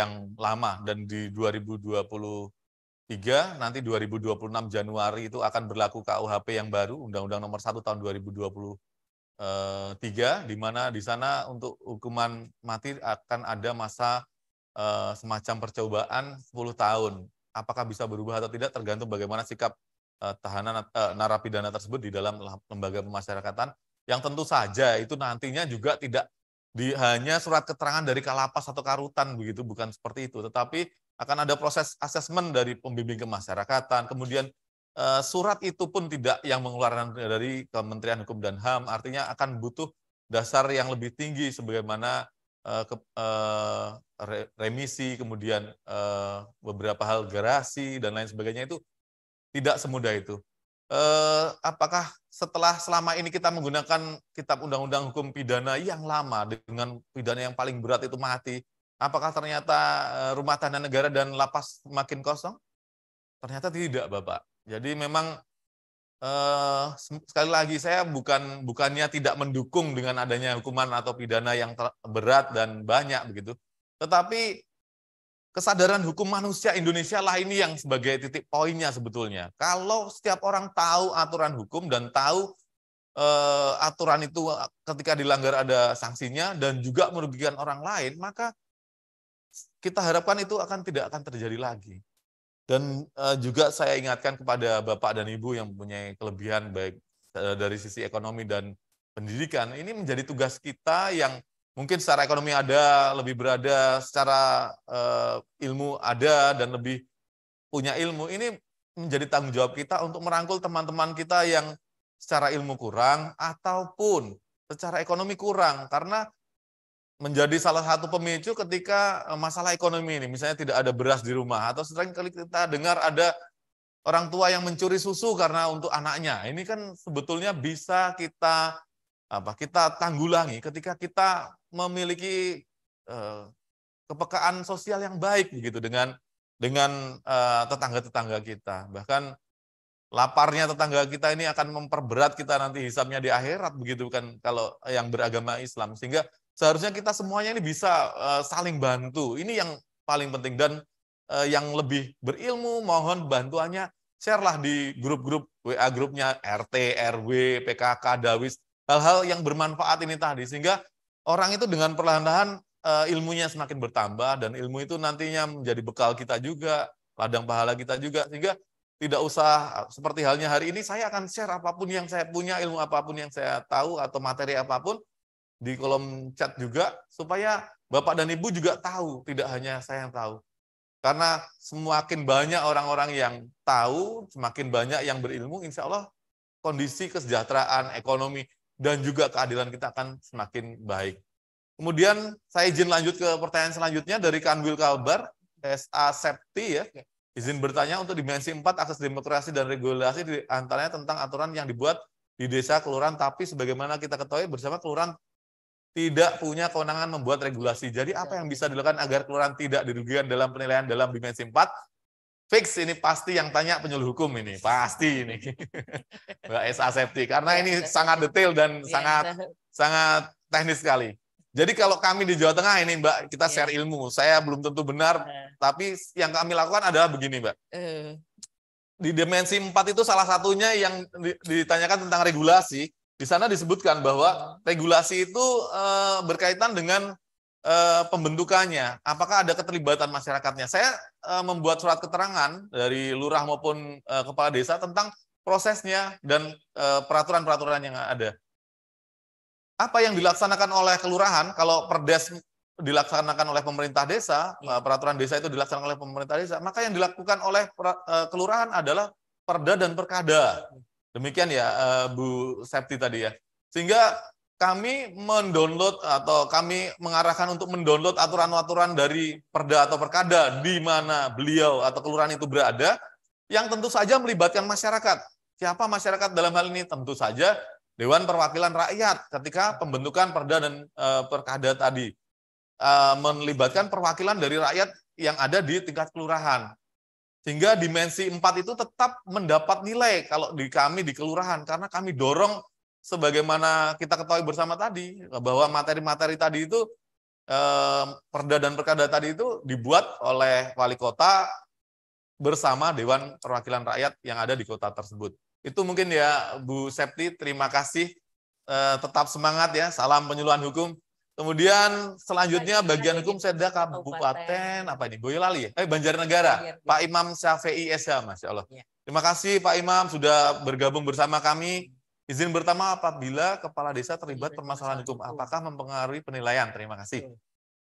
yang lama, dan di 2023, nanti 2026 Januari itu akan berlaku KUHP yang baru, Undang-Undang nomor 1 tahun 2023, eh, di mana di sana untuk hukuman mati akan ada masa eh, semacam percobaan 10 tahun. Apakah bisa berubah atau tidak tergantung bagaimana sikap eh, tahanan narapidana tersebut di dalam lembaga pemasyarakatan yang tentu saja itu nantinya juga tidak di, hanya surat keterangan dari kalapas atau karutan begitu, bukan seperti itu. Tetapi akan ada proses asesmen dari pembimbing kemasyarakatan, kemudian eh, surat itu pun tidak yang mengeluarkan dari Kementerian Hukum dan HAM, artinya akan butuh dasar yang lebih tinggi sebagaimana eh, ke, eh, remisi, kemudian eh, beberapa hal gerasi dan lain sebagainya itu tidak semudah itu. Eh, apakah setelah selama ini kita menggunakan kitab undang-undang hukum pidana yang lama dengan pidana yang paling berat itu mati, apakah ternyata eh, rumah tahanan negara dan lapas makin kosong? Ternyata tidak, Bapak. Jadi memang eh, sekali lagi saya bukan bukannya tidak mendukung dengan adanya hukuman atau pidana yang berat dan banyak begitu. Tetapi kesadaran hukum manusia Indonesia lah ini yang sebagai titik poinnya sebetulnya. Kalau setiap orang tahu aturan hukum dan tahu eh, aturan itu eh, ketika dilanggar ada sanksinya dan juga merugikan orang lain, maka kita harapkan itu akan tidak akan terjadi lagi. Dan eh, juga saya ingatkan kepada Bapak dan Ibu yang mempunyai kelebihan baik eh, dari sisi ekonomi dan pendidikan, ini menjadi tugas kita yang mungkin secara ekonomi ada, lebih berada, secara uh, ilmu ada dan lebih punya ilmu. Ini menjadi tanggung jawab kita untuk merangkul teman-teman kita yang secara ilmu kurang ataupun secara ekonomi kurang karena menjadi salah satu pemicu ketika eh, masalah ekonomi ini misalnya tidak ada beras di rumah atau sering kali kita dengar ada orang tua yang mencuri susu karena untuk anaknya. Ini kan sebetulnya bisa kita apa kita tanggulangi ketika kita memiliki uh, kepekaan sosial yang baik gitu dengan dengan eh, tetangga-tetangga uh, kita. Bahkan laparnya tetangga kita ini akan memperberat kita nanti hisapnya di akhirat begitu kan kalau yang beragama Islam. Sehingga seharusnya kita semuanya ini bisa uh, saling bantu. Ini yang paling penting dan uh, yang lebih berilmu mohon bantuannya sharelah di grup-grup WA grupnya RT, RW, PKK, Dawis, hal-hal yang bermanfaat ini tadi sehingga orang itu dengan perlahan-lahan eh, ilmunya semakin bertambah dan ilmu itu nantinya menjadi bekal kita juga, ladang pahala kita juga sehingga tidak usah eh, seperti halnya hari ini saya akan share apapun yang saya punya, ilmu apapun yang saya tahu atau materi apapun di kolom chat juga supaya Bapak dan Ibu juga tahu, tidak hanya saya yang tahu. Karena semakin banyak orang-orang yang tahu, semakin banyak yang berilmu, insya Allah kondisi kesejahteraan, ekonomi dan juga keadilan kita akan semakin baik. Kemudian saya izin lanjut ke pertanyaan selanjutnya dari Kanwil Kalbar, SA Septi ya. Izin bertanya untuk dimensi 4 akses demokrasi dan regulasi di antaranya tentang aturan yang dibuat di desa kelurahan tapi sebagaimana kita ketahui bersama kelurahan tidak punya kewenangan membuat regulasi. Jadi apa iya. yang bisa dilakukan agar kelurahan tidak dirugikan dalam penilaian dalam dimensi 4 Fix ini pasti yang tanya penyuluh hukum ini, pasti ini. Mbak Esa Septi, karena iya, ini sangat detail dan iya, sangat sangat teknis sekali. Jadi kalau kami di Jawa Tengah ini Mbak, kita iya. share ilmu. Saya belum tentu benar, tapi yang kami lakukan adalah begini Mbak. Eh. Di dimensi empat itu salah satunya yang ditanyakan tentang regulasi. Di sana disebutkan bahwa oh. regulasi itu eh, berkaitan dengan Eh, pembentukannya? Apakah ada keterlibatan masyarakatnya? Saya eh, membuat surat keterangan dari lurah maupun eh, kepala desa tentang prosesnya dan peraturan-peraturan yang ada. Apa yang dilaksanakan oleh kelurahan kalau perdes dilaksanakan oleh pemerintah desa, peraturan desa itu dilaksanakan oleh pemerintah desa, maka yang dilakukan oleh kelurahan adalah perda dan perkada. Demikian ya Bu Septi tadi ya. Sehingga kami mendownload atau kami mengarahkan untuk mendownload aturan-aturan dari perda atau perkada di mana beliau atau kelurahan itu berada, yang tentu saja melibatkan masyarakat. Siapa masyarakat dalam hal ini? Tentu saja Dewan Perwakilan Rakyat ketika pembentukan perda dan e, perkada tadi e, melibatkan perwakilan dari rakyat yang ada di tingkat kelurahan. Sehingga dimensi 4 itu tetap mendapat nilai kalau di kami di kelurahan karena kami dorong sebagaimana kita ketahui bersama tadi bahwa materi-materi tadi itu eh, perda dan perkada tadi itu dibuat oleh wali kota bersama Dewan Perwakilan Rakyat yang ada di kota tersebut. Itu mungkin ya Bu Septi, terima kasih. Eh, tetap semangat ya, salam penyuluhan hukum. Kemudian selanjutnya bagian hukum Seda Kabupaten apa ini? Boyolali ya? Eh Banjarnegara. Iya, iya. Pak Imam Syafi'i SH, Masya Allah. Iya. Terima kasih Pak Imam sudah bergabung bersama kami. Izin pertama apabila kepala desa terlibat iya, permasalahan hukum, apakah mempengaruhi penilaian? Terima kasih.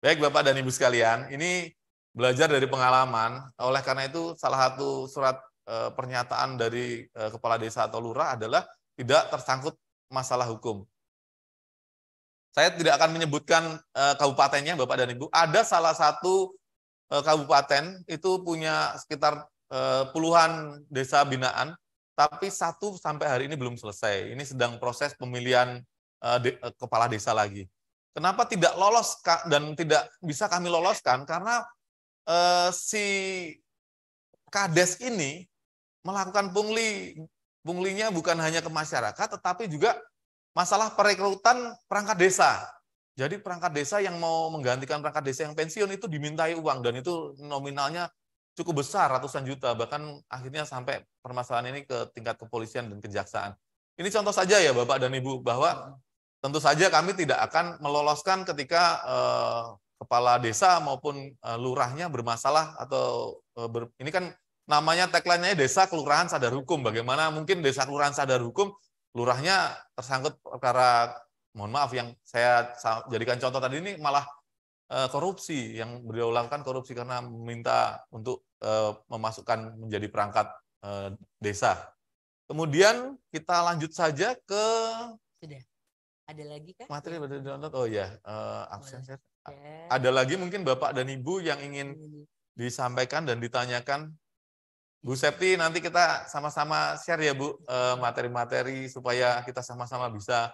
Baik Bapak dan Ibu sekalian, ini belajar dari pengalaman. Oleh karena itu salah satu surat eh, pernyataan dari eh, kepala desa atau lurah adalah tidak tersangkut masalah hukum. Saya tidak akan menyebutkan eh, kabupatennya Bapak dan Ibu. Ada salah satu kabupaten itu punya sekitar puluhan desa binaan tapi satu sampai hari ini belum selesai. Ini sedang proses pemilihan uh, de, uh, kepala desa lagi. Kenapa tidak lolos dan tidak bisa kami loloskan? Karena uh, si kades ini melakukan pungli, punglinya bukan hanya ke masyarakat, tetapi juga masalah perekrutan perangkat desa. Jadi perangkat desa yang mau menggantikan perangkat desa yang pensiun itu dimintai uang dan itu nominalnya cukup besar ratusan juta bahkan akhirnya sampai permasalahan ini ke tingkat kepolisian dan kejaksaan. Ini contoh saja ya Bapak dan Ibu bahwa tentu saja kami tidak akan meloloskan ketika eh, kepala desa maupun eh, lurahnya bermasalah atau eh, ber, ini kan namanya tagline-nya desa kelurahan sadar hukum. Bagaimana mungkin desa kelurahan sadar hukum lurahnya tersangkut perkara mohon maaf yang saya jadikan contoh tadi ini malah Eh, korupsi yang beliau lakukan korupsi karena meminta untuk eh, memasukkan menjadi perangkat eh, desa. Kemudian kita lanjut saja ke sudah ada lagi kan? Materi pada download. Oh ya, uh, absen ya. Ada lagi mungkin Bapak dan Ibu yang ingin disampaikan dan ditanyakan. Bu Septi nanti kita sama-sama share ya Bu materi-materi uh, supaya kita sama-sama bisa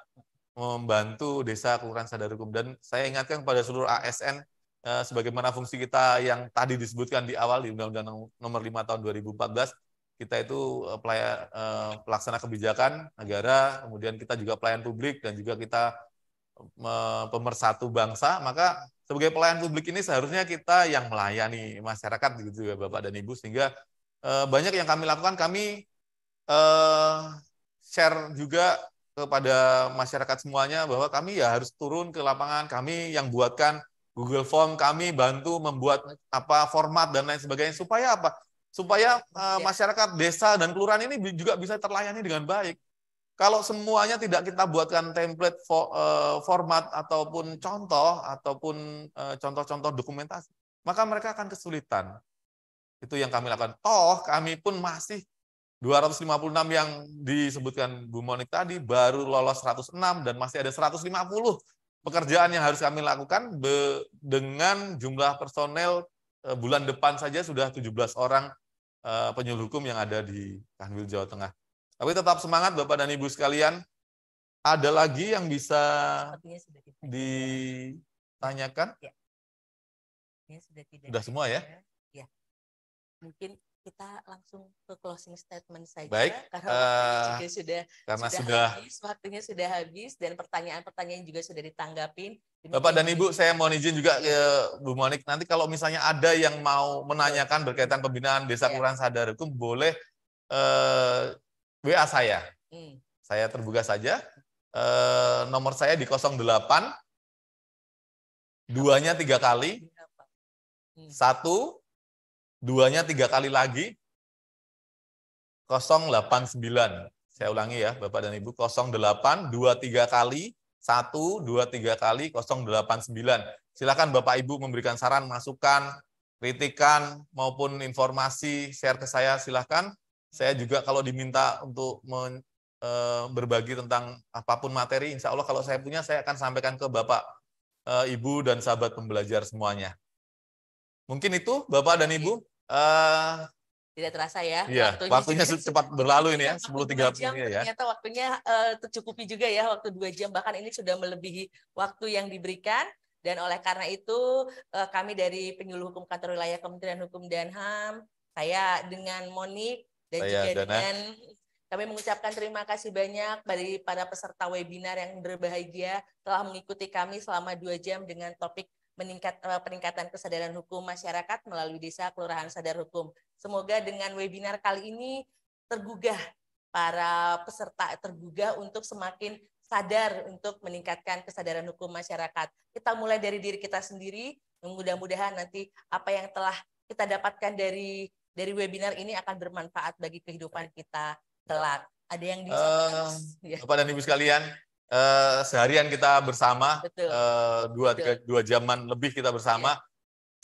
membantu desa kelurahan sadar hukum dan saya ingatkan kepada seluruh ASN eh, sebagaimana fungsi kita yang tadi disebutkan di awal di Undang-Undang Nomor 5 Tahun 2014 kita itu eh, pelaya, eh, pelaksana kebijakan negara kemudian kita juga pelayan publik dan juga kita eh, pemersatu bangsa maka sebagai pelayan publik ini seharusnya kita yang melayani masyarakat gitu ya Bapak dan Ibu sehingga eh, banyak yang kami lakukan kami eh, share juga kepada masyarakat semuanya bahwa kami ya harus turun ke lapangan, kami yang buatkan Google Form, kami bantu membuat apa format dan lain sebagainya supaya apa? Supaya uh, masyarakat desa dan kelurahan ini juga bisa terlayani dengan baik. Kalau semuanya tidak kita buatkan template for, uh, eh, format ataupun contoh ataupun eh, contoh-contoh dokumentasi, maka mereka akan kesulitan. Itu yang kami lakukan. Toh kami pun masih 256 yang disebutkan Bu Monik tadi baru lolos 106 dan masih ada 150 pekerjaan yang harus kami lakukan dengan jumlah personel eh, bulan depan saja sudah 17 orang eh, penyuluh hukum yang ada di Kanwil Jawa Tengah. Tapi tetap semangat Bapak dan Ibu sekalian. Ada lagi yang bisa ditanyakan? Ya. Ya, sudah, sudah semua ya? Ya. Mungkin kita langsung ke closing statement saja Baik, karena uh, juga sudah karena sudah, sudah habis, waktunya sudah habis dan pertanyaan-pertanyaan juga sudah ditanggapin. Demi Bapak dan Ibu, saya mohon izin juga ya. ke Bu Monik nanti kalau misalnya ada yang mau menanyakan berkaitan pembinaan desa ya. kurang sadar hukum boleh uh, eh, WA saya. Hmm. Saya terbuka saja. Uh, nomor saya di 08 duanya tiga kali. Hmm. Satu, duanya tiga kali lagi 089. Saya ulangi ya, Bapak dan Ibu, 08 dua tiga kali satu dua tiga kali 089. Silakan Bapak Ibu memberikan saran, masukan, kritikan maupun informasi share ke saya silakan. Saya juga kalau diminta untuk men, eh, berbagi tentang apapun materi, insya Allah kalau saya punya saya akan sampaikan ke Bapak, eh, Ibu dan sahabat pembelajar semuanya. Mungkin itu Bapak dan Ibu. Uh, tidak terasa ya. Iya, waktunya, waktunya cepat berlalu ini ya, 10.30 iya, jam, ya. Ternyata waktunya uh, tercukupi juga ya, waktu dua jam. Bahkan ini sudah melebihi waktu yang diberikan. Dan oleh karena itu, uh, kami dari penyuluh hukum kantor wilayah Kementerian Hukum dan HAM, saya dengan Monik dan saya, juga Dana. dengan kami mengucapkan terima kasih banyak bagi para peserta webinar yang berbahagia telah mengikuti kami selama dua jam dengan topik meningkat eh, peningkatan kesadaran hukum masyarakat melalui desa kelurahan sadar hukum. Semoga dengan webinar kali ini tergugah para peserta tergugah untuk semakin sadar untuk meningkatkan kesadaran hukum masyarakat. Kita mulai dari diri kita sendiri. Mudah-mudahan nanti apa yang telah kita dapatkan dari dari webinar ini akan bermanfaat bagi kehidupan kita kelak. Ada yang di Uh, ya. Bapak dan Ibu sekalian, uh, seharian kita bersama, Uh, dua, tiga, dua jaman lebih kita bersama. Ya.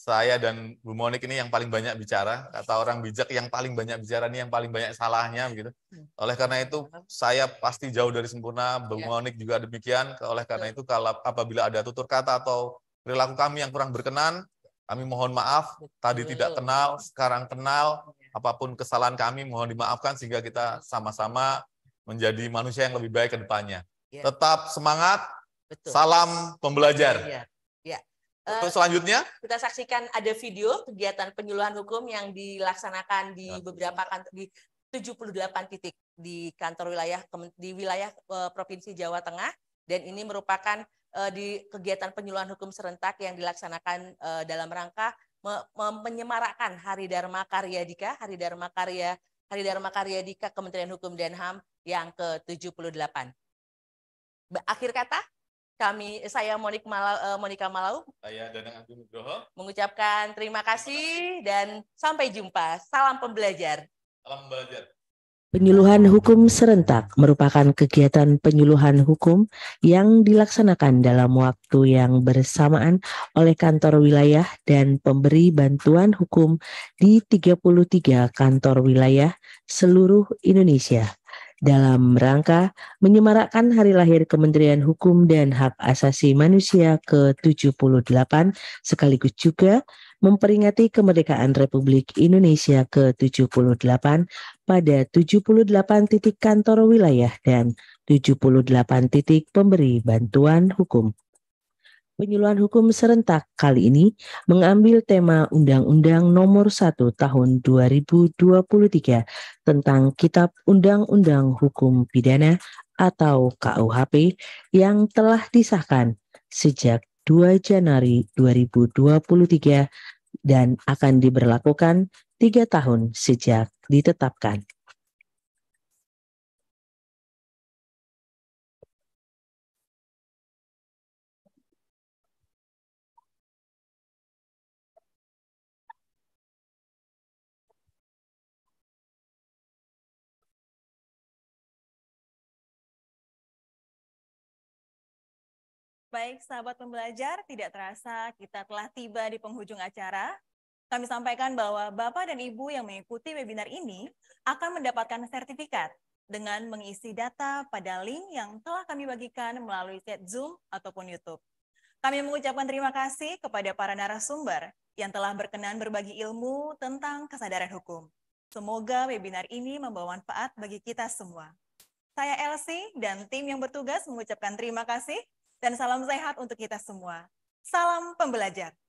Saya dan Bu Monik ini yang paling banyak bicara, kata orang bijak yang paling banyak bicara ini yang paling banyak salahnya begitu. Hmm. Oleh karena itu iya. saya pasti jauh dari sempurna, Bu ya. Monik juga demikian. Oleh karena itu kalau apabila ada tutur kata atau perilaku kami yang kurang berkenan, kami mohon maaf, tadi Betul. tidak kenal, sekarang kenal. Iya. Apapun kesalahan kami mohon dimaafkan sehingga kita sama-sama menjadi manusia yang lebih baik ke depannya. Ya. Tetap semangat. Betul. Salam pembelajar. Iya. Ya. ya. Terus eh, selanjutnya? kita saksikan ada video kegiatan penyuluhan hukum yang dilaksanakan di nah. beberapa kantor di 78 titik di kantor wilayah di wilayah eh, Provinsi Jawa Tengah dan ini merupakan eh, di kegiatan penyuluhan hukum serentak yang dilaksanakan dalam rangka menyemarakan Hari Dharma Karya Dika, Hari Dharma Karya Hari Dharma Karya Dika Kementerian Hukum dan HAM yang ke-78. Akhir kata, kami saya Monik Malau, eh, Monika Malau. Saya Danang Agung Nugroho. Mengucapkan terima kasih dan sampai jumpa. Salam pembelajar. Salam pembelajar. Penyuluhan hukum serentak merupakan kegiatan penyuluhan hukum yang dilaksanakan dalam waktu yang bersamaan oleh kantor wilayah dan pemberi bantuan hukum di 33 kantor wilayah seluruh Indonesia dalam rangka menyemarakkan hari lahir Kementerian Hukum dan Hak Asasi Manusia ke-78 sekaligus juga memperingati kemerdekaan Republik Indonesia ke-78 pada 78 titik kantor wilayah dan 78 titik pemberi bantuan hukum. Penyuluhan Hukum Serentak kali ini mengambil tema Undang-Undang Nomor 1 Tahun 2023 tentang Kitab Undang-Undang Hukum Pidana atau KUHP yang telah disahkan sejak 2 Januari 2023 dan akan diberlakukan tiga tahun sejak ditetapkan. Baik, sahabat pembelajar, tidak terasa kita telah tiba di penghujung acara. Kami sampaikan bahwa Bapak dan Ibu yang mengikuti webinar ini akan mendapatkan sertifikat dengan mengisi data pada link yang telah kami bagikan melalui chat Zoom ataupun YouTube. Kami mengucapkan terima kasih kepada para narasumber yang telah berkenan berbagi ilmu tentang kesadaran hukum. Semoga webinar ini membawa manfaat bagi kita semua. Saya Elsie dan tim yang bertugas mengucapkan terima kasih dan salam sehat untuk kita semua. Salam pembelajar.